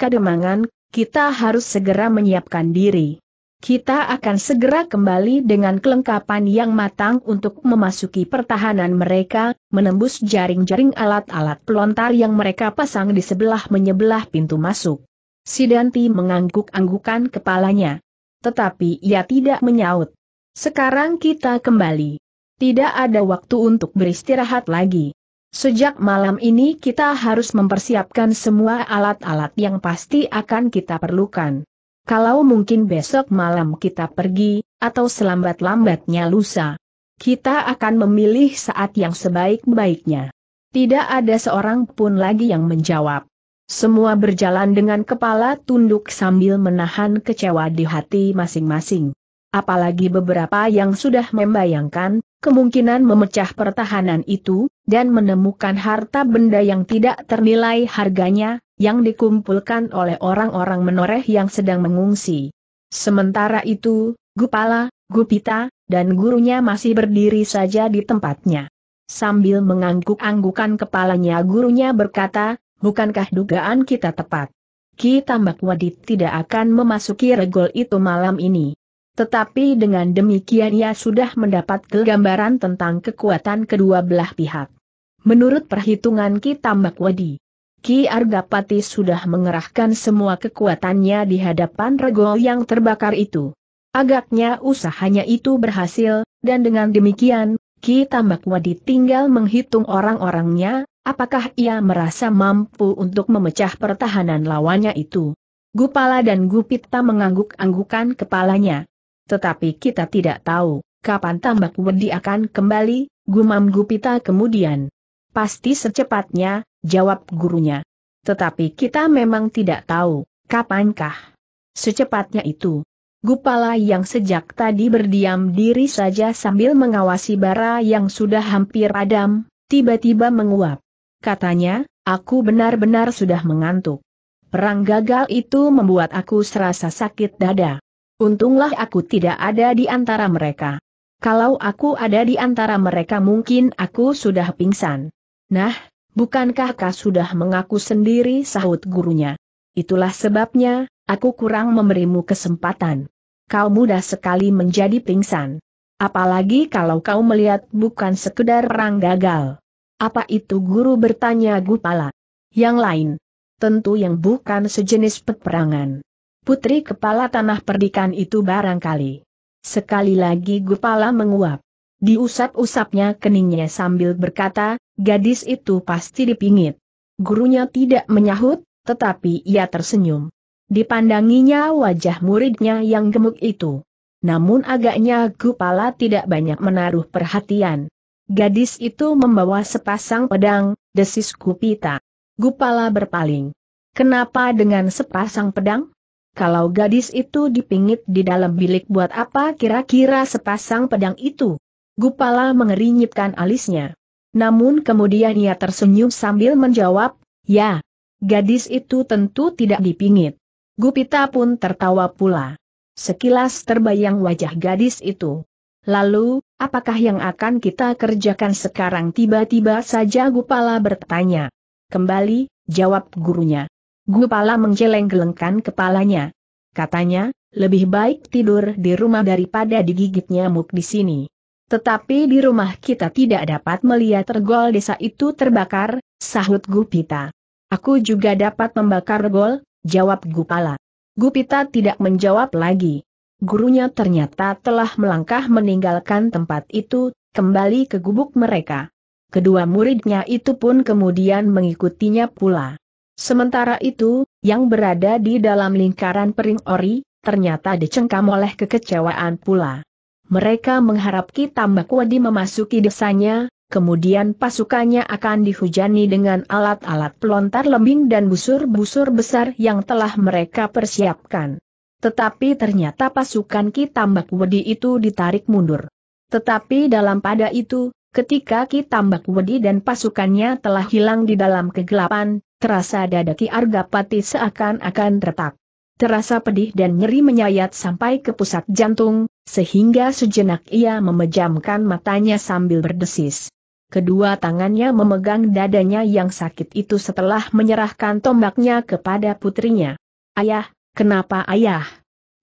kita harus segera menyiapkan diri. Kita akan segera kembali dengan kelengkapan yang matang untuk memasuki pertahanan mereka, menembus jaring-jaring alat-alat pelontar yang mereka pasang di sebelah menyebelah pintu masuk. Sidanti mengangguk-anggukan kepalanya. Tetapi ia tidak menyaut. Sekarang kita kembali. Tidak ada waktu untuk beristirahat lagi. Sejak malam ini kita harus mempersiapkan semua alat-alat yang pasti akan kita perlukan. Kalau mungkin besok malam kita pergi, atau selambat-lambatnya lusa. Kita akan memilih saat yang sebaik-baiknya. Tidak ada seorang pun lagi yang menjawab. Semua berjalan dengan kepala tunduk sambil menahan kecewa di hati masing-masing. Apalagi beberapa yang sudah membayangkan, kemungkinan memecah pertahanan itu, dan menemukan harta benda yang tidak ternilai harganya, yang dikumpulkan oleh orang-orang menoreh yang sedang mengungsi. Sementara itu, Gupala, Gupita, dan gurunya masih berdiri saja di tempatnya. Sambil mengangguk-anggukan kepalanya gurunya berkata, bukankah dugaan kita tepat? Ki Tambak Wadid tidak akan memasuki regol itu malam ini. Tetapi dengan demikian ia sudah mendapat gambaran tentang kekuatan kedua belah pihak. Menurut perhitungan Ki Tambak Wadi, Ki Argapati sudah mengerahkan semua kekuatannya di hadapan rego yang terbakar itu. Agaknya usahanya itu berhasil, dan dengan demikian, Ki Tambakwadi tinggal menghitung orang-orangnya, apakah ia merasa mampu untuk memecah pertahanan lawannya itu. Gupala dan Gupita mengangguk-anggukan kepalanya. Tetapi kita tidak tahu, kapan Tambakwadi akan kembali, gumam Gupita kemudian. Pasti secepatnya, jawab gurunya. Tetapi kita memang tidak tahu, kapankah. Secepatnya itu. Gupala yang sejak tadi berdiam diri saja sambil mengawasi bara yang sudah hampir padam, tiba-tiba menguap. Katanya, aku benar-benar sudah mengantuk. Perang gagal itu membuat aku serasa sakit dada. Untunglah aku tidak ada di antara mereka. Kalau aku ada di antara mereka mungkin aku sudah pingsan. Nah, bukankah kau sudah mengaku sendiri sahut gurunya? Itulah sebabnya, aku kurang memberimu kesempatan. Kau mudah sekali menjadi pingsan. Apalagi kalau kau melihat bukan sekedar perang gagal. Apa itu guru bertanya Gupala? Yang lain? Tentu yang bukan sejenis peperangan. Putri kepala tanah perdikan itu barangkali. Sekali lagi Gupala menguap. Diusap-usapnya keningnya sambil berkata, gadis itu pasti dipingit. Gurunya tidak menyahut, tetapi ia tersenyum. Dipandanginya wajah muridnya yang gemuk itu. Namun agaknya Gupala tidak banyak menaruh perhatian. Gadis itu membawa sepasang pedang, desis Gupita. Gupala berpaling. Kenapa dengan sepasang pedang? Kalau gadis itu dipingit di dalam bilik buat apa kira-kira sepasang pedang itu? Gupala mengerinyipkan alisnya. Namun kemudian ia tersenyum sambil menjawab, ya, gadis itu tentu tidak dipingit. Gupita pun tertawa pula. Sekilas terbayang wajah gadis itu. Lalu, apakah yang akan kita kerjakan sekarang tiba-tiba saja Gupala bertanya. Kembali, jawab gurunya. Gupala menjeleng-gelengkan kepalanya. Katanya, lebih baik tidur di rumah daripada digigit nyamuk di sini. Tetapi di rumah kita tidak dapat melihat tergol desa itu terbakar, sahut Gupita. Aku juga dapat membakar gol, jawab Gupala. Gupita tidak menjawab lagi. Gurunya ternyata telah melangkah meninggalkan tempat itu, kembali ke gubuk mereka. Kedua muridnya itu pun kemudian mengikutinya pula. Sementara itu, yang berada di dalam lingkaran pering ori, ternyata dicengkam oleh kekecewaan pula mereka mengharapki Tambakwadi memasuki desanya, kemudian pasukannya akan dihujani dengan alat-alat pelontar lembing dan busur-busur besar yang telah mereka persiapkan. Tetapi ternyata pasukan Ki Tambakwadi itu ditarik mundur. Tetapi dalam pada itu, ketika Ki Tambakwadi dan pasukannya telah hilang di dalam kegelapan, terasa dada Ki Argapati seakan-akan retak terasa pedih dan nyeri menyayat sampai ke pusat jantung, sehingga sejenak ia memejamkan matanya sambil berdesis. Kedua tangannya memegang dadanya yang sakit itu setelah menyerahkan tombaknya kepada putrinya. Ayah, kenapa ayah?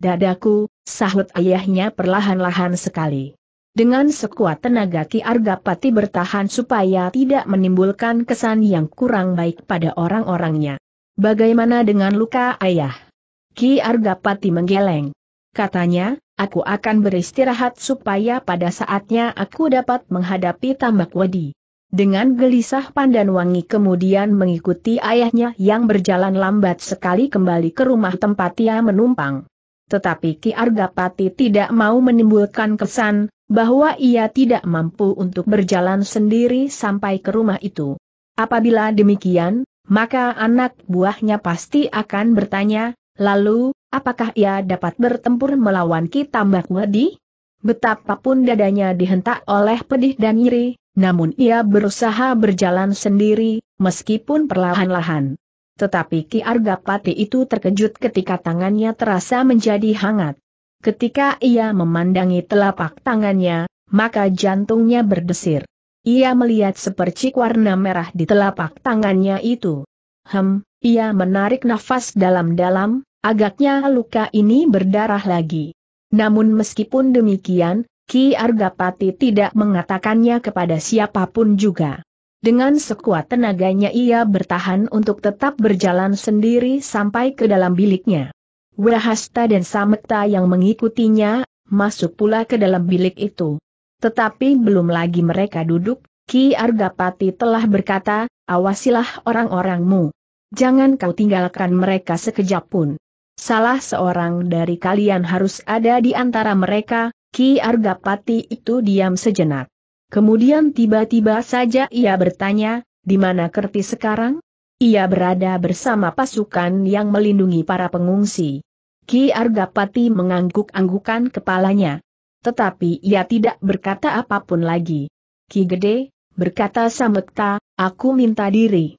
Dadaku, sahut ayahnya perlahan-lahan sekali. Dengan sekuat tenaga Ki Argapati bertahan supaya tidak menimbulkan kesan yang kurang baik pada orang-orangnya. Bagaimana dengan luka ayah? Ki Argapati menggeleng. Katanya, aku akan beristirahat supaya pada saatnya aku dapat menghadapi tambak wadi. Dengan gelisah Pandan Wangi kemudian mengikuti ayahnya yang berjalan lambat sekali kembali ke rumah tempat ia menumpang. Tetapi Ki Argapati tidak mau menimbulkan kesan bahwa ia tidak mampu untuk berjalan sendiri sampai ke rumah itu. Apabila demikian, maka anak buahnya pasti akan bertanya, Lalu, apakah ia dapat bertempur melawan kita Wadi? Betapapun dadanya dihentak oleh pedih dan nyeri, namun ia berusaha berjalan sendiri, meskipun perlahan-lahan. Tetapi Ki Argapati itu terkejut ketika tangannya terasa menjadi hangat. Ketika ia memandangi telapak tangannya, maka jantungnya berdesir. Ia melihat sepercik warna merah di telapak tangannya itu. Hem, ia menarik nafas dalam-dalam, Agaknya luka ini berdarah lagi. Namun meskipun demikian, Ki Argapati tidak mengatakannya kepada siapapun juga. Dengan sekuat tenaganya ia bertahan untuk tetap berjalan sendiri sampai ke dalam biliknya. Wahasta dan Samekta yang mengikutinya, masuk pula ke dalam bilik itu. Tetapi belum lagi mereka duduk, Ki Argapati telah berkata, awasilah orang-orangmu. Jangan kau tinggalkan mereka sekejap pun. Salah seorang dari kalian harus ada di antara mereka, Ki Argapati itu diam sejenak. Kemudian tiba-tiba saja ia bertanya, di mana Kerti sekarang? Ia berada bersama pasukan yang melindungi para pengungsi. Ki Argapati mengangguk-anggukan kepalanya. Tetapi ia tidak berkata apapun lagi. Ki Gede, berkata Samekta, aku minta diri.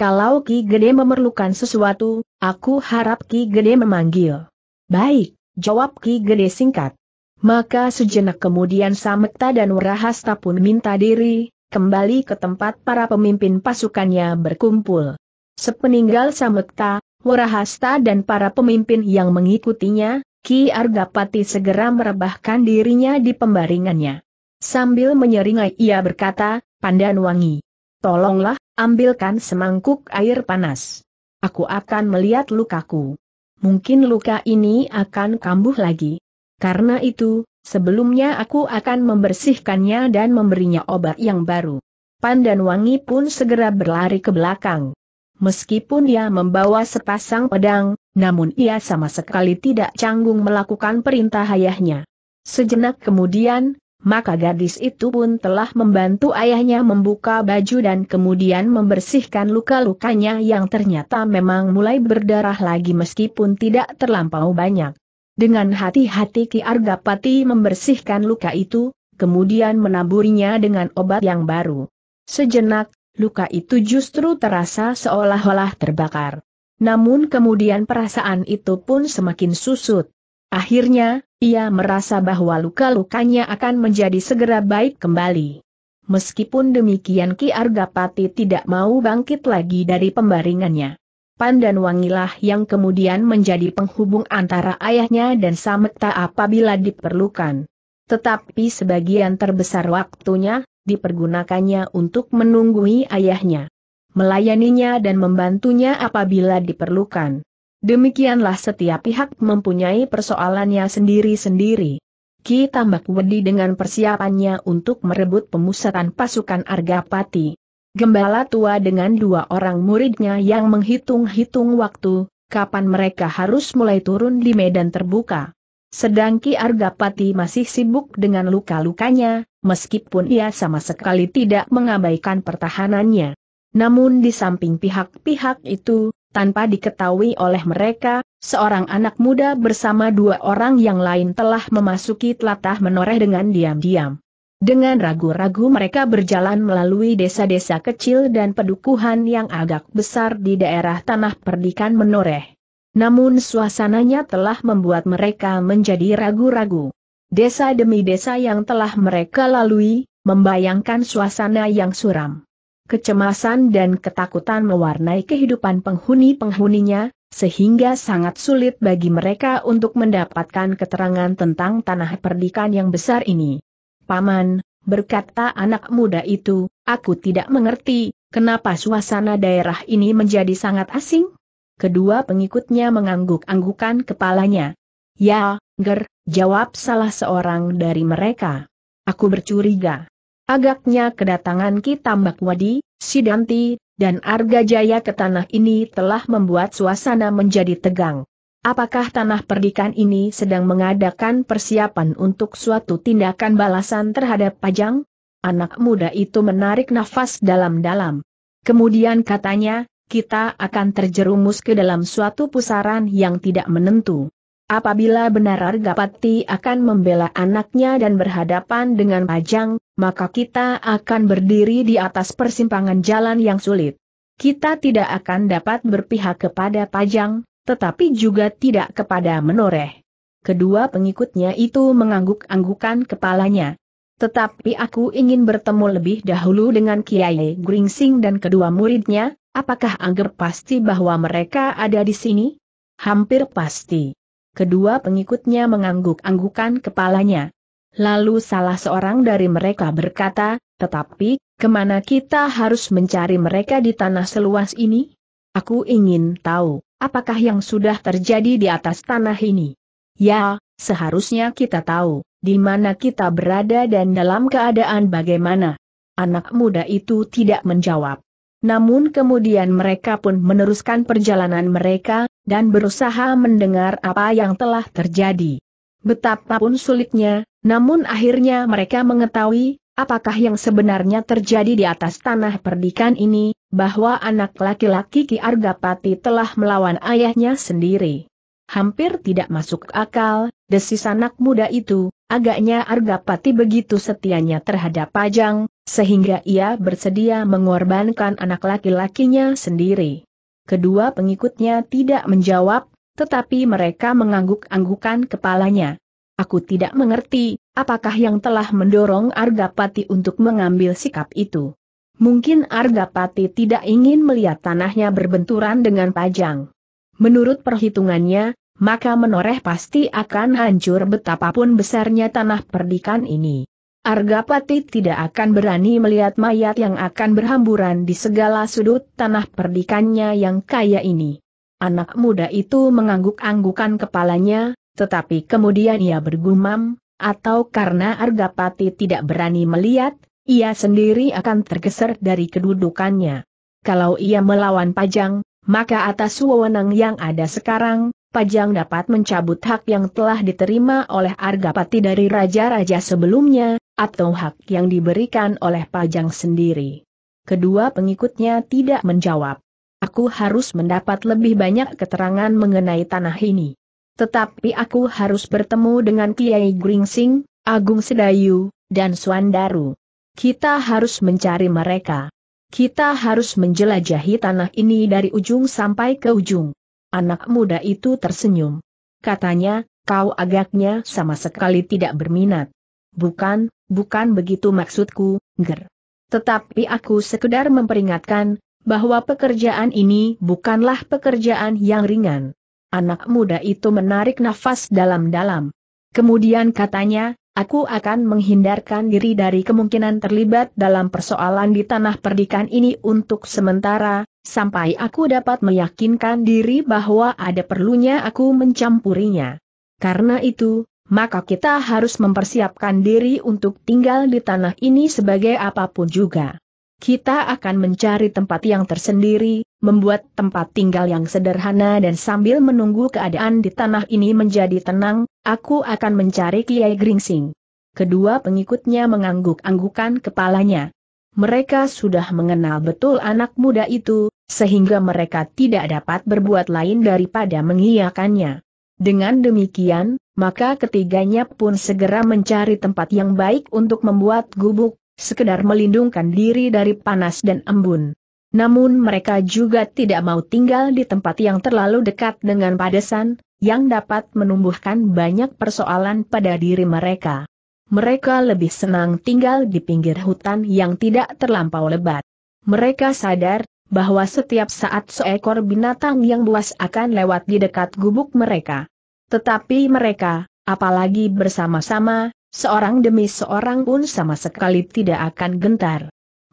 Kalau Ki Gede memerlukan sesuatu, aku harap Ki Gede memanggil. Baik, jawab Ki Gede singkat. Maka sejenak kemudian Samekta dan Warahasta pun minta diri, kembali ke tempat para pemimpin pasukannya berkumpul. Sepeninggal Samekta, Warahasta dan para pemimpin yang mengikutinya, Ki Argapati segera merebahkan dirinya di pembaringannya. Sambil menyeringai ia berkata, Pandan Wangi, tolonglah, Ambilkan semangkuk air panas. Aku akan melihat lukaku. Mungkin luka ini akan kambuh lagi. Karena itu, sebelumnya aku akan membersihkannya dan memberinya obat yang baru. Pan dan Wangi pun segera berlari ke belakang. Meskipun ia membawa sepasang pedang, namun ia sama sekali tidak canggung melakukan perintah ayahnya. Sejenak kemudian, maka gadis itu pun telah membantu ayahnya membuka baju dan kemudian membersihkan luka-lukanya yang ternyata memang mulai berdarah lagi meskipun tidak terlampau banyak. Dengan hati-hati Ki Argapati membersihkan luka itu, kemudian menaburinya dengan obat yang baru. Sejenak, luka itu justru terasa seolah-olah terbakar. Namun kemudian perasaan itu pun semakin susut. Akhirnya, ia merasa bahwa luka-lukanya akan menjadi segera baik kembali. Meskipun demikian Ki Argapati tidak mau bangkit lagi dari pembaringannya. Pandan Wangilah yang kemudian menjadi penghubung antara ayahnya dan Samekta apabila diperlukan. Tetapi sebagian terbesar waktunya, dipergunakannya untuk menunggui ayahnya. Melayaninya dan membantunya apabila diperlukan. Demikianlah setiap pihak mempunyai persoalannya sendiri-sendiri. Ki Tambak Wedi dengan persiapannya untuk merebut pemusatan pasukan Argapati. Gembala tua dengan dua orang muridnya yang menghitung-hitung waktu, kapan mereka harus mulai turun di medan terbuka. Sedang Ki Argapati masih sibuk dengan luka-lukanya, meskipun ia sama sekali tidak mengabaikan pertahanannya. Namun di samping pihak-pihak itu, tanpa diketahui oleh mereka, seorang anak muda bersama dua orang yang lain telah memasuki telatah menoreh dengan diam-diam. Dengan ragu-ragu mereka berjalan melalui desa-desa kecil dan pedukuhan yang agak besar di daerah tanah perdikan menoreh. Namun suasananya telah membuat mereka menjadi ragu-ragu. Desa demi desa yang telah mereka lalui, membayangkan suasana yang suram. Kecemasan dan ketakutan mewarnai kehidupan penghuni-penghuninya, sehingga sangat sulit bagi mereka untuk mendapatkan keterangan tentang tanah perdikan yang besar ini. Paman, berkata anak muda itu, aku tidak mengerti, kenapa suasana daerah ini menjadi sangat asing? Kedua pengikutnya mengangguk-anggukan kepalanya. Ya, Ger, jawab salah seorang dari mereka. Aku bercuriga. Agaknya kedatangan Ki Tambak Wadi, Sidanti, dan Arga Jaya ke tanah ini telah membuat suasana menjadi tegang. Apakah tanah perdikan ini sedang mengadakan persiapan untuk suatu tindakan balasan terhadap Pajang? Anak muda itu menarik nafas dalam-dalam. Kemudian katanya, kita akan terjerumus ke dalam suatu pusaran yang tidak menentu. Apabila benar Argapati akan membela anaknya dan berhadapan dengan Pajang, maka kita akan berdiri di atas persimpangan jalan yang sulit. Kita tidak akan dapat berpihak kepada Pajang, tetapi juga tidak kepada Menoreh. Kedua pengikutnya itu mengangguk-anggukan kepalanya. Tetapi aku ingin bertemu lebih dahulu dengan Kiai Gringsing dan kedua muridnya, apakah anggap pasti bahwa mereka ada di sini? Hampir pasti. Kedua pengikutnya mengangguk-anggukan kepalanya. Lalu salah seorang dari mereka berkata, tetapi, kemana kita harus mencari mereka di tanah seluas ini? Aku ingin tahu, apakah yang sudah terjadi di atas tanah ini? Ya, seharusnya kita tahu, di mana kita berada dan dalam keadaan bagaimana. Anak muda itu tidak menjawab. Namun kemudian mereka pun meneruskan perjalanan mereka, dan berusaha mendengar apa yang telah terjadi. Betapapun sulitnya, namun akhirnya mereka mengetahui, apakah yang sebenarnya terjadi di atas tanah perdikan ini, bahwa anak laki-laki Ki Argapati telah melawan ayahnya sendiri. Hampir tidak masuk akal, desis anak muda itu, agaknya Argapati begitu setianya terhadap Pajang, sehingga ia bersedia mengorbankan anak laki-lakinya sendiri. Kedua pengikutnya tidak menjawab, tetapi mereka mengangguk-anggukan kepalanya. Aku tidak mengerti, apakah yang telah mendorong Argapati untuk mengambil sikap itu. Mungkin Argapati tidak ingin melihat tanahnya berbenturan dengan pajang. Menurut perhitungannya, maka menoreh pasti akan hancur betapapun besarnya tanah perdikan ini. Argapati tidak akan berani melihat mayat yang akan berhamburan di segala sudut tanah perdikannya yang kaya ini. Anak muda itu mengangguk-anggukan kepalanya, tetapi kemudian ia bergumam, atau karena Argapati tidak berani melihat, ia sendiri akan tergeser dari kedudukannya. Kalau ia melawan Pajang, maka atas wewenang yang ada sekarang, Pajang dapat mencabut hak yang telah diterima oleh Argapati dari raja-raja sebelumnya, atau hak yang diberikan oleh Pajang sendiri. Kedua pengikutnya tidak menjawab. Aku harus mendapat lebih banyak keterangan mengenai tanah ini. Tetapi aku harus bertemu dengan Kiai Gringsing, Agung Sedayu, dan Suandaru. Kita harus mencari mereka. Kita harus menjelajahi tanah ini dari ujung sampai ke ujung. Anak muda itu tersenyum. Katanya, kau agaknya sama sekali tidak berminat. Bukan, bukan begitu maksudku, Ger. Tetapi aku sekedar memperingatkan, bahwa pekerjaan ini bukanlah pekerjaan yang ringan. Anak muda itu menarik nafas dalam-dalam. Kemudian katanya, aku akan menghindarkan diri dari kemungkinan terlibat dalam persoalan di tanah perdikan ini untuk sementara, sampai aku dapat meyakinkan diri bahwa ada perlunya aku mencampurinya. Karena itu, maka kita harus mempersiapkan diri untuk tinggal di tanah ini sebagai apapun juga. Kita akan mencari tempat yang tersendiri, membuat tempat tinggal yang sederhana dan sambil menunggu keadaan di tanah ini menjadi tenang, aku akan mencari Kiai Gringsing. Kedua pengikutnya mengangguk-anggukan kepalanya. Mereka sudah mengenal betul anak muda itu, sehingga mereka tidak dapat berbuat lain daripada mengiyakannya. Dengan demikian, maka ketiganya pun segera mencari tempat yang baik untuk membuat gubuk, sekedar melindungkan diri dari panas dan embun. Namun mereka juga tidak mau tinggal di tempat yang terlalu dekat dengan padesan, yang dapat menumbuhkan banyak persoalan pada diri mereka. Mereka lebih senang tinggal di pinggir hutan yang tidak terlampau lebat. Mereka sadar bahwa setiap saat seekor binatang yang buas akan lewat di dekat gubuk mereka. Tetapi mereka, apalagi bersama-sama, seorang demi seorang pun sama sekali tidak akan gentar.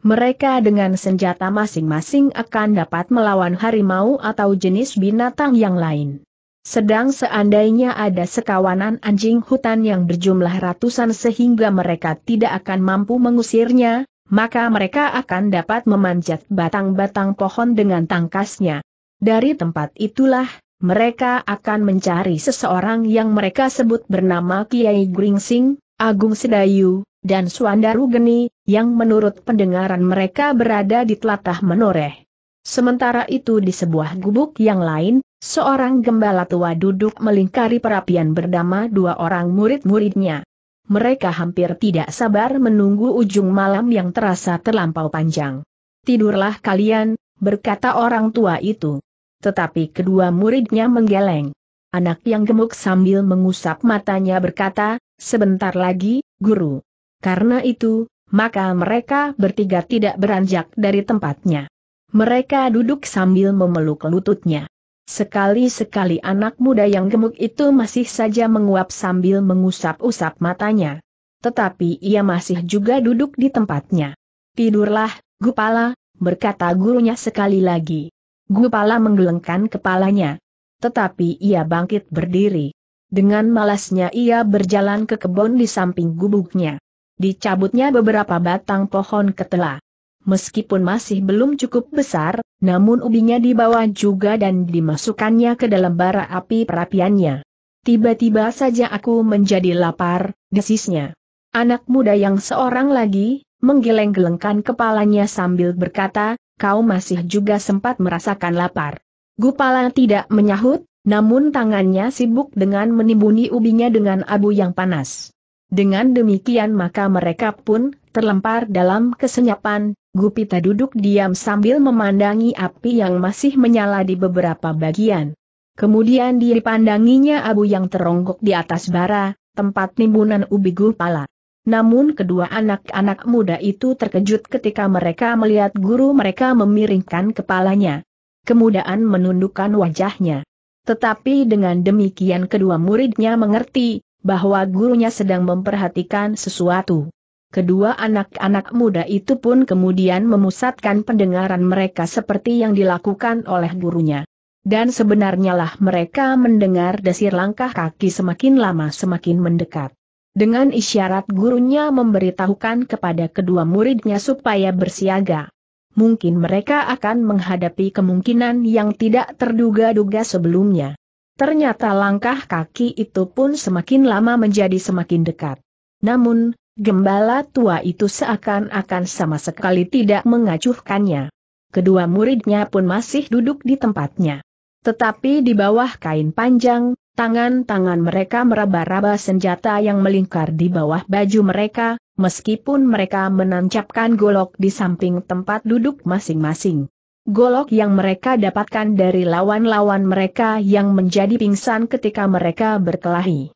Mereka dengan senjata masing-masing akan dapat melawan harimau atau jenis binatang yang lain. Sedang seandainya ada sekawanan anjing hutan yang berjumlah ratusan sehingga mereka tidak akan mampu mengusirnya, maka mereka akan dapat memanjat batang-batang pohon dengan tangkasnya. Dari tempat itulah, mereka akan mencari seseorang yang mereka sebut bernama Kiai Gringsing, Agung Sedayu, dan Suandaru Geni, yang menurut pendengaran mereka berada di telatah menoreh. Sementara itu di sebuah gubuk yang lain, seorang gembala tua duduk melingkari perapian berdama dua orang murid-muridnya. Mereka hampir tidak sabar menunggu ujung malam yang terasa terlampau panjang. Tidurlah kalian, berkata orang tua itu. Tetapi kedua muridnya menggeleng. Anak yang gemuk sambil mengusap matanya berkata, sebentar lagi, guru. Karena itu, maka mereka bertiga tidak beranjak dari tempatnya. Mereka duduk sambil memeluk lututnya. Sekali-sekali anak muda yang gemuk itu masih saja menguap sambil mengusap-usap matanya. Tetapi ia masih juga duduk di tempatnya. Tidurlah, Gupala, berkata gurunya sekali lagi. Gupala menggelengkan kepalanya. Tetapi ia bangkit berdiri. Dengan malasnya ia berjalan ke kebun di samping gubuknya. Dicabutnya beberapa batang pohon ketela. Meskipun masih belum cukup besar, namun ubinya dibawa juga dan dimasukkannya ke dalam bara api perapiannya. Tiba-tiba saja aku menjadi lapar, desisnya. Anak muda yang seorang lagi, menggeleng-gelengkan kepalanya sambil berkata, kau masih juga sempat merasakan lapar. Gupala tidak menyahut, namun tangannya sibuk dengan menimbuni ubinya dengan abu yang panas. Dengan demikian maka mereka pun terlempar dalam kesenyapan, Gupita duduk diam sambil memandangi api yang masih menyala di beberapa bagian. Kemudian dipandanginya abu yang teronggok di atas bara, tempat nimbunan ubi Gupala. Namun kedua anak-anak muda itu terkejut ketika mereka melihat guru mereka memiringkan kepalanya. Kemudian menundukkan wajahnya. Tetapi dengan demikian kedua muridnya mengerti, bahwa gurunya sedang memperhatikan sesuatu. Kedua anak-anak muda itu pun kemudian memusatkan pendengaran mereka seperti yang dilakukan oleh gurunya. Dan sebenarnya lah mereka mendengar desir langkah kaki semakin lama semakin mendekat. Dengan isyarat gurunya memberitahukan kepada kedua muridnya supaya bersiaga. Mungkin mereka akan menghadapi kemungkinan yang tidak terduga-duga sebelumnya. Ternyata langkah kaki itu pun semakin lama menjadi semakin dekat. Namun, gembala tua itu seakan-akan sama sekali tidak mengacuhkannya. Kedua muridnya pun masih duduk di tempatnya. Tetapi di bawah kain panjang, Tangan-tangan mereka meraba-raba senjata yang melingkar di bawah baju mereka, meskipun mereka menancapkan golok di samping tempat duduk masing-masing. Golok yang mereka dapatkan dari lawan-lawan mereka yang menjadi pingsan ketika mereka berkelahi.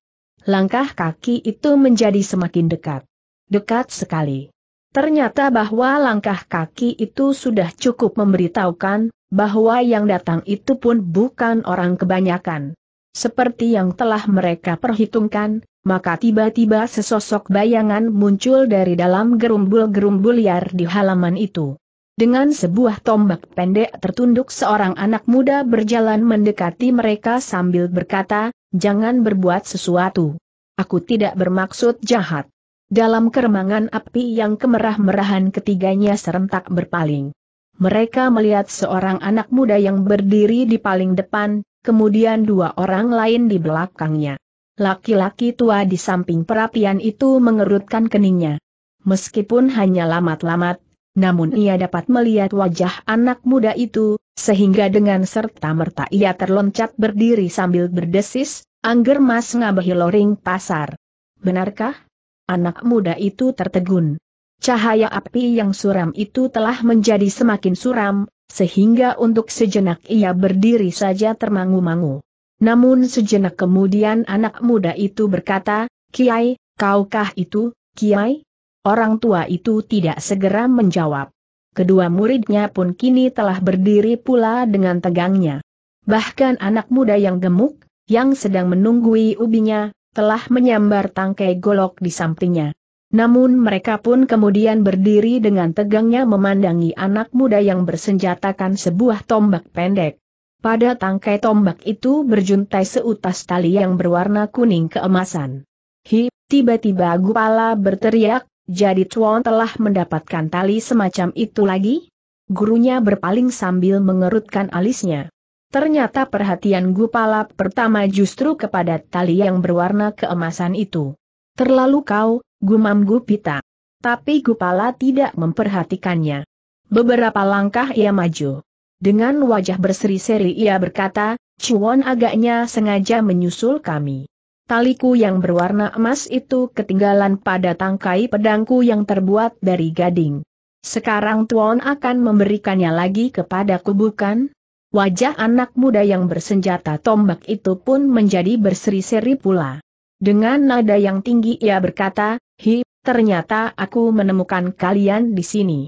Langkah kaki itu menjadi semakin dekat. Dekat sekali. Ternyata bahwa langkah kaki itu sudah cukup memberitahukan, bahwa yang datang itu pun bukan orang kebanyakan. Seperti yang telah mereka perhitungkan, maka tiba-tiba sesosok bayangan muncul dari dalam gerumbul-gerumbul liar di halaman itu. Dengan sebuah tombak pendek tertunduk seorang anak muda berjalan mendekati mereka sambil berkata, jangan berbuat sesuatu. Aku tidak bermaksud jahat. Dalam keremangan api yang kemerah-merahan ketiganya serentak berpaling. Mereka melihat seorang anak muda yang berdiri di paling depan, kemudian dua orang lain di belakangnya. Laki-laki tua di samping perapian itu mengerutkan keningnya. Meskipun hanya lamat-lamat, namun ia dapat melihat wajah anak muda itu, sehingga dengan serta-merta ia terloncat berdiri sambil berdesis, Angger Mas ngabehi loring pasar. Benarkah? Anak muda itu tertegun. Cahaya api yang suram itu telah menjadi semakin suram, sehingga untuk sejenak ia berdiri saja termangu-mangu. Namun sejenak kemudian anak muda itu berkata, Kiai, kaukah itu, Kiai? Orang tua itu tidak segera menjawab. Kedua muridnya pun kini telah berdiri pula dengan tegangnya. Bahkan anak muda yang gemuk, yang sedang menunggui ubinya, telah menyambar tangkai golok di sampingnya. Namun mereka pun kemudian berdiri dengan tegangnya memandangi anak muda yang bersenjatakan sebuah tombak pendek. Pada tangkai tombak itu berjuntai seutas tali yang berwarna kuning keemasan. Hi, tiba-tiba Gupala berteriak, jadi Chuan telah mendapatkan tali semacam itu lagi? Gurunya berpaling sambil mengerutkan alisnya. Ternyata perhatian Gupala pertama justru kepada tali yang berwarna keemasan itu. Terlalu kau, gumam Gupita. Tapi Gupala tidak memperhatikannya. Beberapa langkah ia maju. Dengan wajah berseri-seri ia berkata, Cuan agaknya sengaja menyusul kami. Taliku yang berwarna emas itu ketinggalan pada tangkai pedangku yang terbuat dari gading. Sekarang Tuan akan memberikannya lagi kepadaku bukan? Wajah anak muda yang bersenjata tombak itu pun menjadi berseri-seri pula. Dengan nada yang tinggi ia berkata, Hi, ternyata aku menemukan kalian di sini.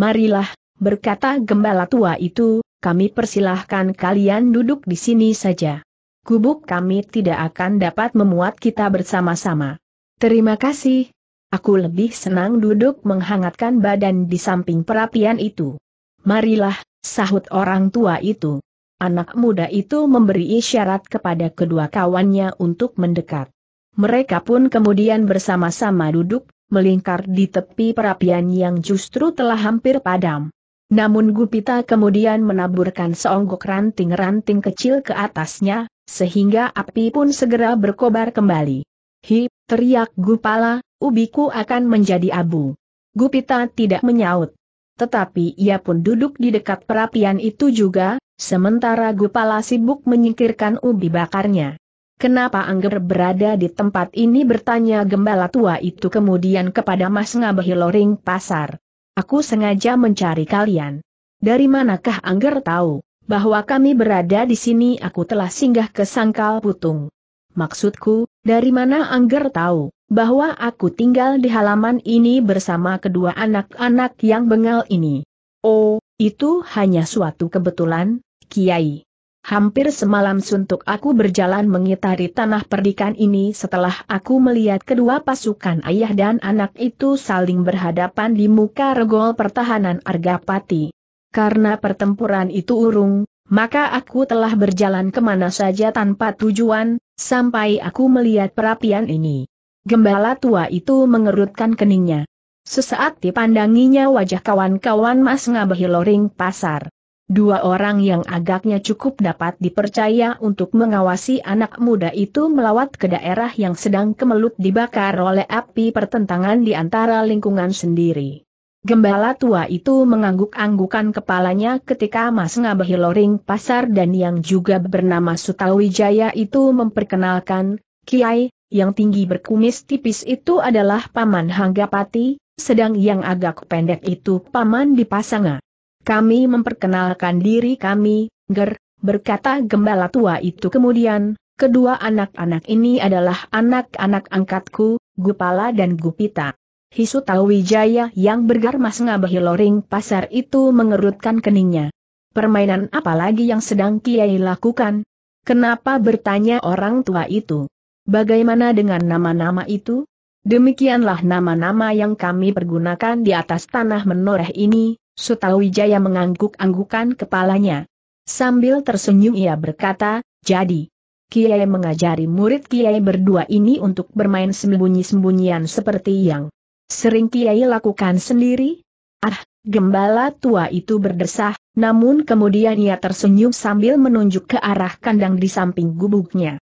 Marilah, berkata gembala tua itu, kami persilahkan kalian duduk di sini saja. Kubuk kami tidak akan dapat memuat kita bersama-sama. Terima kasih. Aku lebih senang duduk menghangatkan badan di samping perapian itu. Marilah, sahut orang tua itu. Anak muda itu memberi isyarat kepada kedua kawannya untuk mendekat. Mereka pun kemudian bersama-sama duduk, melingkar di tepi perapian yang justru telah hampir padam. Namun Gupita kemudian menaburkan seonggok ranting-ranting kecil ke atasnya, sehingga api pun segera berkobar kembali. Hi, teriak Gupala, ubiku akan menjadi abu. Gupita tidak menyaut. Tetapi ia pun duduk di dekat perapian itu juga, sementara Gupala sibuk menyingkirkan ubi bakarnya. Kenapa Angger berada di tempat ini bertanya gembala tua itu kemudian kepada Mas Loring Pasar. Aku sengaja mencari kalian. Dari manakah Angger tahu, bahwa kami berada di sini aku telah singgah ke Sangkal Putung. Maksudku, dari mana Angger tahu, bahwa aku tinggal di halaman ini bersama kedua anak-anak yang bengal ini. Oh, itu hanya suatu kebetulan, Kiai. Hampir semalam suntuk aku berjalan mengitari tanah perdikan ini setelah aku melihat kedua pasukan ayah dan anak itu saling berhadapan di muka regol pertahanan Argapati. Karena pertempuran itu urung, maka aku telah berjalan kemana saja tanpa tujuan, sampai aku melihat perapian ini. Gembala tua itu mengerutkan keningnya. Sesaat dipandanginya wajah kawan-kawan Mas ngabehi Loring Pasar. Dua orang yang agaknya cukup dapat dipercaya untuk mengawasi anak muda itu melawat ke daerah yang sedang kemelut dibakar oleh api pertentangan di antara lingkungan sendiri. Gembala tua itu mengangguk-anggukan kepalanya ketika Mas Ngabahi Loring Pasar dan yang juga bernama Sutawijaya itu memperkenalkan, Kiai, yang tinggi berkumis tipis itu adalah Paman Hanggapati, sedang yang agak pendek itu Paman Dipasanga. Kami memperkenalkan diri kami, Ger, berkata gembala tua itu kemudian, kedua anak-anak ini adalah anak-anak angkatku, Gupala dan Gupita. Hisutawijaya Wijaya yang bergarmas ngabahi loring pasar itu mengerutkan keningnya. Permainan apa lagi yang sedang Kiai lakukan? Kenapa bertanya orang tua itu? Bagaimana dengan nama-nama itu? Demikianlah nama-nama yang kami pergunakan di atas tanah menoreh ini, Sutawijaya mengangguk-anggukan kepalanya. Sambil tersenyum ia berkata, jadi, Kiai mengajari murid Kiai berdua ini untuk bermain sembunyi-sembunyian seperti yang sering Kiai lakukan sendiri? Ah, gembala tua itu berdesah, namun kemudian ia tersenyum sambil menunjuk ke arah kandang di samping gubuknya.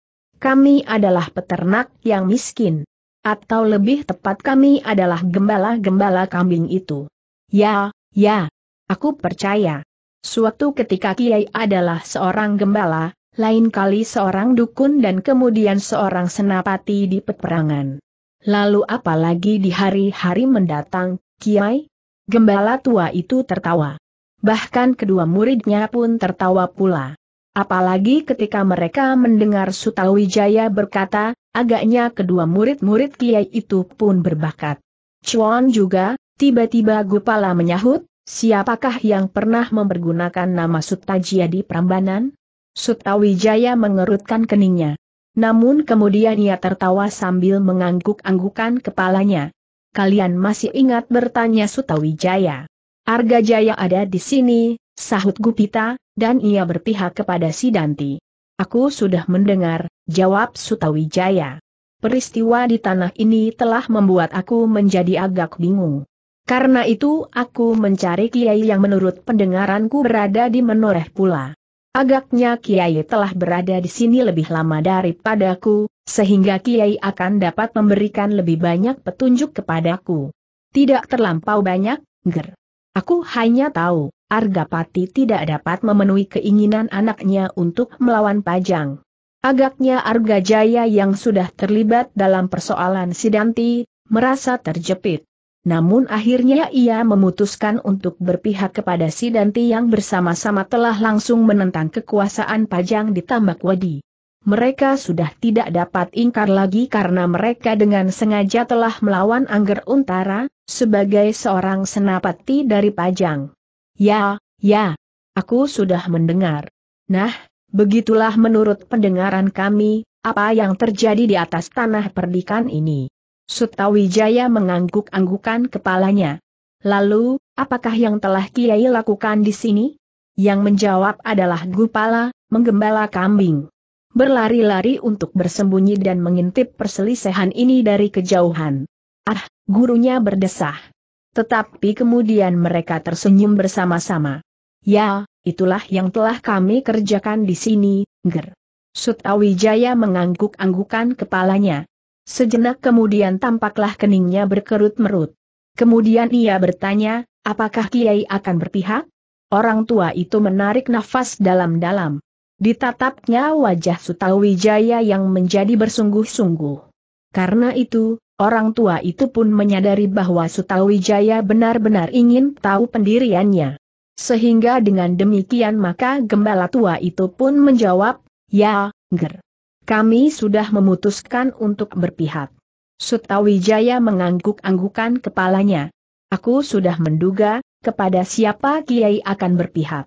Kami adalah peternak yang miskin. Atau lebih tepat kami adalah gembala-gembala kambing itu. Ya, Ya, aku percaya. Suatu ketika Kiai adalah seorang gembala, lain kali seorang dukun dan kemudian seorang senapati di peperangan. Lalu apalagi di hari-hari mendatang, Kiai? Gembala tua itu tertawa. Bahkan kedua muridnya pun tertawa pula. Apalagi ketika mereka mendengar Sutawijaya berkata, agaknya kedua murid-murid Kiai itu pun berbakat. Chuan juga, tiba-tiba Gupala menyahut, Siapakah yang pernah mempergunakan nama Sutajia di Prambanan? Sutawijaya mengerutkan keningnya. Namun kemudian ia tertawa sambil mengangguk-anggukan kepalanya. Kalian masih ingat bertanya Sutawijaya. Arga Jaya ada di sini, sahut Gupita, dan ia berpihak kepada Sidanti. Aku sudah mendengar, jawab Sutawijaya. Peristiwa di tanah ini telah membuat aku menjadi agak bingung. Karena itu aku mencari kiai yang menurut pendengaranku berada di menoreh pula. Agaknya kiai telah berada di sini lebih lama daripadaku, sehingga kiai akan dapat memberikan lebih banyak petunjuk kepadaku. Tidak terlampau banyak, ger. Aku hanya tahu, Argapati tidak dapat memenuhi keinginan anaknya untuk melawan Pajang. Agaknya Arga Jaya yang sudah terlibat dalam persoalan Sidanti, merasa terjepit namun akhirnya ia memutuskan untuk berpihak kepada si Danti yang bersama-sama telah langsung menentang kekuasaan Pajang di Tambak Wadi. Mereka sudah tidak dapat ingkar lagi karena mereka dengan sengaja telah melawan Angger Untara, sebagai seorang senapati dari Pajang. Ya, ya, aku sudah mendengar. Nah, begitulah menurut pendengaran kami, apa yang terjadi di atas tanah perdikan ini. Sutawijaya mengangguk-anggukan kepalanya. Lalu, apakah yang telah Kiai lakukan di sini? Yang menjawab adalah Gupala, menggembala kambing. Berlari-lari untuk bersembunyi dan mengintip perselisihan ini dari kejauhan. Ah, gurunya berdesah. Tetapi kemudian mereka tersenyum bersama-sama. Ya, itulah yang telah kami kerjakan di sini, Ger. Sutawijaya mengangguk-anggukan kepalanya. Sejenak kemudian tampaklah keningnya berkerut merut. Kemudian ia bertanya, apakah Kiai akan berpihak? Orang tua itu menarik nafas dalam-dalam. Ditatapnya wajah Sutawijaya yang menjadi bersungguh-sungguh. Karena itu, orang tua itu pun menyadari bahwa Sutawijaya benar-benar ingin tahu pendiriannya. Sehingga dengan demikian maka gembala tua itu pun menjawab, ya, ger. Kami sudah memutuskan untuk berpihak. Sutawijaya mengangguk-anggukan kepalanya. Aku sudah menduga, kepada siapa Kiai akan berpihak.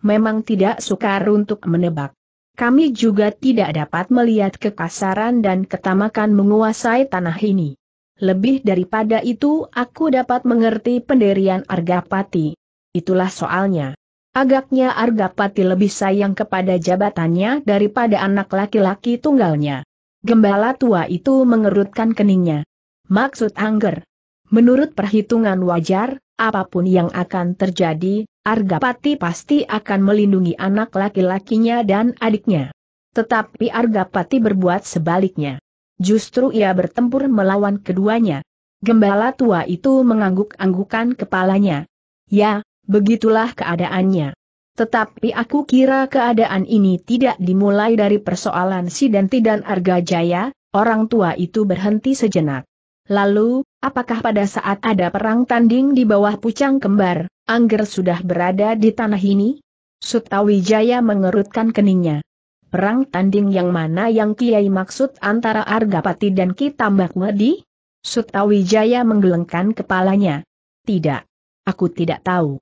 Memang tidak sukar untuk menebak. Kami juga tidak dapat melihat kekasaran dan ketamakan menguasai tanah ini. Lebih daripada itu aku dapat mengerti penderian Argapati. Itulah soalnya. Agaknya Argapati lebih sayang kepada jabatannya daripada anak laki-laki tunggalnya. Gembala tua itu mengerutkan keningnya. Maksud Angger. Menurut perhitungan wajar, apapun yang akan terjadi, Argapati pasti akan melindungi anak laki-lakinya dan adiknya. Tetapi Argapati berbuat sebaliknya. Justru ia bertempur melawan keduanya. Gembala tua itu mengangguk-anggukan kepalanya. Ya, Begitulah keadaannya. Tetapi aku kira keadaan ini tidak dimulai dari persoalan si Denti dan Jaya. orang tua itu berhenti sejenak. Lalu, apakah pada saat ada perang tanding di bawah pucang kembar, Angger sudah berada di tanah ini? Sutawijaya mengerutkan keningnya. Perang tanding yang mana yang Kiai maksud antara Argapati dan Kitambak Wedi? Sutawijaya menggelengkan kepalanya. Tidak. Aku tidak tahu.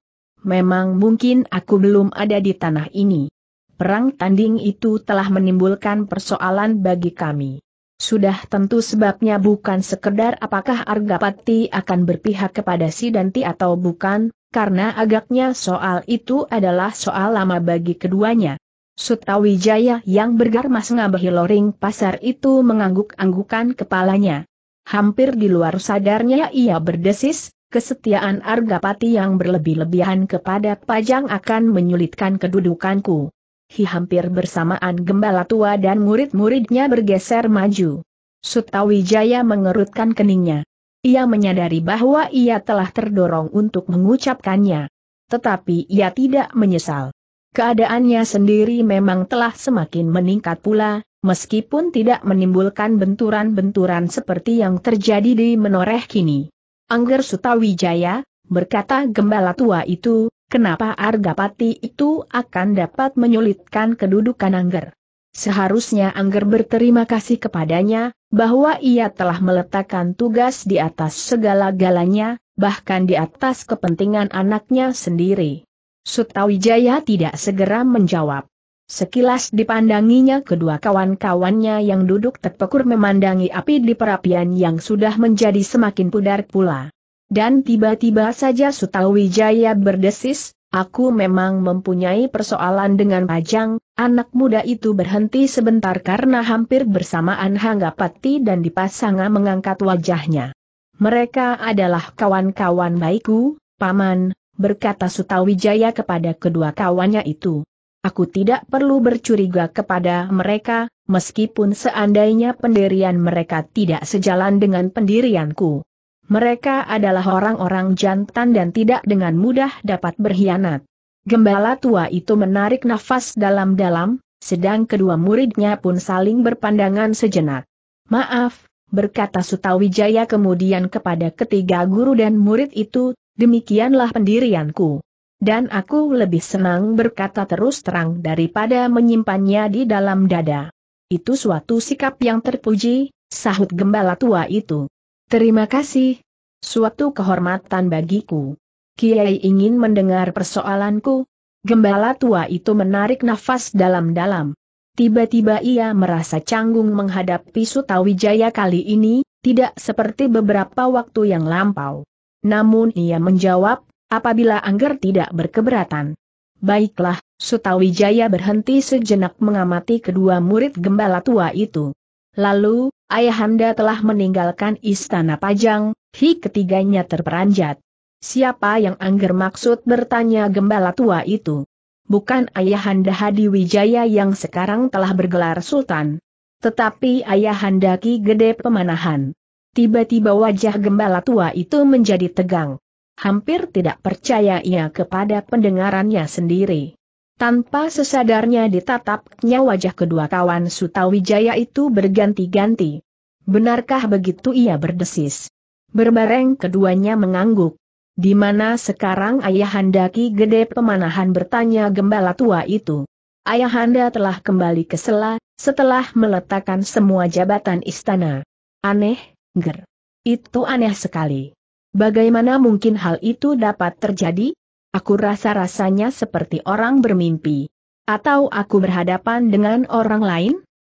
Memang mungkin aku belum ada di tanah ini. Perang tanding itu telah menimbulkan persoalan bagi kami. Sudah tentu sebabnya bukan sekedar apakah Argapati akan berpihak kepada si Danti atau bukan, karena agaknya soal itu adalah soal lama bagi keduanya. Sutawijaya yang bergarmas ngabahi loring pasar itu mengangguk-anggukan kepalanya. Hampir di luar sadarnya ia berdesis, kesetiaan Argapati yang berlebih-lebihan kepada Pajang akan menyulitkan kedudukanku. Hi hampir bersamaan gembala tua dan murid-muridnya bergeser maju. Sutawijaya mengerutkan keningnya. Ia menyadari bahwa ia telah terdorong untuk mengucapkannya. Tetapi ia tidak menyesal. Keadaannya sendiri memang telah semakin meningkat pula, meskipun tidak menimbulkan benturan-benturan seperti yang terjadi di menoreh kini. Angger Sutawijaya, berkata gembala tua itu, kenapa Argapati itu akan dapat menyulitkan kedudukan Angger? Seharusnya Angger berterima kasih kepadanya, bahwa ia telah meletakkan tugas di atas segala-galanya, bahkan di atas kepentingan anaknya sendiri. Sutawijaya tidak segera menjawab. Sekilas dipandanginya kedua kawan-kawannya yang duduk terpekur memandangi api di perapian yang sudah menjadi semakin pudar pula. Dan tiba-tiba saja Sutawijaya berdesis, aku memang mempunyai persoalan dengan Pajang, anak muda itu berhenti sebentar karena hampir bersamaan Hanggapati dan dipasanga mengangkat wajahnya. Mereka adalah kawan-kawan baikku, Paman, berkata Sutawijaya kepada kedua kawannya itu. Aku tidak perlu bercuriga kepada mereka, meskipun seandainya pendirian mereka tidak sejalan dengan pendirianku. Mereka adalah orang-orang jantan dan tidak dengan mudah dapat berkhianat. Gembala tua itu menarik nafas dalam-dalam, sedang kedua muridnya pun saling berpandangan sejenak. Maaf, berkata Sutawijaya kemudian kepada ketiga guru dan murid itu, demikianlah pendirianku. Dan aku lebih senang berkata terus terang daripada menyimpannya di dalam dada. Itu suatu sikap yang terpuji, sahut gembala tua itu. Terima kasih. Suatu kehormatan bagiku. Kiai ingin mendengar persoalanku. Gembala tua itu menarik nafas dalam-dalam. Tiba-tiba ia merasa canggung menghadapi Sutawijaya kali ini, tidak seperti beberapa waktu yang lampau. Namun ia menjawab, apabila Angger tidak berkeberatan. Baiklah, Sutawijaya berhenti sejenak mengamati kedua murid gembala tua itu. Lalu, ayahanda telah meninggalkan istana Pajang, hi ketiganya terperanjat. Siapa yang Angger maksud bertanya gembala tua itu? Bukan ayahanda Hadi Wijaya yang sekarang telah bergelar Sultan. Tetapi ayahanda Ki Gede Pemanahan. Tiba-tiba wajah gembala tua itu menjadi tegang hampir tidak percaya ia kepada pendengarannya sendiri. Tanpa sesadarnya ditatapnya wajah kedua kawan Sutawijaya itu berganti-ganti. Benarkah begitu ia berdesis? Berbareng keduanya mengangguk. Di mana sekarang ayahanda Ki Gede Pemanahan bertanya gembala tua itu? Ayahanda telah kembali ke sela, setelah meletakkan semua jabatan istana. Aneh, ger. Itu aneh sekali. Bagaimana mungkin hal itu dapat terjadi? Aku rasa-rasanya seperti orang bermimpi. Atau aku berhadapan dengan orang lain?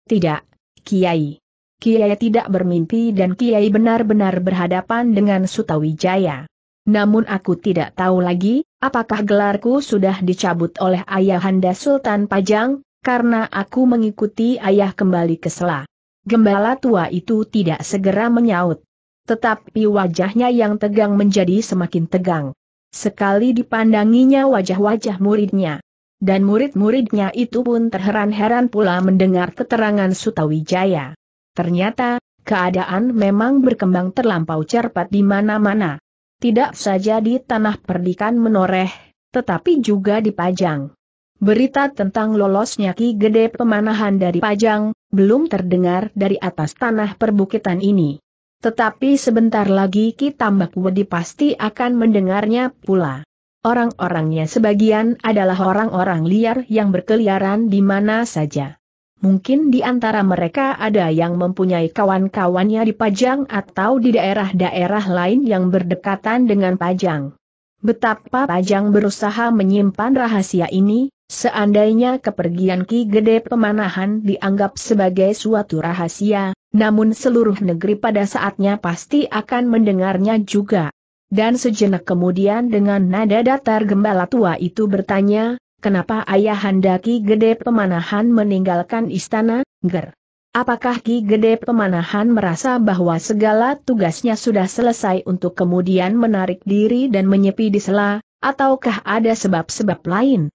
Tidak, Kiai. Kiai tidak bermimpi dan Kiai benar-benar berhadapan dengan Sutawijaya. Namun aku tidak tahu lagi, apakah gelarku sudah dicabut oleh Ayahanda Sultan Pajang, karena aku mengikuti ayah kembali ke Sela. Gembala tua itu tidak segera menyaut tetapi wajahnya yang tegang menjadi semakin tegang. Sekali dipandanginya wajah-wajah muridnya. Dan murid-muridnya itu pun terheran-heran pula mendengar keterangan Sutawijaya. Ternyata, keadaan memang berkembang terlampau cepat di mana-mana. Tidak saja di tanah perdikan menoreh, tetapi juga di Pajang. Berita tentang lolosnya Ki Gede Pemanahan dari Pajang, belum terdengar dari atas tanah perbukitan ini. Tetapi sebentar lagi Kitambak Wedi pasti akan mendengarnya pula. Orang-orangnya sebagian adalah orang-orang liar yang berkeliaran di mana saja. Mungkin di antara mereka ada yang mempunyai kawan-kawannya di Pajang atau di daerah-daerah lain yang berdekatan dengan Pajang. Betapa Pajang berusaha menyimpan rahasia ini, Seandainya kepergian Ki Gede Pemanahan dianggap sebagai suatu rahasia, namun seluruh negeri pada saatnya pasti akan mendengarnya juga. Dan sejenak kemudian dengan nada datar gembala tua itu bertanya, kenapa ayah Ki Gede Pemanahan meninggalkan istana, Ger? Apakah Ki Gede Pemanahan merasa bahwa segala tugasnya sudah selesai untuk kemudian menarik diri dan menyepi di sela, ataukah ada sebab-sebab lain?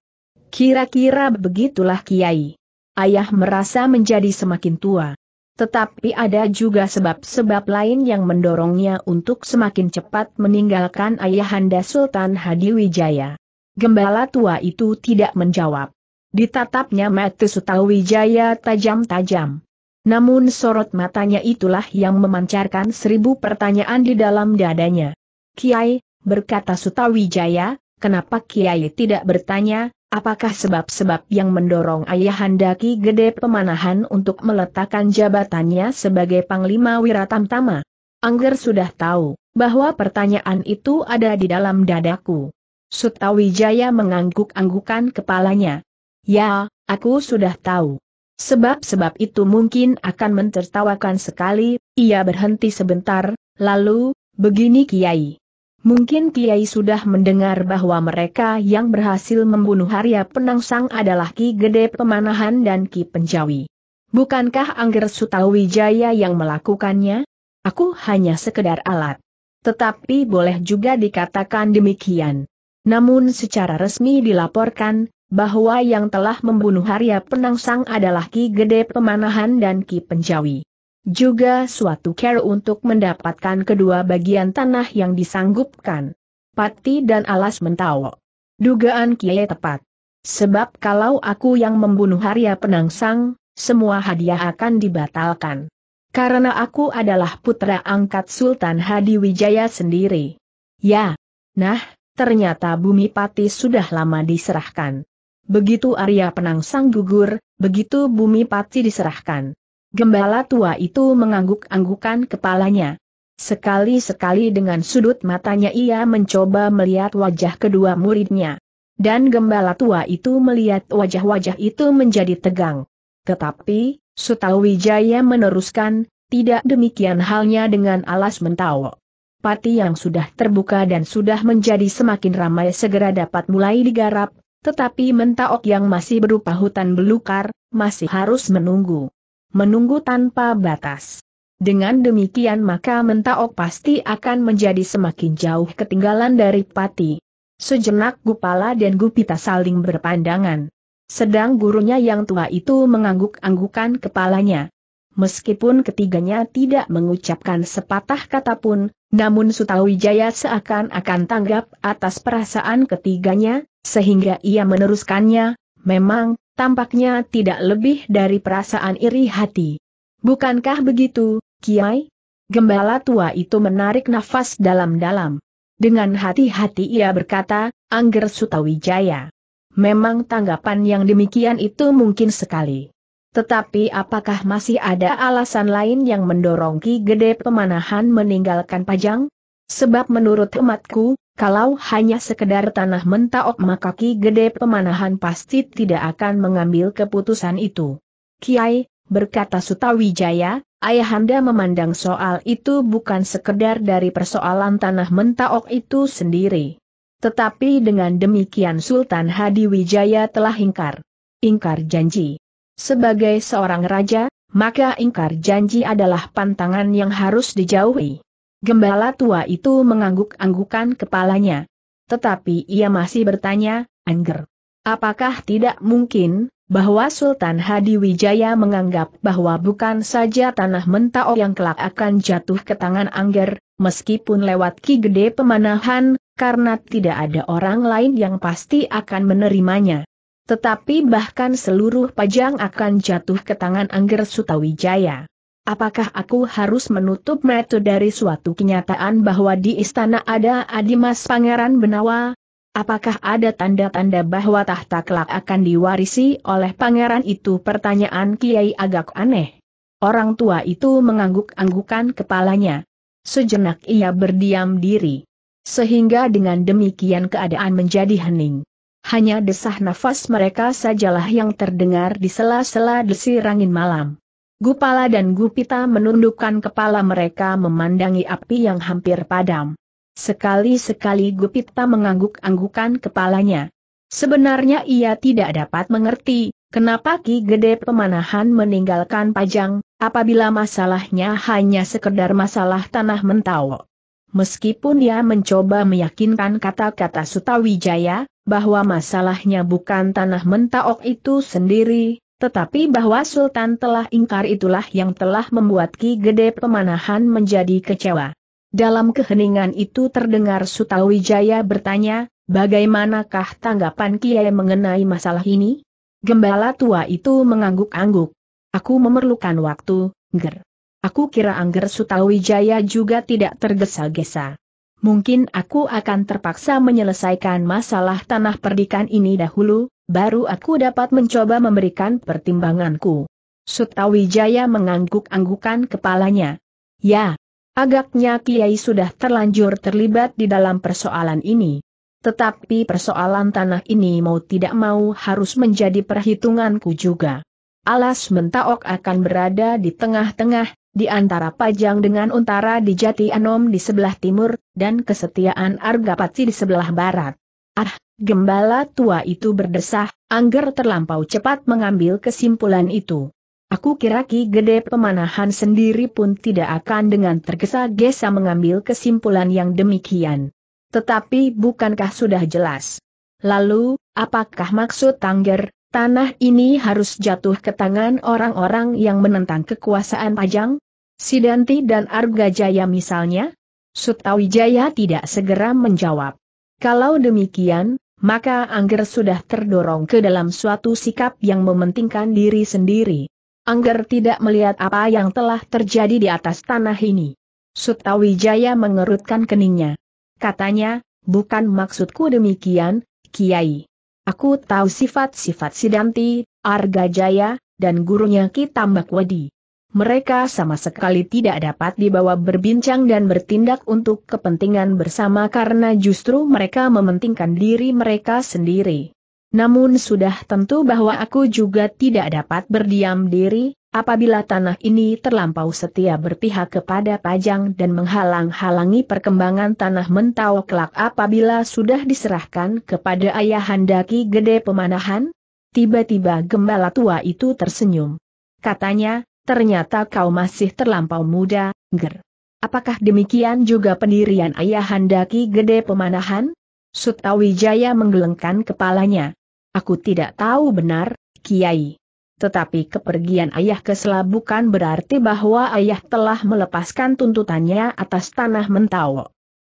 Kira-kira begitulah Kiai. Ayah merasa menjadi semakin tua. Tetapi ada juga sebab-sebab lain yang mendorongnya untuk semakin cepat meninggalkan ayahanda Sultan Hadiwijaya. Gembala tua itu tidak menjawab. Ditatapnya mata Sutawijaya tajam-tajam. Namun sorot matanya itulah yang memancarkan seribu pertanyaan di dalam dadanya. Kiai, berkata Sutawijaya, kenapa Kiai tidak bertanya, Apakah sebab-sebab yang mendorong Ayah Handaki Gede Pemanahan untuk meletakkan jabatannya sebagai Panglima Wiratamtama? Angger sudah tahu bahwa pertanyaan itu ada di dalam dadaku. Sutawijaya mengangguk-anggukan kepalanya. Ya, aku sudah tahu. Sebab-sebab itu mungkin akan mentertawakan sekali, ia berhenti sebentar, lalu, begini Kiai. Mungkin Kiai sudah mendengar bahwa mereka yang berhasil membunuh Arya Penangsang adalah Ki Gede Pemanahan dan Ki Penjawi. Bukankah Angger Sutawijaya yang melakukannya? Aku hanya sekedar alat. Tetapi boleh juga dikatakan demikian. Namun secara resmi dilaporkan, bahwa yang telah membunuh Arya Penangsang adalah Ki Gede Pemanahan dan Ki Penjawi. Juga suatu care untuk mendapatkan kedua bagian tanah yang disanggupkan. Pati dan alas mentawa. Dugaan Kiai tepat. Sebab kalau aku yang membunuh Arya Penangsang, semua hadiah akan dibatalkan. Karena aku adalah putra angkat Sultan Hadi Wijaya sendiri. Ya. Nah, ternyata Bumi Pati sudah lama diserahkan. Begitu Arya Penangsang gugur, begitu Bumi Pati diserahkan. Gembala tua itu mengangguk-anggukan kepalanya. Sekali-sekali dengan sudut matanya ia mencoba melihat wajah kedua muridnya. Dan gembala tua itu melihat wajah-wajah itu menjadi tegang. Tetapi, Sutawijaya meneruskan, tidak demikian halnya dengan alas mentawa. Pati yang sudah terbuka dan sudah menjadi semakin ramai segera dapat mulai digarap, tetapi mentaok yang masih berupa hutan belukar, masih harus menunggu menunggu tanpa batas. Dengan demikian maka Mentaok pasti akan menjadi semakin jauh ketinggalan dari Pati. Sejenak Gupala dan Gupita saling berpandangan. Sedang gurunya yang tua itu mengangguk-anggukan kepalanya. Meskipun ketiganya tidak mengucapkan sepatah kata pun, namun Sutawijaya seakan-akan tanggap atas perasaan ketiganya, sehingga ia meneruskannya, memang, Tampaknya tidak lebih dari perasaan iri hati. Bukankah begitu, Kiai? Gembala tua itu menarik nafas dalam-dalam. Dengan hati-hati ia berkata, Angger Sutawijaya. Memang tanggapan yang demikian itu mungkin sekali. Tetapi apakah masih ada alasan lain yang mendorong Ki Gede Pemanahan meninggalkan Pajang? Sebab menurut umatku, kalau hanya sekedar tanah mentaok maka Ki Gede Pemanahan pasti tidak akan mengambil keputusan itu. Kiai, berkata Sutawijaya, ayahanda memandang soal itu bukan sekedar dari persoalan tanah mentaok itu sendiri. Tetapi dengan demikian Sultan Hadiwijaya telah ingkar. Ingkar janji. Sebagai seorang raja, maka ingkar janji adalah pantangan yang harus dijauhi. Gembala tua itu mengangguk-anggukan kepalanya. Tetapi ia masih bertanya, Angger. Apakah tidak mungkin, bahwa Sultan Hadi Wijaya menganggap bahwa bukan saja tanah Mentao yang kelak akan jatuh ke tangan Angger, meskipun lewat Ki Gede Pemanahan, karena tidak ada orang lain yang pasti akan menerimanya. Tetapi bahkan seluruh pajang akan jatuh ke tangan Angger Sutawijaya. Apakah aku harus menutup mata dari suatu kenyataan bahwa di istana ada Adimas Pangeran Benawa? Apakah ada tanda-tanda bahwa tahta kelak akan diwarisi oleh pangeran itu? Pertanyaan Kiai agak aneh. Orang tua itu mengangguk-anggukan kepalanya. Sejenak ia berdiam diri. Sehingga dengan demikian keadaan menjadi hening. Hanya desah nafas mereka sajalah yang terdengar di sela-sela desir angin malam. Gupala dan Gupita menundukkan kepala mereka memandangi api yang hampir padam. Sekali-sekali Gupita mengangguk-anggukan kepalanya. Sebenarnya ia tidak dapat mengerti, kenapa Ki Gede Pemanahan meninggalkan Pajang, apabila masalahnya hanya sekedar masalah tanah mentau. Meskipun ia mencoba meyakinkan kata-kata Sutawijaya, bahwa masalahnya bukan tanah mentaok itu sendiri, tetapi bahwa Sultan telah ingkar itulah yang telah membuat Ki Gede Pemanahan menjadi kecewa. Dalam keheningan itu terdengar Sutawijaya bertanya, bagaimanakah tanggapan Kiai mengenai masalah ini? Gembala tua itu mengangguk-angguk. Aku memerlukan waktu, Ger. Aku kira Angger Sutawijaya juga tidak tergesa-gesa. Mungkin aku akan terpaksa menyelesaikan masalah tanah perdikan ini dahulu, baru aku dapat mencoba memberikan pertimbanganku. Sutawijaya mengangguk-anggukan kepalanya. Ya, agaknya Kiai sudah terlanjur terlibat di dalam persoalan ini. Tetapi persoalan tanah ini mau tidak mau harus menjadi perhitunganku juga. Alas Mentaok akan berada di tengah-tengah, di antara Pajang dengan Untara di Jati Anom di sebelah timur, dan kesetiaan Argapati di sebelah barat. Ah, gembala tua itu berdesah, Angger terlampau cepat mengambil kesimpulan itu. Aku kira Ki Gede Pemanahan sendiri pun tidak akan dengan tergesa-gesa mengambil kesimpulan yang demikian. Tetapi bukankah sudah jelas? Lalu, apakah maksud Angger, tanah ini harus jatuh ke tangan orang-orang yang menentang kekuasaan Pajang? Sidanti dan Argajaya misalnya? Sutawijaya tidak segera menjawab. Kalau demikian, maka Angger sudah terdorong ke dalam suatu sikap yang mementingkan diri sendiri. Angger tidak melihat apa yang telah terjadi di atas tanah ini. Sutawijaya mengerutkan keningnya. Katanya, bukan maksudku demikian, Kiai. Aku tahu sifat-sifat Sidanti, Argajaya, dan gurunya Kitambakwadi mereka sama sekali tidak dapat dibawa berbincang dan bertindak untuk kepentingan bersama karena justru mereka mementingkan diri mereka sendiri. Namun sudah tentu bahwa aku juga tidak dapat berdiam diri, apabila tanah ini terlampau setia berpihak kepada pajang dan menghalang-halangi perkembangan tanah mentau kelak apabila sudah diserahkan kepada ayah handaki Gede Pemanahan? Tiba-tiba gembala tua itu tersenyum. Katanya, ternyata kau masih terlampau muda, ger. Apakah demikian juga pendirian ayah Handaki Gede Pemanahan? Sutawijaya menggelengkan kepalanya. Aku tidak tahu benar, Kiai. Tetapi kepergian ayah ke Selabukan berarti bahwa ayah telah melepaskan tuntutannya atas tanah mentawa.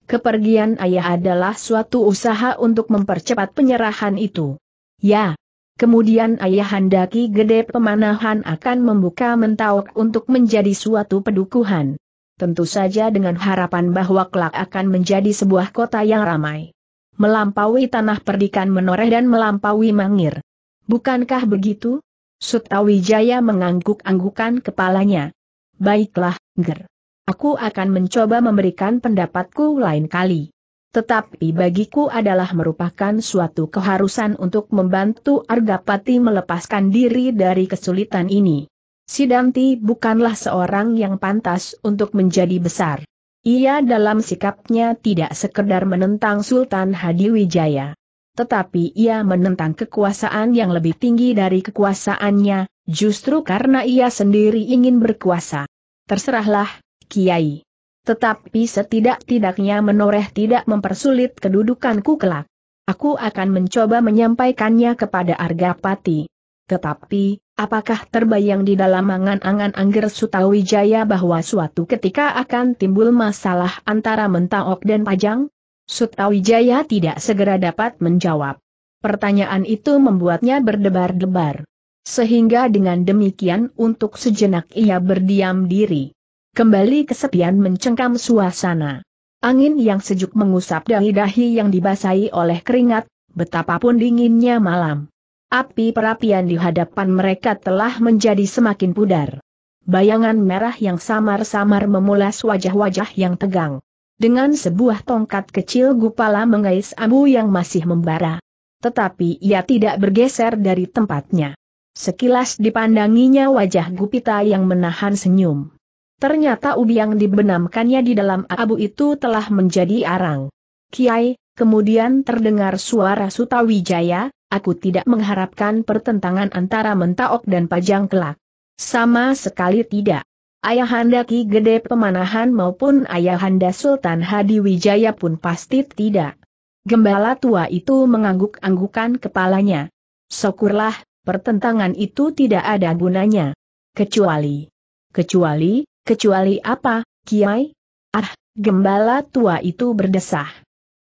Kepergian ayah adalah suatu usaha untuk mempercepat penyerahan itu. Ya, Kemudian ayahanda Ki Gede Pemanahan akan membuka mentauk untuk menjadi suatu pedukuhan. Tentu saja dengan harapan bahwa kelak akan menjadi sebuah kota yang ramai. Melampaui tanah perdikan menoreh dan melampaui mangir. Bukankah begitu? Sutawijaya mengangguk-anggukan kepalanya. Baiklah, Ger. Aku akan mencoba memberikan pendapatku lain kali tetapi bagiku adalah merupakan suatu keharusan untuk membantu Argapati melepaskan diri dari kesulitan ini. Sidanti bukanlah seorang yang pantas untuk menjadi besar. Ia dalam sikapnya tidak sekedar menentang Sultan Hadiwijaya, Tetapi ia menentang kekuasaan yang lebih tinggi dari kekuasaannya, justru karena ia sendiri ingin berkuasa. Terserahlah, Kiai. Tetapi setidak-tidaknya menoreh tidak mempersulit kedudukanku kelak. Aku akan mencoba menyampaikannya kepada Argapati. Tetapi, apakah terbayang di dalam angan-angan Angger Sutawijaya bahwa suatu ketika akan timbul masalah antara Mentaok dan Pajang? Sutawijaya tidak segera dapat menjawab. Pertanyaan itu membuatnya berdebar-debar. Sehingga dengan demikian untuk sejenak ia berdiam diri. Kembali kesepian mencengkam suasana. Angin yang sejuk mengusap dahi-dahi yang dibasahi oleh keringat, betapapun dinginnya malam. Api perapian di hadapan mereka telah menjadi semakin pudar. Bayangan merah yang samar-samar memulas wajah-wajah yang tegang. Dengan sebuah tongkat kecil Gupala mengais abu yang masih membara. Tetapi ia tidak bergeser dari tempatnya. Sekilas dipandanginya wajah Gupita yang menahan senyum. Ternyata ubi yang dibenamkannya di dalam abu itu telah menjadi arang. Kiai, kemudian terdengar suara Sutawijaya, aku tidak mengharapkan pertentangan antara mentaok dan pajang kelak. Sama sekali tidak. Ayahanda Ki Gede Pemanahan maupun Ayahanda Sultan Hadi Wijaya pun pasti tidak. Gembala tua itu mengangguk-anggukan kepalanya. Syukurlah, pertentangan itu tidak ada gunanya. Kecuali, kecuali, Kecuali apa, Kiai? Ah, gembala tua itu berdesah.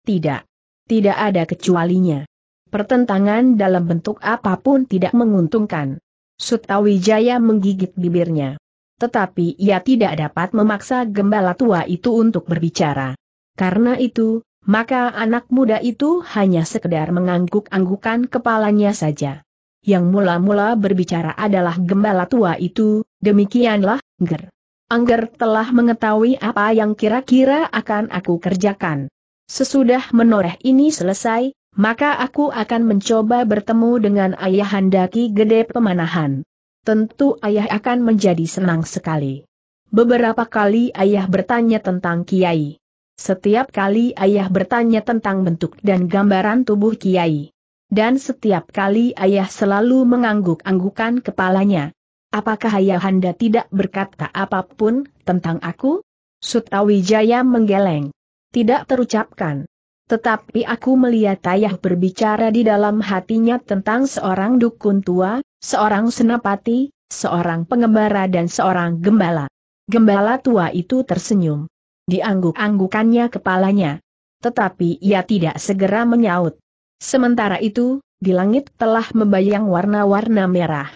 Tidak. Tidak ada kecualinya. Pertentangan dalam bentuk apapun tidak menguntungkan. Sutawijaya menggigit bibirnya. Tetapi ia tidak dapat memaksa gembala tua itu untuk berbicara. Karena itu, maka anak muda itu hanya sekedar mengangguk-anggukan kepalanya saja. Yang mula-mula berbicara adalah gembala tua itu, demikianlah, ger. Angger telah mengetahui apa yang kira-kira akan aku kerjakan. Sesudah menoreh ini selesai, maka aku akan mencoba bertemu dengan ayah Handaki Gede Pemanahan. Tentu ayah akan menjadi senang sekali. Beberapa kali ayah bertanya tentang Kiai. Setiap kali ayah bertanya tentang bentuk dan gambaran tubuh Kiai. Dan setiap kali ayah selalu mengangguk-anggukan kepalanya. Apakah Ayahanda tidak berkata apapun tentang aku? Sutawijaya menggeleng. Tidak terucapkan. Tetapi aku melihat ayah berbicara di dalam hatinya tentang seorang dukun tua, seorang senapati, seorang pengembara dan seorang gembala. Gembala tua itu tersenyum. Diangguk-anggukannya kepalanya. Tetapi ia tidak segera menyaut. Sementara itu, di langit telah membayang warna-warna merah.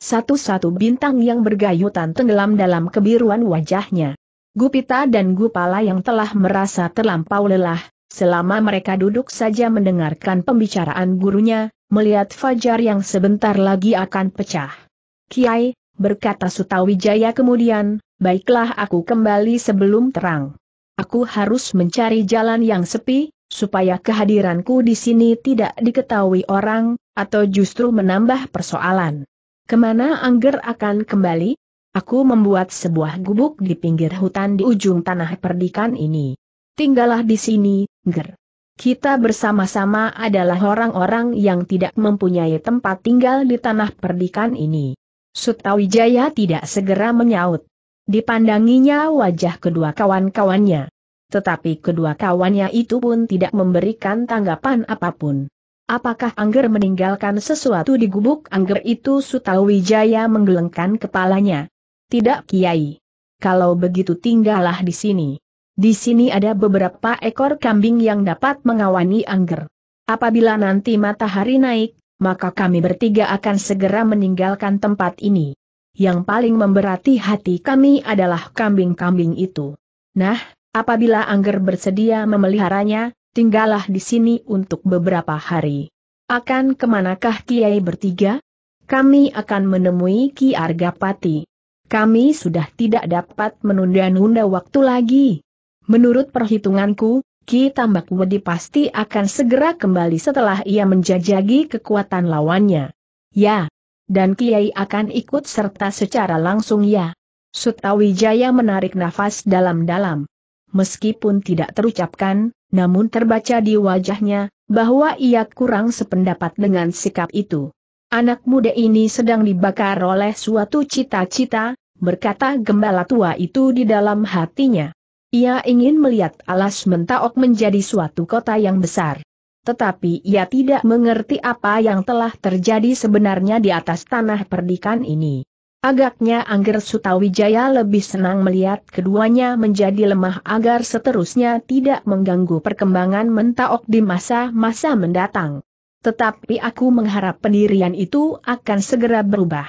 Satu-satu bintang yang bergayutan tenggelam dalam kebiruan wajahnya. Gupita dan Gupala yang telah merasa terlampau lelah, selama mereka duduk saja mendengarkan pembicaraan gurunya, melihat Fajar yang sebentar lagi akan pecah. Kiai, berkata Sutawijaya kemudian, baiklah aku kembali sebelum terang. Aku harus mencari jalan yang sepi, supaya kehadiranku di sini tidak diketahui orang, atau justru menambah persoalan. Kemana Angger akan kembali? Aku membuat sebuah gubuk di pinggir hutan di ujung tanah perdikan ini. Tinggallah di sini, Angger. Kita bersama-sama adalah orang-orang yang tidak mempunyai tempat tinggal di tanah perdikan ini. Sutawijaya tidak segera menyaut. Dipandanginya wajah kedua kawan-kawannya. Tetapi kedua kawannya itu pun tidak memberikan tanggapan apapun. Apakah Angger meninggalkan sesuatu di gubuk Angger itu Sutawijaya menggelengkan kepalanya. Tidak Kiai. Kalau begitu tinggallah di sini. Di sini ada beberapa ekor kambing yang dapat mengawani Angger. Apabila nanti matahari naik, maka kami bertiga akan segera meninggalkan tempat ini. Yang paling memberati hati kami adalah kambing-kambing itu. Nah, apabila Angger bersedia memeliharanya, tinggallah di sini untuk beberapa hari. Akan kemanakah Kiai bertiga? Kami akan menemui Ki Argapati. Kami sudah tidak dapat menunda-nunda waktu lagi. Menurut perhitunganku, Ki Tambak Wedi pasti akan segera kembali setelah ia menjajagi kekuatan lawannya. Ya. Dan Kiai akan ikut serta secara langsung ya. Sutawijaya menarik nafas dalam-dalam. Meskipun tidak terucapkan, namun terbaca di wajahnya, bahwa ia kurang sependapat dengan sikap itu. Anak muda ini sedang dibakar oleh suatu cita-cita, berkata gembala tua itu di dalam hatinya. Ia ingin melihat alas mentaok menjadi suatu kota yang besar. Tetapi ia tidak mengerti apa yang telah terjadi sebenarnya di atas tanah perdikan ini. Agaknya Angger Sutawijaya lebih senang melihat keduanya menjadi lemah agar seterusnya tidak mengganggu perkembangan mentaok di masa-masa mendatang. Tetapi aku mengharap pendirian itu akan segera berubah.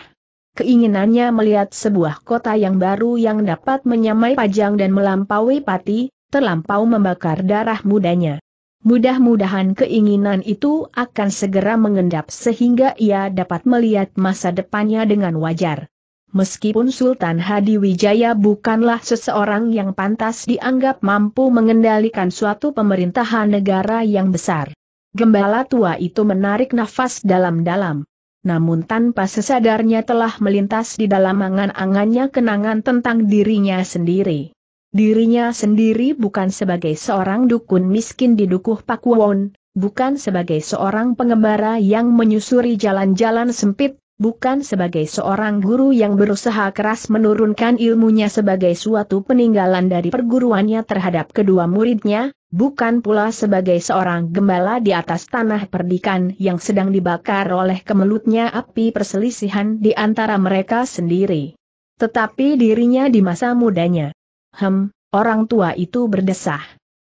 Keinginannya melihat sebuah kota yang baru yang dapat menyamai Pajang dan melampaui Pati, terlampau membakar darah mudanya. Mudah-mudahan keinginan itu akan segera mengendap sehingga ia dapat melihat masa depannya dengan wajar. Meskipun Sultan Hadi Wijaya bukanlah seseorang yang pantas dianggap mampu mengendalikan suatu pemerintahan negara yang besar. Gembala tua itu menarik nafas dalam-dalam. Namun tanpa sesadarnya telah melintas di dalam angan-angannya kenangan tentang dirinya sendiri. Dirinya sendiri bukan sebagai seorang dukun miskin di Dukuh Pakuwon, bukan sebagai seorang pengembara yang menyusuri jalan-jalan sempit bukan sebagai seorang guru yang berusaha keras menurunkan ilmunya sebagai suatu peninggalan dari perguruannya terhadap kedua muridnya, bukan pula sebagai seorang gembala di atas tanah perdikan yang sedang dibakar oleh kemelutnya api perselisihan di antara mereka sendiri. Tetapi dirinya di masa mudanya. Hem, orang tua itu berdesah.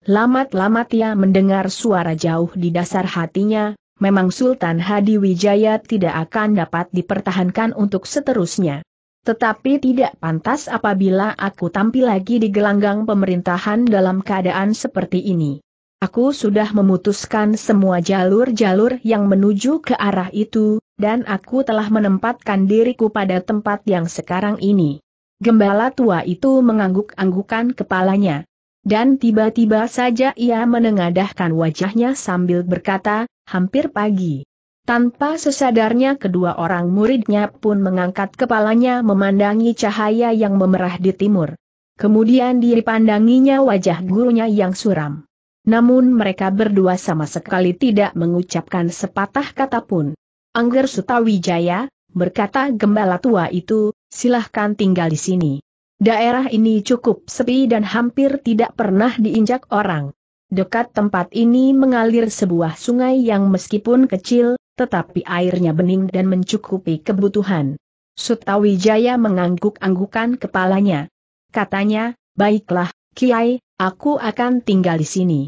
Lamat-lamat ia mendengar suara jauh di dasar hatinya, memang Sultan Hadi Wijaya tidak akan dapat dipertahankan untuk seterusnya. Tetapi tidak pantas apabila aku tampil lagi di gelanggang pemerintahan dalam keadaan seperti ini. Aku sudah memutuskan semua jalur-jalur yang menuju ke arah itu, dan aku telah menempatkan diriku pada tempat yang sekarang ini. Gembala tua itu mengangguk-anggukan kepalanya. Dan tiba-tiba saja ia menengadahkan wajahnya sambil berkata, hampir pagi. Tanpa sesadarnya kedua orang muridnya pun mengangkat kepalanya memandangi cahaya yang memerah di timur. Kemudian dipandanginya wajah gurunya yang suram. Namun mereka berdua sama sekali tidak mengucapkan sepatah kata pun. Angger Sutawijaya, berkata gembala tua itu, silahkan tinggal di sini. Daerah ini cukup sepi dan hampir tidak pernah diinjak orang. Dekat tempat ini mengalir sebuah sungai yang meskipun kecil, tetapi airnya bening dan mencukupi kebutuhan. Sutawijaya mengangguk-anggukan kepalanya. Katanya, baiklah, Kiai, aku akan tinggal di sini.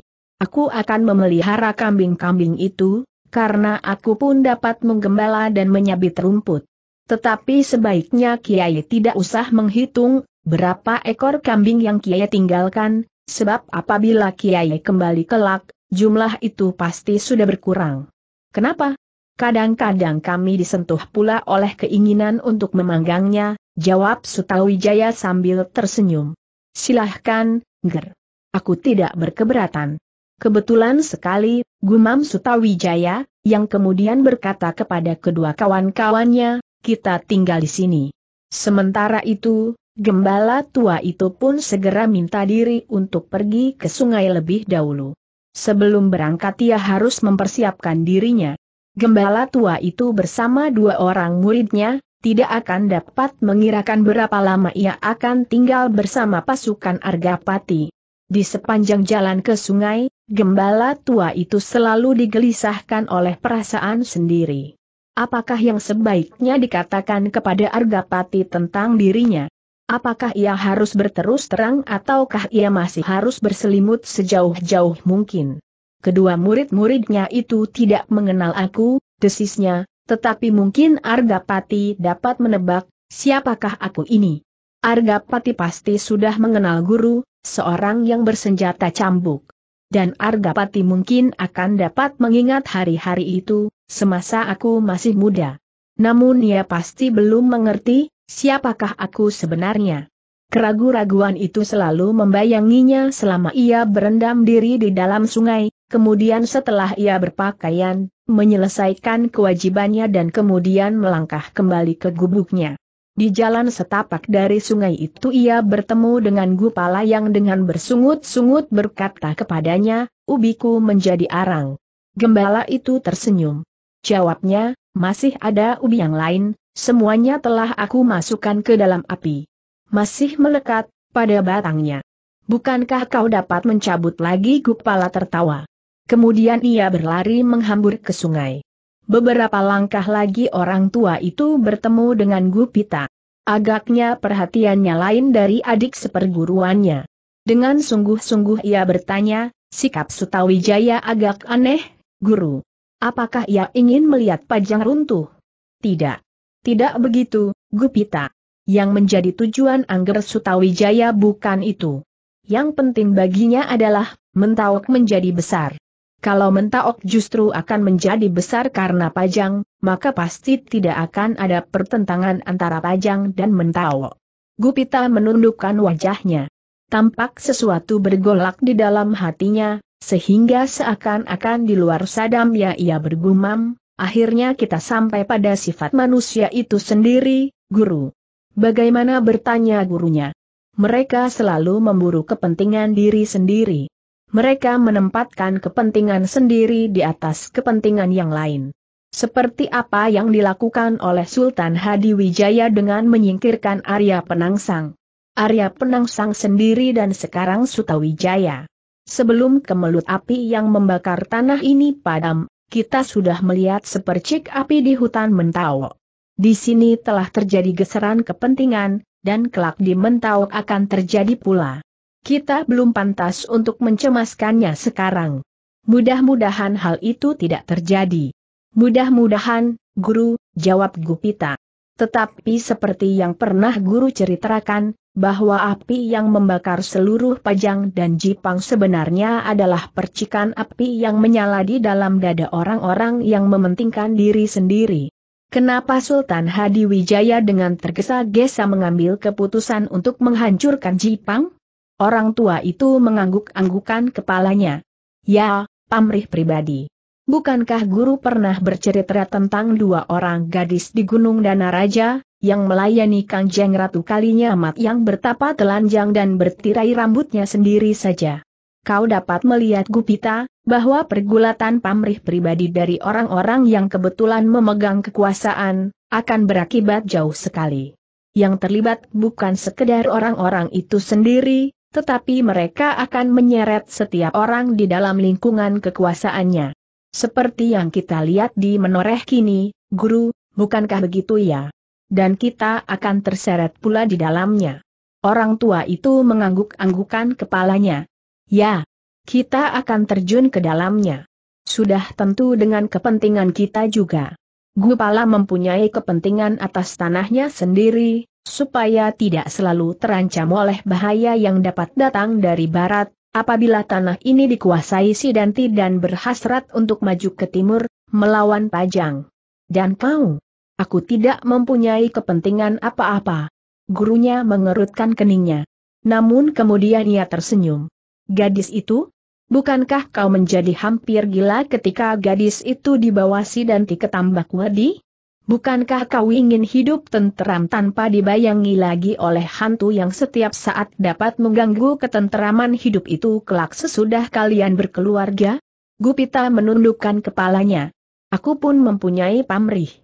Aku akan memelihara kambing-kambing itu, karena aku pun dapat menggembala dan menyabit rumput. Tetapi sebaiknya Kiai tidak usah menghitung berapa ekor kambing yang Kiai tinggalkan, Sebab apabila Kiai kembali kelak, jumlah itu pasti sudah berkurang. Kenapa? Kadang-kadang kami disentuh pula oleh keinginan untuk memanggangnya, jawab Sutawijaya sambil tersenyum. Silahkan, Ger. Aku tidak berkeberatan. Kebetulan sekali, gumam Sutawijaya, yang kemudian berkata kepada kedua kawan-kawannya, kita tinggal di sini. Sementara itu, Gembala tua itu pun segera minta diri untuk pergi ke sungai lebih dahulu. Sebelum berangkat ia harus mempersiapkan dirinya. Gembala tua itu bersama dua orang muridnya, tidak akan dapat mengirakan berapa lama ia akan tinggal bersama pasukan Argapati. Di sepanjang jalan ke sungai, gembala tua itu selalu digelisahkan oleh perasaan sendiri. Apakah yang sebaiknya dikatakan kepada Argapati tentang dirinya? Apakah ia harus berterus terang ataukah ia masih harus berselimut sejauh-jauh mungkin? Kedua murid-muridnya itu tidak mengenal aku, desisnya, tetapi mungkin Argapati dapat menebak, siapakah aku ini? Argapati pasti sudah mengenal guru, seorang yang bersenjata cambuk. Dan Argapati mungkin akan dapat mengingat hari-hari itu, semasa aku masih muda. Namun ia pasti belum mengerti, Siapakah aku sebenarnya? Keragu-raguan itu selalu membayanginya selama ia berendam diri di dalam sungai, kemudian setelah ia berpakaian, menyelesaikan kewajibannya dan kemudian melangkah kembali ke gubuknya. Di jalan setapak dari sungai itu ia bertemu dengan Gupala yang dengan bersungut-sungut berkata kepadanya, ubiku menjadi arang. Gembala itu tersenyum. Jawabnya, masih ada ubi yang lain, Semuanya telah aku masukkan ke dalam api. Masih melekat pada batangnya. Bukankah kau dapat mencabut lagi Gupala tertawa. Kemudian ia berlari menghambur ke sungai. Beberapa langkah lagi orang tua itu bertemu dengan Gupita. Agaknya perhatiannya lain dari adik seperguruannya. Dengan sungguh-sungguh ia bertanya, sikap Sutawijaya agak aneh, guru. Apakah ia ingin melihat pajang runtuh? Tidak. Tidak begitu, Gupita. Yang menjadi tujuan Angger Sutawijaya bukan itu. Yang penting baginya adalah, mentaok menjadi besar. Kalau mentaok justru akan menjadi besar karena pajang, maka pasti tidak akan ada pertentangan antara pajang dan mentaok. Gupita menundukkan wajahnya. Tampak sesuatu bergolak di dalam hatinya, sehingga seakan-akan di luar sadamnya ia bergumam, Akhirnya kita sampai pada sifat manusia itu sendiri, guru. Bagaimana bertanya gurunya? Mereka selalu memburu kepentingan diri sendiri. Mereka menempatkan kepentingan sendiri di atas kepentingan yang lain. Seperti apa yang dilakukan oleh Sultan Hadi Wijaya dengan menyingkirkan Arya Penangsang. Arya Penangsang sendiri dan sekarang Sutawijaya. Sebelum kemelut api yang membakar tanah ini padam, kita sudah melihat sepercik api di hutan Mentau. Di sini telah terjadi geseran kepentingan, dan kelak di Mentau akan terjadi pula. Kita belum pantas untuk mencemaskannya sekarang. Mudah-mudahan hal itu tidak terjadi. Mudah-mudahan, guru, jawab Gupita. Tetapi seperti yang pernah guru ceritakan, bahwa api yang membakar seluruh Pajang dan Jipang sebenarnya adalah percikan api yang menyala di dalam dada orang-orang yang mementingkan diri sendiri. Kenapa Sultan Hadi Wijaya dengan tergesa-gesa mengambil keputusan untuk menghancurkan Jipang? Orang tua itu mengangguk-anggukan kepalanya. Ya, pamrih pribadi. Bukankah guru pernah bercerita tentang dua orang gadis di Gunung Dana Raja, yang melayani Kangjeng Ratu Kalinyamat yang bertapa telanjang dan bertirai rambutnya sendiri saja? Kau dapat melihat Gupita, bahwa pergulatan pamrih pribadi dari orang-orang yang kebetulan memegang kekuasaan, akan berakibat jauh sekali. Yang terlibat bukan sekedar orang-orang itu sendiri, tetapi mereka akan menyeret setiap orang di dalam lingkungan kekuasaannya. Seperti yang kita lihat di menoreh kini, guru, bukankah begitu ya? Dan kita akan terseret pula di dalamnya. Orang tua itu mengangguk-anggukan kepalanya. Ya, kita akan terjun ke dalamnya. Sudah tentu dengan kepentingan kita juga. Gupala mempunyai kepentingan atas tanahnya sendiri, supaya tidak selalu terancam oleh bahaya yang dapat datang dari barat, Apabila tanah ini dikuasai Sidanti dan berhasrat untuk maju ke timur, melawan Pajang. Dan kau? Aku tidak mempunyai kepentingan apa-apa. Gurunya mengerutkan keningnya. Namun kemudian ia tersenyum. Gadis itu? Bukankah kau menjadi hampir gila ketika gadis itu dibawa Sidanti ke tambak wadi? Bukankah kau ingin hidup tenteram tanpa dibayangi lagi oleh hantu yang setiap saat dapat mengganggu ketenteraman hidup itu kelak sesudah kalian berkeluarga? Gupita menundukkan kepalanya. Aku pun mempunyai pamrih.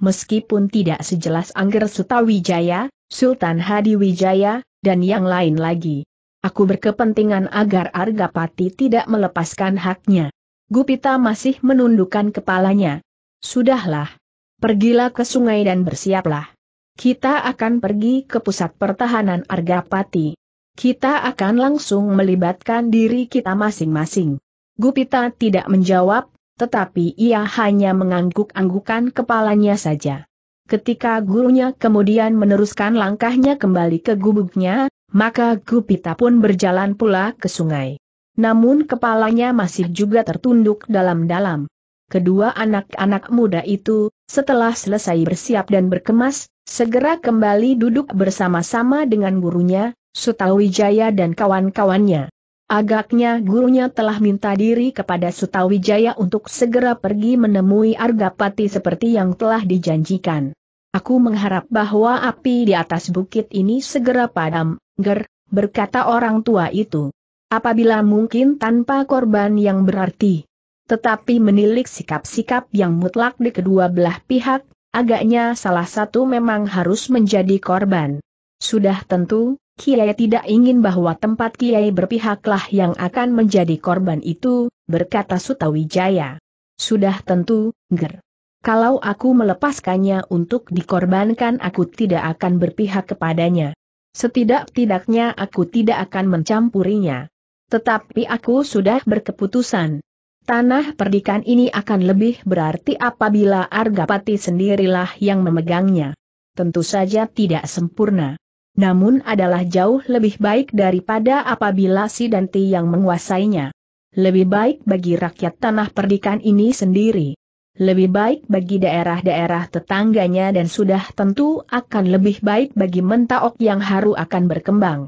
Meskipun tidak sejelas Angger Sutawijaya, Sultan Hadi Wijaya, dan yang lain lagi. Aku berkepentingan agar Argapati tidak melepaskan haknya. Gupita masih menundukkan kepalanya. Sudahlah, pergilah ke sungai dan bersiaplah. Kita akan pergi ke pusat pertahanan Argapati. Kita akan langsung melibatkan diri kita masing-masing. Gupita tidak menjawab, tetapi ia hanya mengangguk-anggukan kepalanya saja. Ketika gurunya kemudian meneruskan langkahnya kembali ke gubuknya, maka Gupita pun berjalan pula ke sungai. Namun kepalanya masih juga tertunduk dalam-dalam kedua anak-anak muda itu, setelah selesai bersiap dan berkemas, segera kembali duduk bersama-sama dengan gurunya, Sutawijaya dan kawan-kawannya. Agaknya gurunya telah minta diri kepada Sutawijaya untuk segera pergi menemui Argapati seperti yang telah dijanjikan. Aku mengharap bahwa api di atas bukit ini segera padam, ger, berkata orang tua itu. Apabila mungkin tanpa korban yang berarti. Tetapi menilik sikap-sikap yang mutlak di kedua belah pihak, agaknya salah satu memang harus menjadi korban. Sudah tentu, Kiai tidak ingin bahwa tempat Kiai berpihaklah yang akan menjadi korban itu, berkata Sutawijaya. Sudah tentu, Ger. Kalau aku melepaskannya untuk dikorbankan aku tidak akan berpihak kepadanya. Setidak-tidaknya aku tidak akan mencampurinya. Tetapi aku sudah berkeputusan, Tanah perdikan ini akan lebih berarti apabila Argapati sendirilah yang memegangnya. Tentu saja tidak sempurna. Namun adalah jauh lebih baik daripada apabila si Danti yang menguasainya. Lebih baik bagi rakyat tanah perdikan ini sendiri. Lebih baik bagi daerah-daerah tetangganya dan sudah tentu akan lebih baik bagi mentaok yang haru akan berkembang.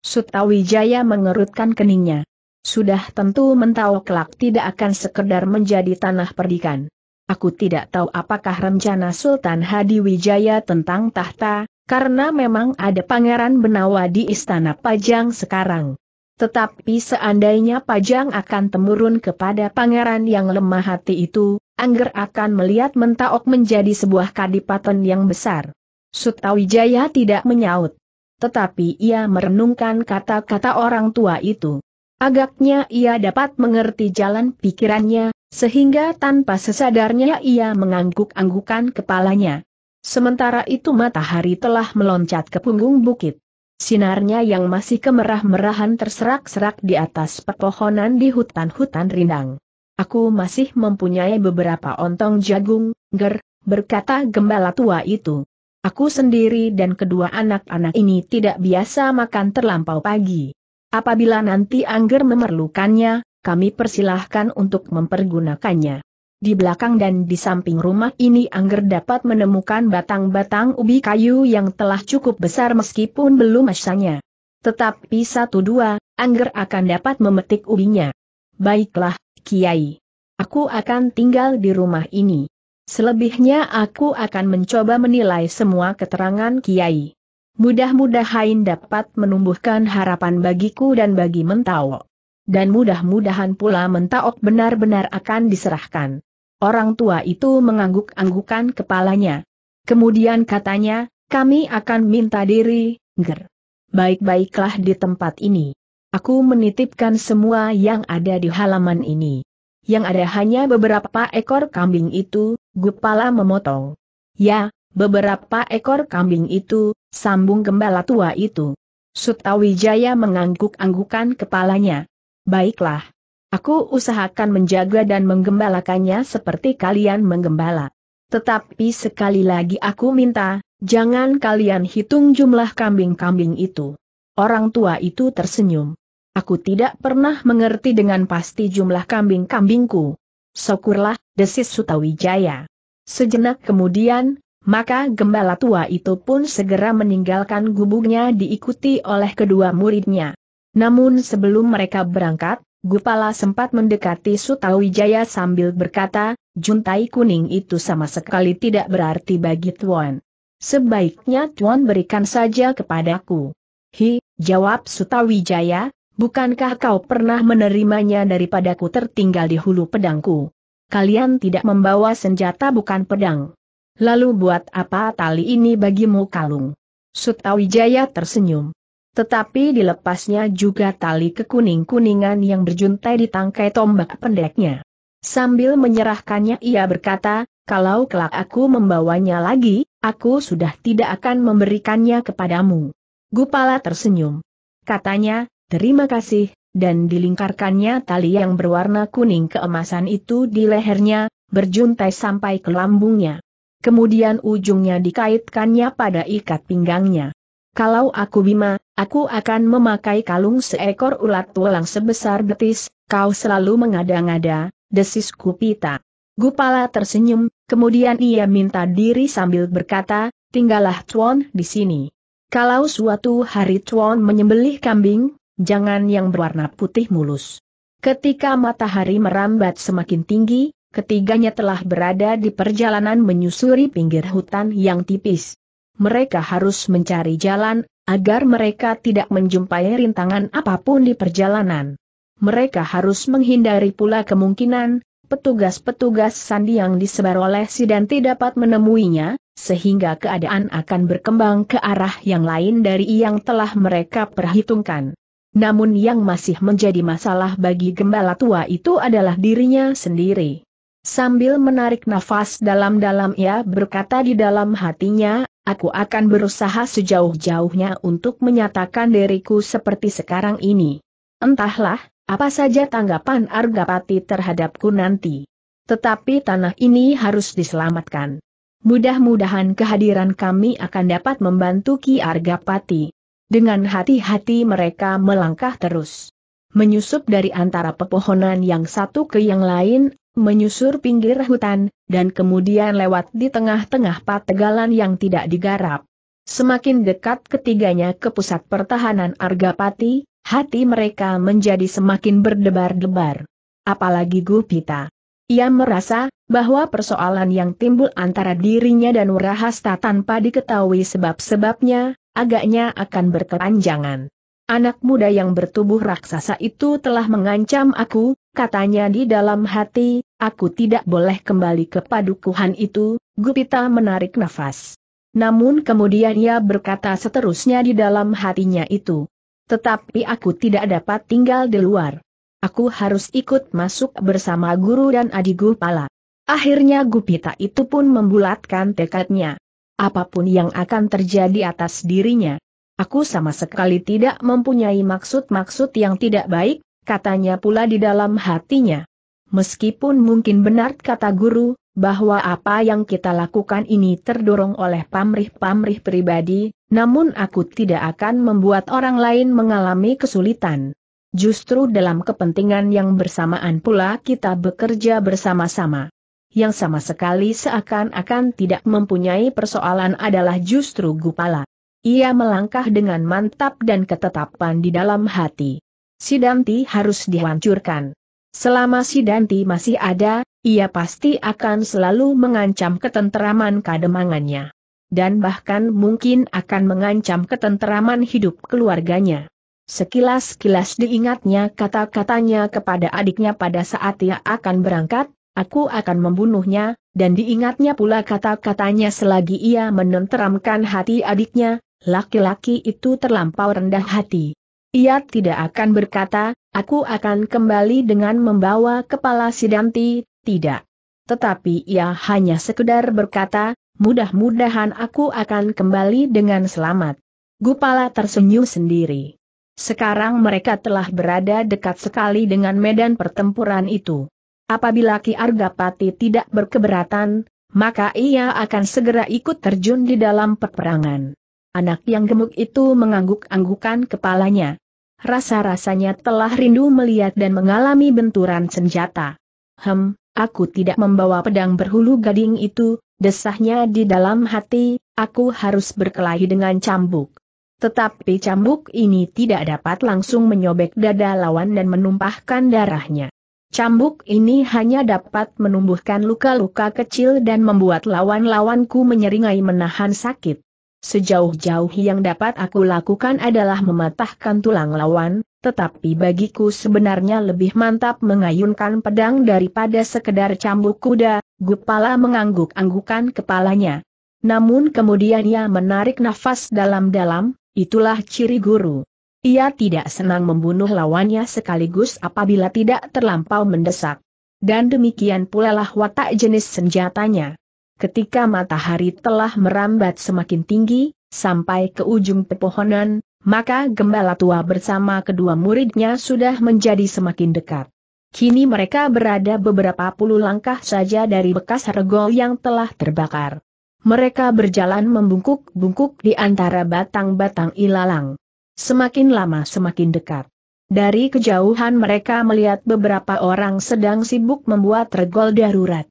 Sutawijaya mengerutkan keningnya. Sudah tentu mentau kelak tidak akan sekedar menjadi tanah perdikan. Aku tidak tahu apakah rencana Sultan Hadi Wijaya tentang tahta, karena memang ada pangeran Benawa di Istana Pajang sekarang. Tetapi seandainya Pajang akan temurun kepada pangeran yang lemah hati itu, Angger akan melihat Mentaok menjadi sebuah kadipaten yang besar. Sutawijaya tidak menyaut. Tetapi ia merenungkan kata-kata orang tua itu. Agaknya ia dapat mengerti jalan pikirannya, sehingga tanpa sesadarnya ia mengangguk-anggukan kepalanya. Sementara itu matahari telah meloncat ke punggung bukit. Sinarnya yang masih kemerah-merahan terserak-serak di atas pepohonan di hutan-hutan rindang. Aku masih mempunyai beberapa ontong jagung, ger, berkata gembala tua itu. Aku sendiri dan kedua anak-anak ini tidak biasa makan terlampau pagi. Apabila nanti Angger memerlukannya, kami persilahkan untuk mempergunakannya. Di belakang dan di samping rumah ini Angger dapat menemukan batang-batang ubi kayu yang telah cukup besar meskipun belum masanya. Tetapi satu dua, Angger akan dapat memetik ubinya. Baiklah, Kiai. Aku akan tinggal di rumah ini. Selebihnya aku akan mencoba menilai semua keterangan Kiai. Mudah-mudahan dapat menumbuhkan harapan bagiku dan bagi Mentaok. Dan mudah-mudahan pula Mentaok benar-benar akan diserahkan. Orang tua itu mengangguk-anggukan kepalanya. Kemudian katanya, kami akan minta diri, ger. Baik-baiklah di tempat ini. Aku menitipkan semua yang ada di halaman ini. Yang ada hanya beberapa ekor kambing itu, Gupala memotong. Ya, beberapa ekor kambing itu, sambung gembala tua itu. Sutawijaya mengangguk-anggukan kepalanya. Baiklah. Aku usahakan menjaga dan menggembalakannya seperti kalian menggembala. Tetapi sekali lagi aku minta, jangan kalian hitung jumlah kambing-kambing itu. Orang tua itu tersenyum. Aku tidak pernah mengerti dengan pasti jumlah kambing-kambingku. Syukurlah, desis Sutawijaya. Sejenak kemudian, maka gembala tua itu pun segera meninggalkan gubuknya diikuti oleh kedua muridnya. Namun sebelum mereka berangkat, Gupala sempat mendekati Sutawijaya sambil berkata, Juntai kuning itu sama sekali tidak berarti bagi Tuan. Sebaiknya Tuan berikan saja kepadaku. Hi, jawab Sutawijaya, bukankah kau pernah menerimanya daripadaku tertinggal di hulu pedangku? Kalian tidak membawa senjata bukan pedang. Lalu buat apa tali ini bagimu kalung? Sutawijaya tersenyum. Tetapi dilepasnya juga tali kekuning-kuningan yang berjuntai di tangkai tombak pendeknya. Sambil menyerahkannya ia berkata, kalau kelak aku membawanya lagi, aku sudah tidak akan memberikannya kepadamu. Gupala tersenyum. Katanya, terima kasih, dan dilingkarkannya tali yang berwarna kuning keemasan itu di lehernya, berjuntai sampai ke lambungnya kemudian ujungnya dikaitkannya pada ikat pinggangnya. Kalau aku Bima, aku akan memakai kalung seekor ulat tulang sebesar betis, kau selalu mengada-ngada, desis Kupita. Gupala tersenyum, kemudian ia minta diri sambil berkata, tinggallah Tuan di sini. Kalau suatu hari Tuan menyembelih kambing, jangan yang berwarna putih mulus. Ketika matahari merambat semakin tinggi, Ketiganya telah berada di perjalanan menyusuri pinggir hutan yang tipis. Mereka harus mencari jalan, agar mereka tidak menjumpai rintangan apapun di perjalanan. Mereka harus menghindari pula kemungkinan, petugas-petugas sandi yang disebar oleh si dan tidak dapat menemuinya, sehingga keadaan akan berkembang ke arah yang lain dari yang telah mereka perhitungkan. Namun yang masih menjadi masalah bagi gembala tua itu adalah dirinya sendiri. Sambil menarik nafas dalam-dalam ia berkata di dalam hatinya, aku akan berusaha sejauh-jauhnya untuk menyatakan diriku seperti sekarang ini. Entahlah, apa saja tanggapan Argapati terhadapku nanti. Tetapi tanah ini harus diselamatkan. Mudah-mudahan kehadiran kami akan dapat membantu Ki Argapati. Dengan hati-hati mereka melangkah terus. Menyusup dari antara pepohonan yang satu ke yang lain, menyusur pinggir hutan, dan kemudian lewat di tengah-tengah pategalan yang tidak digarap. Semakin dekat ketiganya ke pusat pertahanan Argapati, hati mereka menjadi semakin berdebar-debar. Apalagi Gupita. Ia merasa bahwa persoalan yang timbul antara dirinya dan Wrahasta tanpa diketahui sebab-sebabnya, agaknya akan berkepanjangan. Anak muda yang bertubuh raksasa itu telah mengancam aku, Katanya di dalam hati, aku tidak boleh kembali ke padukuhan itu, Gupita menarik nafas. Namun kemudian ia berkata seterusnya di dalam hatinya itu. Tetapi aku tidak dapat tinggal di luar. Aku harus ikut masuk bersama guru dan adik Gupala. Akhirnya Gupita itu pun membulatkan tekadnya. Apapun yang akan terjadi atas dirinya. Aku sama sekali tidak mempunyai maksud-maksud yang tidak baik, katanya pula di dalam hatinya. Meskipun mungkin benar kata guru, bahwa apa yang kita lakukan ini terdorong oleh pamrih-pamrih pribadi, namun aku tidak akan membuat orang lain mengalami kesulitan. Justru dalam kepentingan yang bersamaan pula kita bekerja bersama-sama. Yang sama sekali seakan-akan tidak mempunyai persoalan adalah justru Gupala. Ia melangkah dengan mantap dan ketetapan di dalam hati. Sidanti harus dihancurkan. Selama Sidanti masih ada, ia pasti akan selalu mengancam ketenteraman kademangannya. Dan bahkan mungkin akan mengancam ketenteraman hidup keluarganya. Sekilas-kilas diingatnya kata-katanya kepada adiknya pada saat ia akan berangkat, aku akan membunuhnya, dan diingatnya pula kata-katanya selagi ia menenteramkan hati adiknya, laki-laki itu terlampau rendah hati. Ia tidak akan berkata, aku akan kembali dengan membawa kepala Sidanti, tidak. Tetapi ia hanya sekedar berkata, mudah-mudahan aku akan kembali dengan selamat. Gupala tersenyum sendiri. Sekarang mereka telah berada dekat sekali dengan medan pertempuran itu. Apabila Ki Argapati tidak berkeberatan, maka ia akan segera ikut terjun di dalam peperangan. Anak yang gemuk itu mengangguk-anggukan kepalanya rasa-rasanya telah rindu melihat dan mengalami benturan senjata. Hem, aku tidak membawa pedang berhulu gading itu, desahnya di dalam hati, aku harus berkelahi dengan cambuk. Tetapi cambuk ini tidak dapat langsung menyobek dada lawan dan menumpahkan darahnya. Cambuk ini hanya dapat menumbuhkan luka-luka kecil dan membuat lawan-lawanku menyeringai menahan sakit. Sejauh-jauh yang dapat aku lakukan adalah mematahkan tulang lawan, tetapi bagiku sebenarnya lebih mantap mengayunkan pedang daripada sekedar cambuk kuda, Gupala mengangguk-anggukan kepalanya. Namun kemudian ia menarik nafas dalam-dalam, itulah ciri guru. Ia tidak senang membunuh lawannya sekaligus apabila tidak terlampau mendesak. Dan demikian pula lah watak jenis senjatanya. Ketika matahari telah merambat semakin tinggi, sampai ke ujung pepohonan, maka gembala tua bersama kedua muridnya sudah menjadi semakin dekat. Kini mereka berada beberapa puluh langkah saja dari bekas regol yang telah terbakar. Mereka berjalan membungkuk-bungkuk di antara batang-batang ilalang. Semakin lama semakin dekat. Dari kejauhan mereka melihat beberapa orang sedang sibuk membuat regol darurat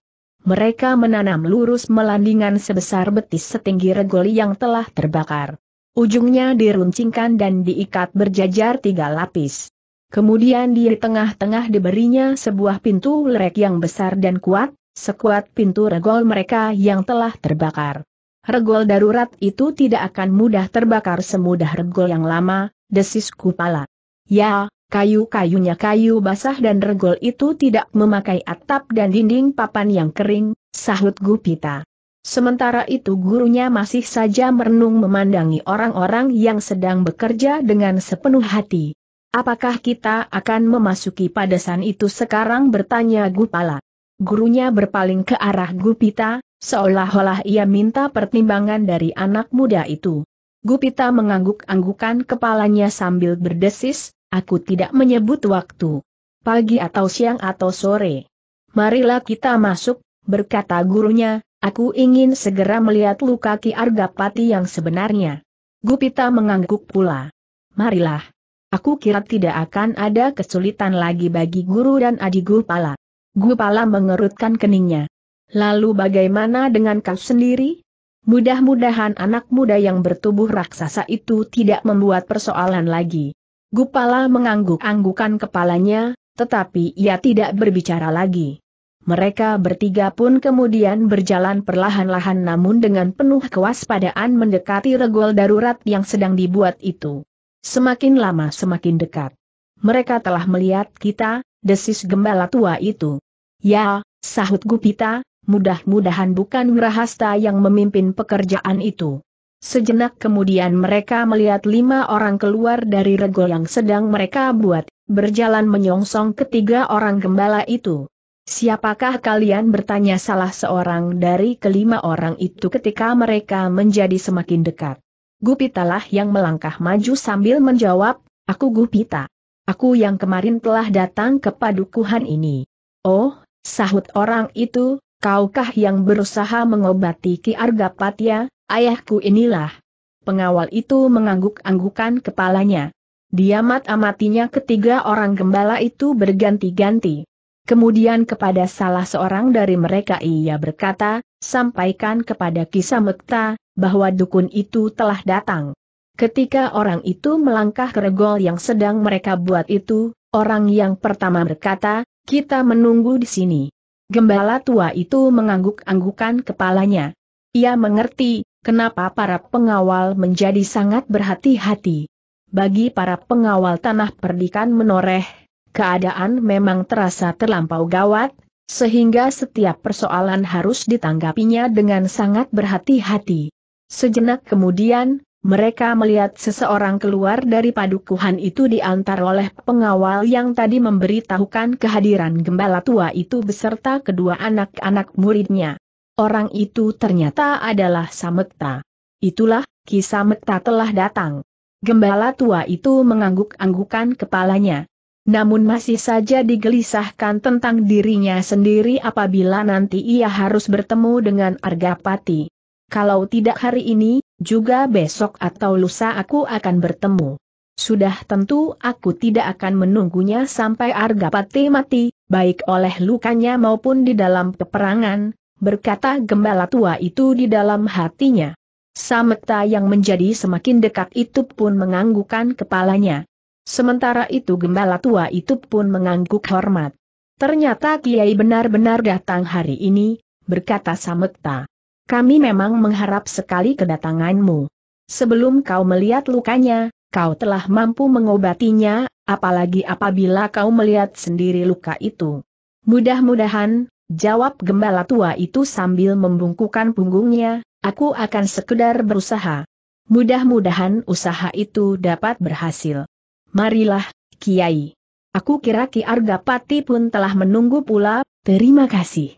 mereka menanam lurus melandingan sebesar betis setinggi regoli yang telah terbakar. Ujungnya diruncingkan dan diikat berjajar tiga lapis. Kemudian di tengah-tengah diberinya sebuah pintu lerek yang besar dan kuat, sekuat pintu regol mereka yang telah terbakar. Regol darurat itu tidak akan mudah terbakar semudah regol yang lama, desis kupala. Ya, Kayu-kayunya kayu basah dan regol itu tidak memakai atap dan dinding papan yang kering, sahut Gupita. Sementara itu gurunya masih saja merenung memandangi orang-orang yang sedang bekerja dengan sepenuh hati. Apakah kita akan memasuki padasan itu sekarang bertanya Gupala. Gurunya berpaling ke arah Gupita, seolah-olah ia minta pertimbangan dari anak muda itu. Gupita mengangguk-anggukan kepalanya sambil berdesis, Aku tidak menyebut waktu. Pagi atau siang atau sore. Marilah kita masuk, berkata gurunya, aku ingin segera melihat luka Ki Argapati yang sebenarnya. Gupita mengangguk pula. Marilah. Aku kira tidak akan ada kesulitan lagi bagi guru dan adik Gupala. Gupala mengerutkan keningnya. Lalu bagaimana dengan kau sendiri? Mudah-mudahan anak muda yang bertubuh raksasa itu tidak membuat persoalan lagi. Gupala mengangguk-anggukan kepalanya, tetapi ia tidak berbicara lagi. Mereka bertiga pun kemudian berjalan perlahan-lahan namun dengan penuh kewaspadaan mendekati regol darurat yang sedang dibuat itu. Semakin lama semakin dekat. Mereka telah melihat kita, desis gembala tua itu. Ya, sahut Gupita, mudah-mudahan bukan Wirahasta yang memimpin pekerjaan itu. Sejenak kemudian mereka melihat lima orang keluar dari rego yang sedang mereka buat, berjalan menyongsong ketiga orang gembala itu. Siapakah kalian bertanya salah seorang dari kelima orang itu ketika mereka menjadi semakin dekat? Gupitalah yang melangkah maju sambil menjawab, aku Gupita. Aku yang kemarin telah datang ke padukuhan ini. Oh, sahut orang itu, kaukah yang berusaha mengobati Ki Argapatya, ayahku inilah. Pengawal itu mengangguk-anggukan kepalanya. Diamat-amatinya ketiga orang gembala itu berganti-ganti. Kemudian kepada salah seorang dari mereka ia berkata, sampaikan kepada kisah Mekta, bahwa dukun itu telah datang. Ketika orang itu melangkah ke regol yang sedang mereka buat itu, orang yang pertama berkata, kita menunggu di sini. Gembala tua itu mengangguk-anggukan kepalanya. Ia mengerti, kenapa para pengawal menjadi sangat berhati-hati. Bagi para pengawal tanah perdikan menoreh, keadaan memang terasa terlampau gawat, sehingga setiap persoalan harus ditanggapinya dengan sangat berhati-hati. Sejenak kemudian, mereka melihat seseorang keluar dari padukuhan itu diantar oleh pengawal yang tadi memberitahukan kehadiran gembala tua itu beserta kedua anak-anak muridnya. Orang itu ternyata adalah Samekta. Itulah, kisah Mekta telah datang. Gembala tua itu mengangguk-anggukan kepalanya. Namun masih saja digelisahkan tentang dirinya sendiri apabila nanti ia harus bertemu dengan Argapati. Kalau tidak hari ini, juga besok atau lusa aku akan bertemu. Sudah tentu aku tidak akan menunggunya sampai Argapati mati, baik oleh lukanya maupun di dalam peperangan, berkata gembala tua itu di dalam hatinya. Sameta yang menjadi semakin dekat itu pun menganggukkan kepalanya. Sementara itu gembala tua itu pun mengangguk hormat. Ternyata Kiai benar-benar datang hari ini, berkata Sameta kami memang mengharap sekali kedatanganmu. Sebelum kau melihat lukanya, kau telah mampu mengobatinya, apalagi apabila kau melihat sendiri luka itu. Mudah-mudahan, jawab gembala tua itu sambil membungkukan punggungnya, aku akan sekedar berusaha. Mudah-mudahan usaha itu dapat berhasil. Marilah, Kiai. Aku kira Ki Argapati pun telah menunggu pula, terima kasih.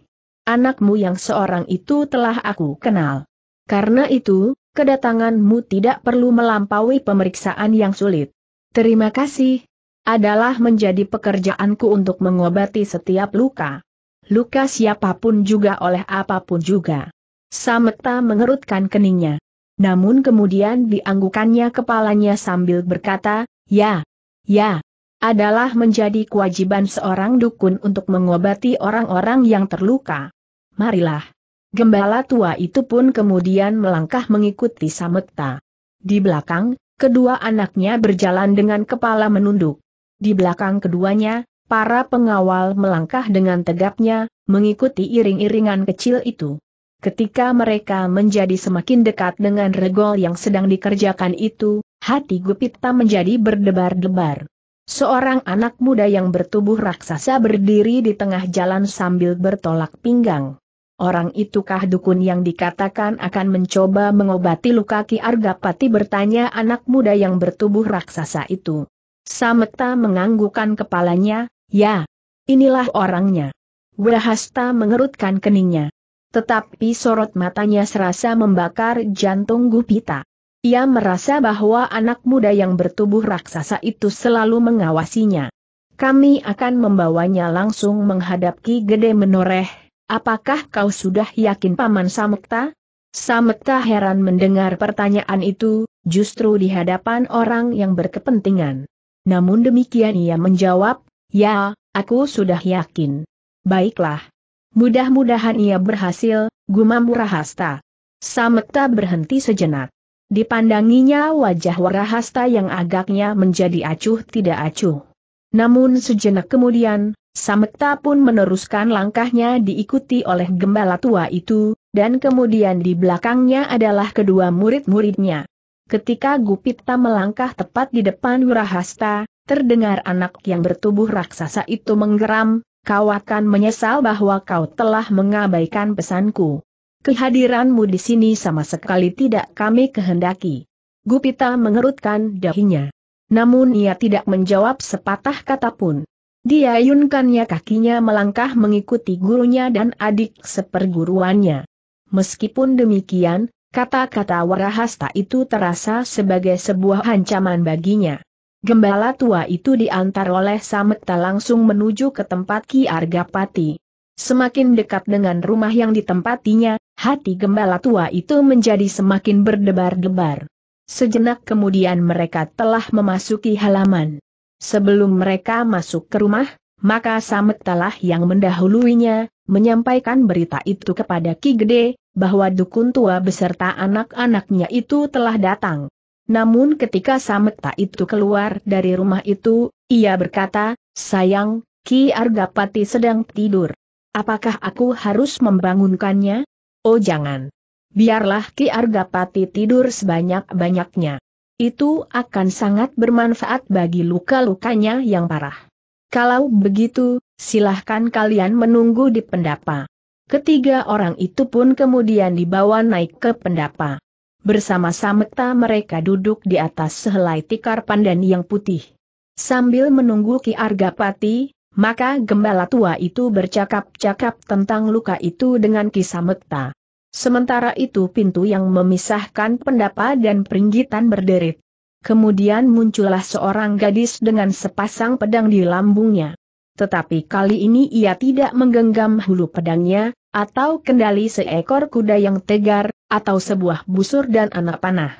Anakmu yang seorang itu telah aku kenal. Karena itu, kedatanganmu tidak perlu melampaui pemeriksaan yang sulit. Terima kasih. Adalah menjadi pekerjaanku untuk mengobati setiap luka. Luka siapapun juga oleh apapun juga. Sameta mengerutkan keningnya. Namun kemudian dianggukannya kepalanya sambil berkata, ya, ya, adalah menjadi kewajiban seorang dukun untuk mengobati orang-orang yang terluka marilah. Gembala tua itu pun kemudian melangkah mengikuti Samekta. Di belakang, kedua anaknya berjalan dengan kepala menunduk. Di belakang keduanya, para pengawal melangkah dengan tegapnya, mengikuti iring-iringan kecil itu. Ketika mereka menjadi semakin dekat dengan regol yang sedang dikerjakan itu, hati Gupita menjadi berdebar-debar. Seorang anak muda yang bertubuh raksasa berdiri di tengah jalan sambil bertolak pinggang. Orang itukah dukun yang dikatakan akan mencoba mengobati luka Ki Argapati bertanya anak muda yang bertubuh raksasa itu. Sameta menganggukan kepalanya, ya, inilah orangnya. Wahasta mengerutkan keningnya. Tetapi sorot matanya serasa membakar jantung Gupita. Ia merasa bahwa anak muda yang bertubuh raksasa itu selalu mengawasinya. Kami akan membawanya langsung menghadapi Gede Menoreh, Apakah kau sudah yakin Paman Samekta? Samekta heran mendengar pertanyaan itu, justru di hadapan orang yang berkepentingan. Namun demikian ia menjawab, ya, aku sudah yakin. Baiklah. Mudah-mudahan ia berhasil, gumam Warahasta. Samekta berhenti sejenak. Dipandanginya wajah Warahasta yang agaknya menjadi acuh tidak acuh. Namun sejenak kemudian, Samekta pun meneruskan langkahnya diikuti oleh gembala tua itu, dan kemudian di belakangnya adalah kedua murid-muridnya. Ketika Gupita melangkah tepat di depan Wirahasta, terdengar anak yang bertubuh raksasa itu menggeram, kau akan menyesal bahwa kau telah mengabaikan pesanku. Kehadiranmu di sini sama sekali tidak kami kehendaki. Gupita mengerutkan dahinya. Namun ia tidak menjawab sepatah kata pun. Dia yunkannya kakinya melangkah mengikuti gurunya dan adik seperguruannya. Meskipun demikian, kata-kata warahasta itu terasa sebagai sebuah ancaman baginya. Gembala tua itu diantar oleh Sameta langsung menuju ke tempat Ki Argapati. Semakin dekat dengan rumah yang ditempatinya, hati gembala tua itu menjadi semakin berdebar-debar. Sejenak kemudian mereka telah memasuki halaman. Sebelum mereka masuk ke rumah, maka Samet telah yang mendahuluinya, menyampaikan berita itu kepada Ki Gede, bahwa dukun tua beserta anak-anaknya itu telah datang. Namun ketika Sametta itu keluar dari rumah itu, ia berkata, sayang, Ki Argapati sedang tidur. Apakah aku harus membangunkannya? Oh jangan. Biarlah Ki Argapati tidur sebanyak-banyaknya. Itu akan sangat bermanfaat bagi luka-lukanya yang parah. Kalau begitu, silahkan kalian menunggu di pendapa. Ketiga orang itu pun kemudian dibawa naik ke pendapa. Bersama-sama mereka duduk di atas sehelai tikar pandan yang putih. Sambil menunggu Ki Argapati, maka gembala tua itu bercakap-cakap tentang luka itu dengan Ki Samekta. Sementara itu pintu yang memisahkan pendapa dan peringgitan berderit. Kemudian muncullah seorang gadis dengan sepasang pedang di lambungnya. Tetapi kali ini ia tidak menggenggam hulu pedangnya, atau kendali seekor kuda yang tegar, atau sebuah busur dan anak panah.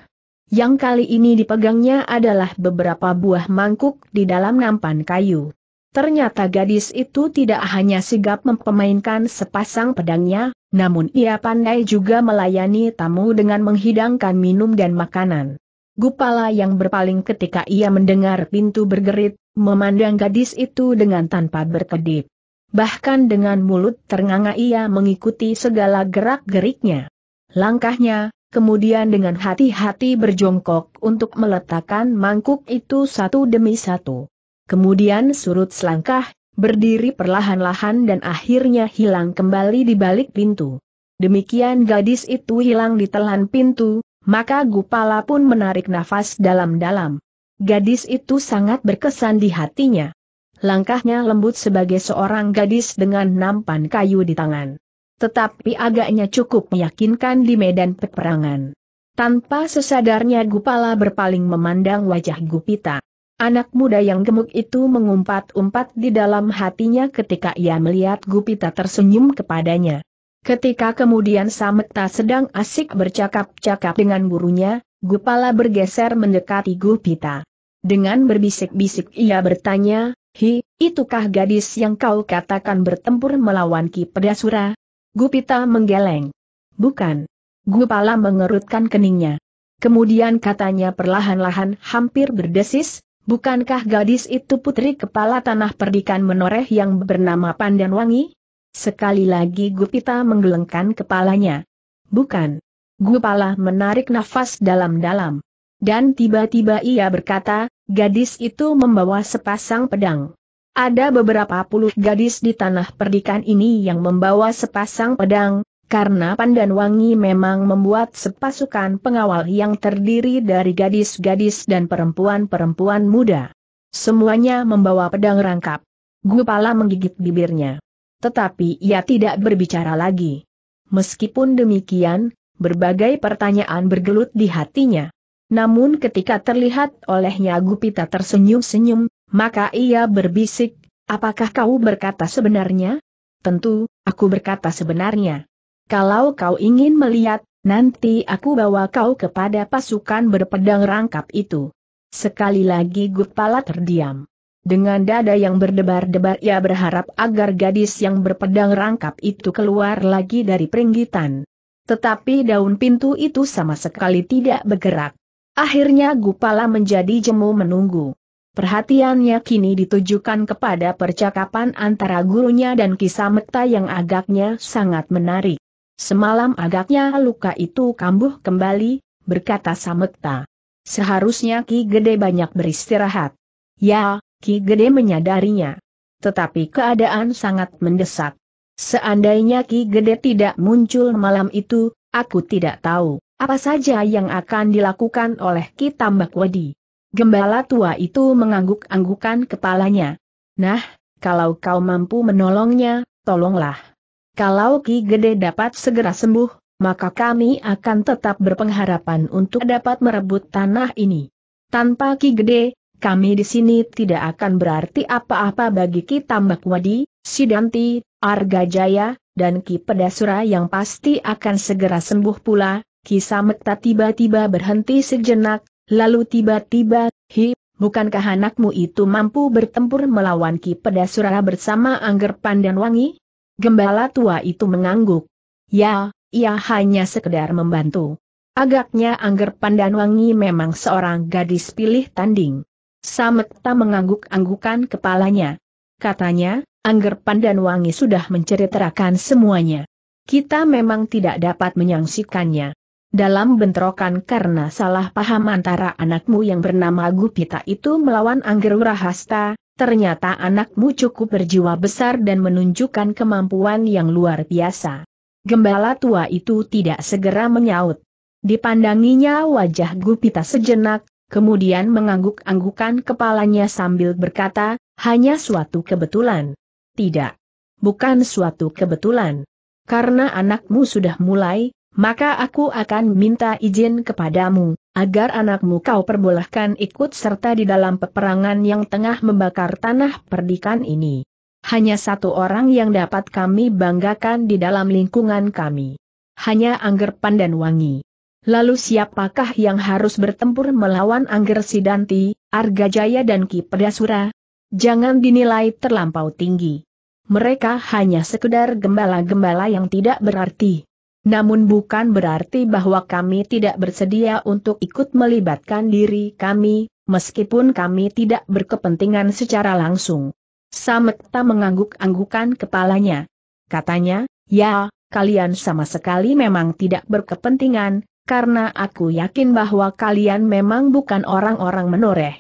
Yang kali ini dipegangnya adalah beberapa buah mangkuk di dalam nampan kayu. Ternyata gadis itu tidak hanya sigap mempemainkan sepasang pedangnya, namun ia pandai juga melayani tamu dengan menghidangkan minum dan makanan. Gupala yang berpaling ketika ia mendengar pintu bergerit, memandang gadis itu dengan tanpa berkedip. Bahkan dengan mulut ternganga ia mengikuti segala gerak-geriknya. Langkahnya, kemudian dengan hati-hati berjongkok untuk meletakkan mangkuk itu satu demi satu kemudian surut selangkah, berdiri perlahan-lahan dan akhirnya hilang kembali di balik pintu. Demikian gadis itu hilang di telan pintu, maka Gupala pun menarik nafas dalam-dalam. Gadis itu sangat berkesan di hatinya. Langkahnya lembut sebagai seorang gadis dengan nampan kayu di tangan. Tetapi agaknya cukup meyakinkan di medan peperangan. Tanpa sesadarnya Gupala berpaling memandang wajah Gupita. Anak muda yang gemuk itu mengumpat-umpat di dalam hatinya ketika ia melihat Gupita tersenyum kepadanya. Ketika kemudian Sameta sedang asik bercakap-cakap dengan gurunya, Gupala bergeser mendekati Gupita. Dengan berbisik-bisik ia bertanya, Hi, itukah gadis yang kau katakan bertempur melawan Ki Pedasura? Gupita menggeleng. Bukan. Gupala mengerutkan keningnya. Kemudian katanya perlahan-lahan hampir berdesis, Bukankah gadis itu putri kepala tanah perdikan menoreh yang bernama Pandan Wangi? Sekali lagi Gupita menggelengkan kepalanya. Bukan. Gupala menarik nafas dalam-dalam. Dan tiba-tiba ia berkata, gadis itu membawa sepasang pedang. Ada beberapa puluh gadis di tanah perdikan ini yang membawa sepasang pedang, karena Pandan Wangi memang membuat sepasukan pengawal yang terdiri dari gadis-gadis dan perempuan-perempuan muda. Semuanya membawa pedang rangkap. Gupala menggigit bibirnya. Tetapi ia tidak berbicara lagi. Meskipun demikian, berbagai pertanyaan bergelut di hatinya. Namun ketika terlihat olehnya Gupita tersenyum-senyum, maka ia berbisik, apakah kau berkata sebenarnya? Tentu, aku berkata sebenarnya. Kalau kau ingin melihat, nanti aku bawa kau kepada pasukan berpedang rangkap itu. Sekali lagi Gupala terdiam. Dengan dada yang berdebar-debar ia berharap agar gadis yang berpedang rangkap itu keluar lagi dari peringgitan. Tetapi daun pintu itu sama sekali tidak bergerak. Akhirnya Gupala menjadi jemu menunggu. Perhatiannya kini ditujukan kepada percakapan antara gurunya dan kisah Mekta yang agaknya sangat menarik. Semalam agaknya luka itu kambuh kembali, berkata Samekta. Seharusnya Ki Gede banyak beristirahat. Ya, Ki Gede menyadarinya. Tetapi keadaan sangat mendesak. Seandainya Ki Gede tidak muncul malam itu, aku tidak tahu apa saja yang akan dilakukan oleh Ki Tambak Wedi. Gembala tua itu mengangguk-anggukan kepalanya. Nah, kalau kau mampu menolongnya, tolonglah. Kalau Ki Gede dapat segera sembuh, maka kami akan tetap berpengharapan untuk dapat merebut tanah ini. Tanpa Ki Gede, kami di sini tidak akan berarti apa-apa bagi Ki Tambak Wadi, Sidanti, Arga Jaya, dan Ki Pedasura yang pasti akan segera sembuh pula. Ki Samekta tiba-tiba berhenti sejenak, lalu tiba-tiba, hi, bukankah anakmu itu mampu bertempur melawan Ki Pedasura bersama Angger Wangi? Gembala tua itu mengangguk. Ya, ia hanya sekedar membantu. Agaknya Angger Pandanwangi memang seorang gadis pilih tanding. Sametta mengangguk-anggukan kepalanya. Katanya, Angger Pandanwangi sudah menceritakan semuanya. Kita memang tidak dapat menyangsikannya. Dalam bentrokan karena salah paham antara anakmu yang bernama Gupita itu melawan Angger Rahasta, ternyata anakmu cukup berjiwa besar dan menunjukkan kemampuan yang luar biasa. Gembala tua itu tidak segera menyaut. Dipandanginya wajah Gupita sejenak, kemudian mengangguk-anggukan kepalanya sambil berkata, hanya suatu kebetulan. Tidak. Bukan suatu kebetulan. Karena anakmu sudah mulai, maka aku akan minta izin kepadamu, agar anakmu kau perbolehkan ikut serta di dalam peperangan yang tengah membakar tanah perdikan ini. Hanya satu orang yang dapat kami banggakan di dalam lingkungan kami. Hanya Angger Wangi. Lalu siapakah yang harus bertempur melawan Angger Sidanti, Argajaya dan Ki Pedasura? Jangan dinilai terlampau tinggi. Mereka hanya sekedar gembala-gembala yang tidak berarti. Namun bukan berarti bahwa kami tidak bersedia untuk ikut melibatkan diri kami, meskipun kami tidak berkepentingan secara langsung. Samekta mengangguk-anggukan kepalanya. Katanya, ya, kalian sama sekali memang tidak berkepentingan, karena aku yakin bahwa kalian memang bukan orang-orang menoreh.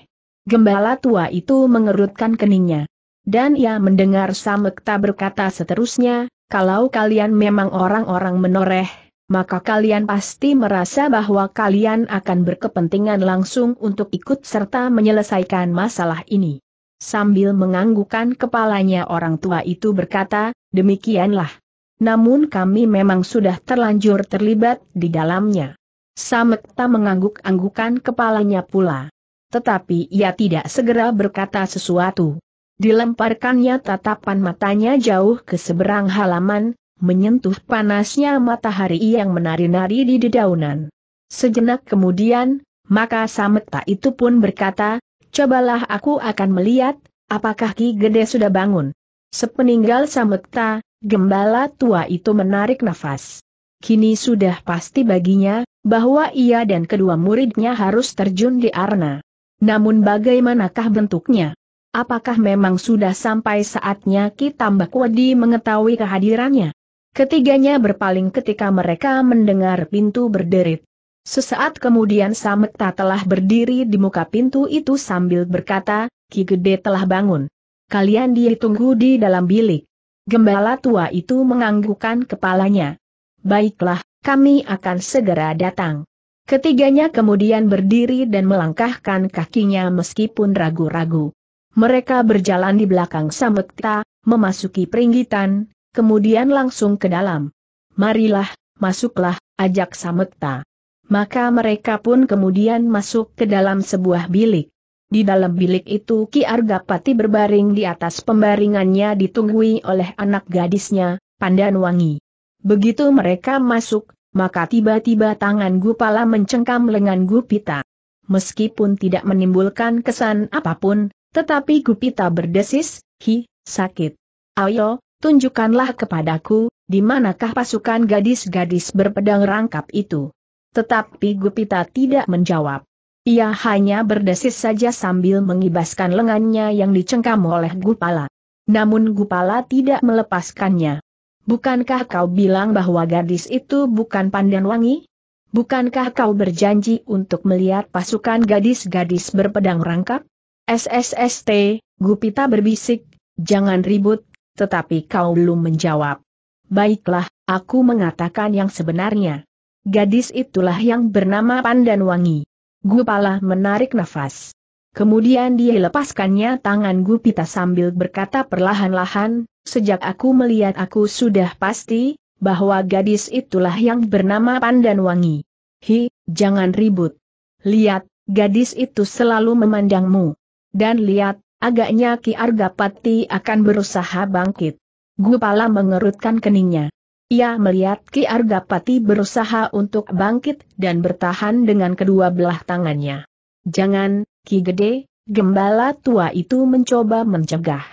Gembala tua itu mengerutkan keningnya. Dan ia mendengar Samekta berkata seterusnya, kalau kalian memang orang-orang menoreh, maka kalian pasti merasa bahwa kalian akan berkepentingan langsung untuk ikut serta menyelesaikan masalah ini. Sambil menganggukkan kepalanya orang tua itu berkata, demikianlah. Namun kami memang sudah terlanjur terlibat di dalamnya. Samekta mengangguk-anggukan kepalanya pula. Tetapi ia tidak segera berkata sesuatu. Dilemparkannya tatapan matanya jauh ke seberang halaman, menyentuh panasnya matahari yang menari-nari di dedaunan. Sejenak kemudian, maka Sameta itu pun berkata, cobalah aku akan melihat, apakah Ki Gede sudah bangun. Sepeninggal Sameta, gembala tua itu menarik nafas. Kini sudah pasti baginya, bahwa ia dan kedua muridnya harus terjun di arna. Namun bagaimanakah bentuknya? apakah memang sudah sampai saatnya kita Mbak Wadi mengetahui kehadirannya? Ketiganya berpaling ketika mereka mendengar pintu berderit. Sesaat kemudian Samekta telah berdiri di muka pintu itu sambil berkata, Ki Gede telah bangun. Kalian ditunggu di dalam bilik. Gembala tua itu menganggukkan kepalanya. Baiklah, kami akan segera datang. Ketiganya kemudian berdiri dan melangkahkan kakinya meskipun ragu-ragu. Mereka berjalan di belakang Samekta, memasuki peringgitan, kemudian langsung ke dalam. Marilah, masuklah, ajak Samekta. Maka mereka pun kemudian masuk ke dalam sebuah bilik. Di dalam bilik itu Ki Argapati berbaring di atas pembaringannya ditunggui oleh anak gadisnya, Wangi. Begitu mereka masuk, maka tiba-tiba tangan Gupala mencengkam lengan Gupita. Meskipun tidak menimbulkan kesan apapun, tetapi Gupita berdesis, hi, sakit. Ayo, tunjukkanlah kepadaku, di manakah pasukan gadis-gadis berpedang rangkap itu. Tetapi Gupita tidak menjawab. Ia hanya berdesis saja sambil mengibaskan lengannya yang dicengkam oleh Gupala. Namun Gupala tidak melepaskannya. Bukankah kau bilang bahwa gadis itu bukan pandan wangi? Bukankah kau berjanji untuk melihat pasukan gadis-gadis berpedang rangkap? SSST, Gupita berbisik, jangan ribut, tetapi kau belum menjawab. Baiklah, aku mengatakan yang sebenarnya. Gadis itulah yang bernama Pandan Wangi. Gupala menarik nafas. Kemudian dia lepaskannya tangan Gupita sambil berkata perlahan-lahan, sejak aku melihat aku sudah pasti, bahwa gadis itulah yang bernama Pandan Wangi. Hi, jangan ribut. Lihat, gadis itu selalu memandangmu. Dan lihat, agaknya Ki Argapati akan berusaha bangkit. Gupala mengerutkan keningnya. Ia melihat Ki Argapati berusaha untuk bangkit dan bertahan dengan kedua belah tangannya. Jangan, Ki Gede, gembala tua itu mencoba mencegah.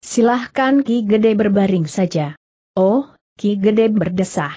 Silahkan Ki Gede berbaring saja. Oh, Ki Gede berdesah.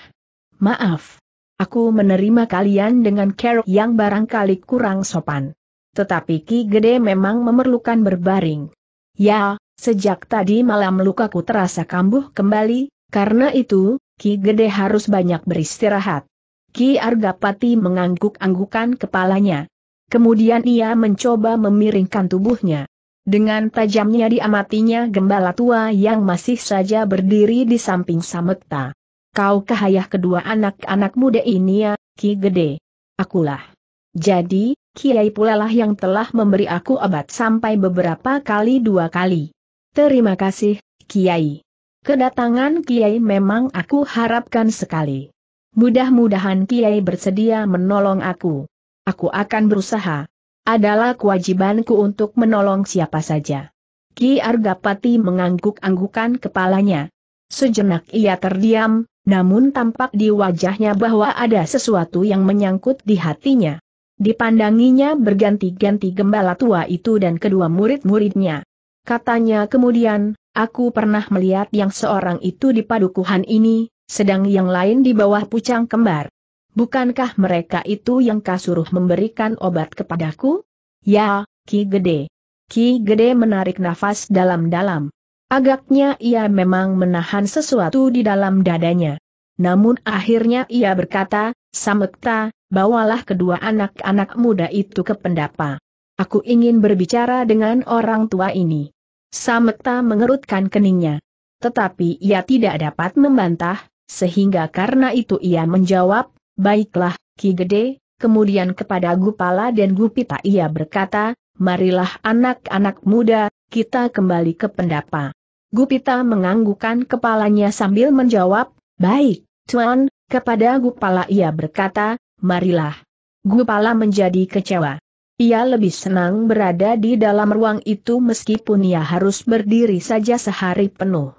Maaf. Aku menerima kalian dengan care yang barangkali kurang sopan tetapi Ki Gede memang memerlukan berbaring. Ya, sejak tadi malam lukaku terasa kambuh kembali, karena itu, Ki Gede harus banyak beristirahat. Ki Argapati mengangguk-anggukan kepalanya. Kemudian ia mencoba memiringkan tubuhnya. Dengan tajamnya diamatinya gembala tua yang masih saja berdiri di samping Samekta. Kau kahayah kedua anak-anak muda ini ya, Ki Gede. Akulah. Jadi, Kiai pula lah yang telah memberi aku obat sampai beberapa kali dua kali. Terima kasih, Kiai. Kedatangan Kiai memang aku harapkan sekali. Mudah-mudahan Kiai bersedia menolong aku. Aku akan berusaha. Adalah kewajibanku untuk menolong siapa saja. Ki Argapati mengangguk-anggukan kepalanya. Sejenak ia terdiam, namun tampak di wajahnya bahwa ada sesuatu yang menyangkut di hatinya. Dipandanginya berganti-ganti gembala tua itu dan kedua murid-muridnya. Katanya kemudian, aku pernah melihat yang seorang itu di padukuhan ini, sedang yang lain di bawah pucang kembar. Bukankah mereka itu yang kasuruh memberikan obat kepadaku? Ya, Ki Gede. Ki Gede menarik nafas dalam-dalam. Agaknya ia memang menahan sesuatu di dalam dadanya. Namun akhirnya ia berkata, Samekta, bawalah kedua anak-anak muda itu ke pendapa. Aku ingin berbicara dengan orang tua ini. Sameta mengerutkan keningnya. Tetapi ia tidak dapat membantah, sehingga karena itu ia menjawab, baiklah, Ki Gede, kemudian kepada Gupala dan Gupita ia berkata, marilah anak-anak muda, kita kembali ke pendapa. Gupita menganggukkan kepalanya sambil menjawab, baik, Tuan, kepada Gupala ia berkata, marilah. Gupala menjadi kecewa. Ia lebih senang berada di dalam ruang itu meskipun ia harus berdiri saja sehari penuh.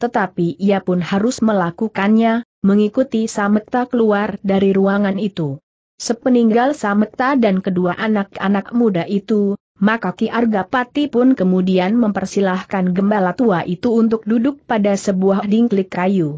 Tetapi ia pun harus melakukannya, mengikuti Sametta keluar dari ruangan itu. Sepeninggal Sametta dan kedua anak-anak muda itu, maka Ki Argapati pun kemudian mempersilahkan gembala tua itu untuk duduk pada sebuah dingklik kayu.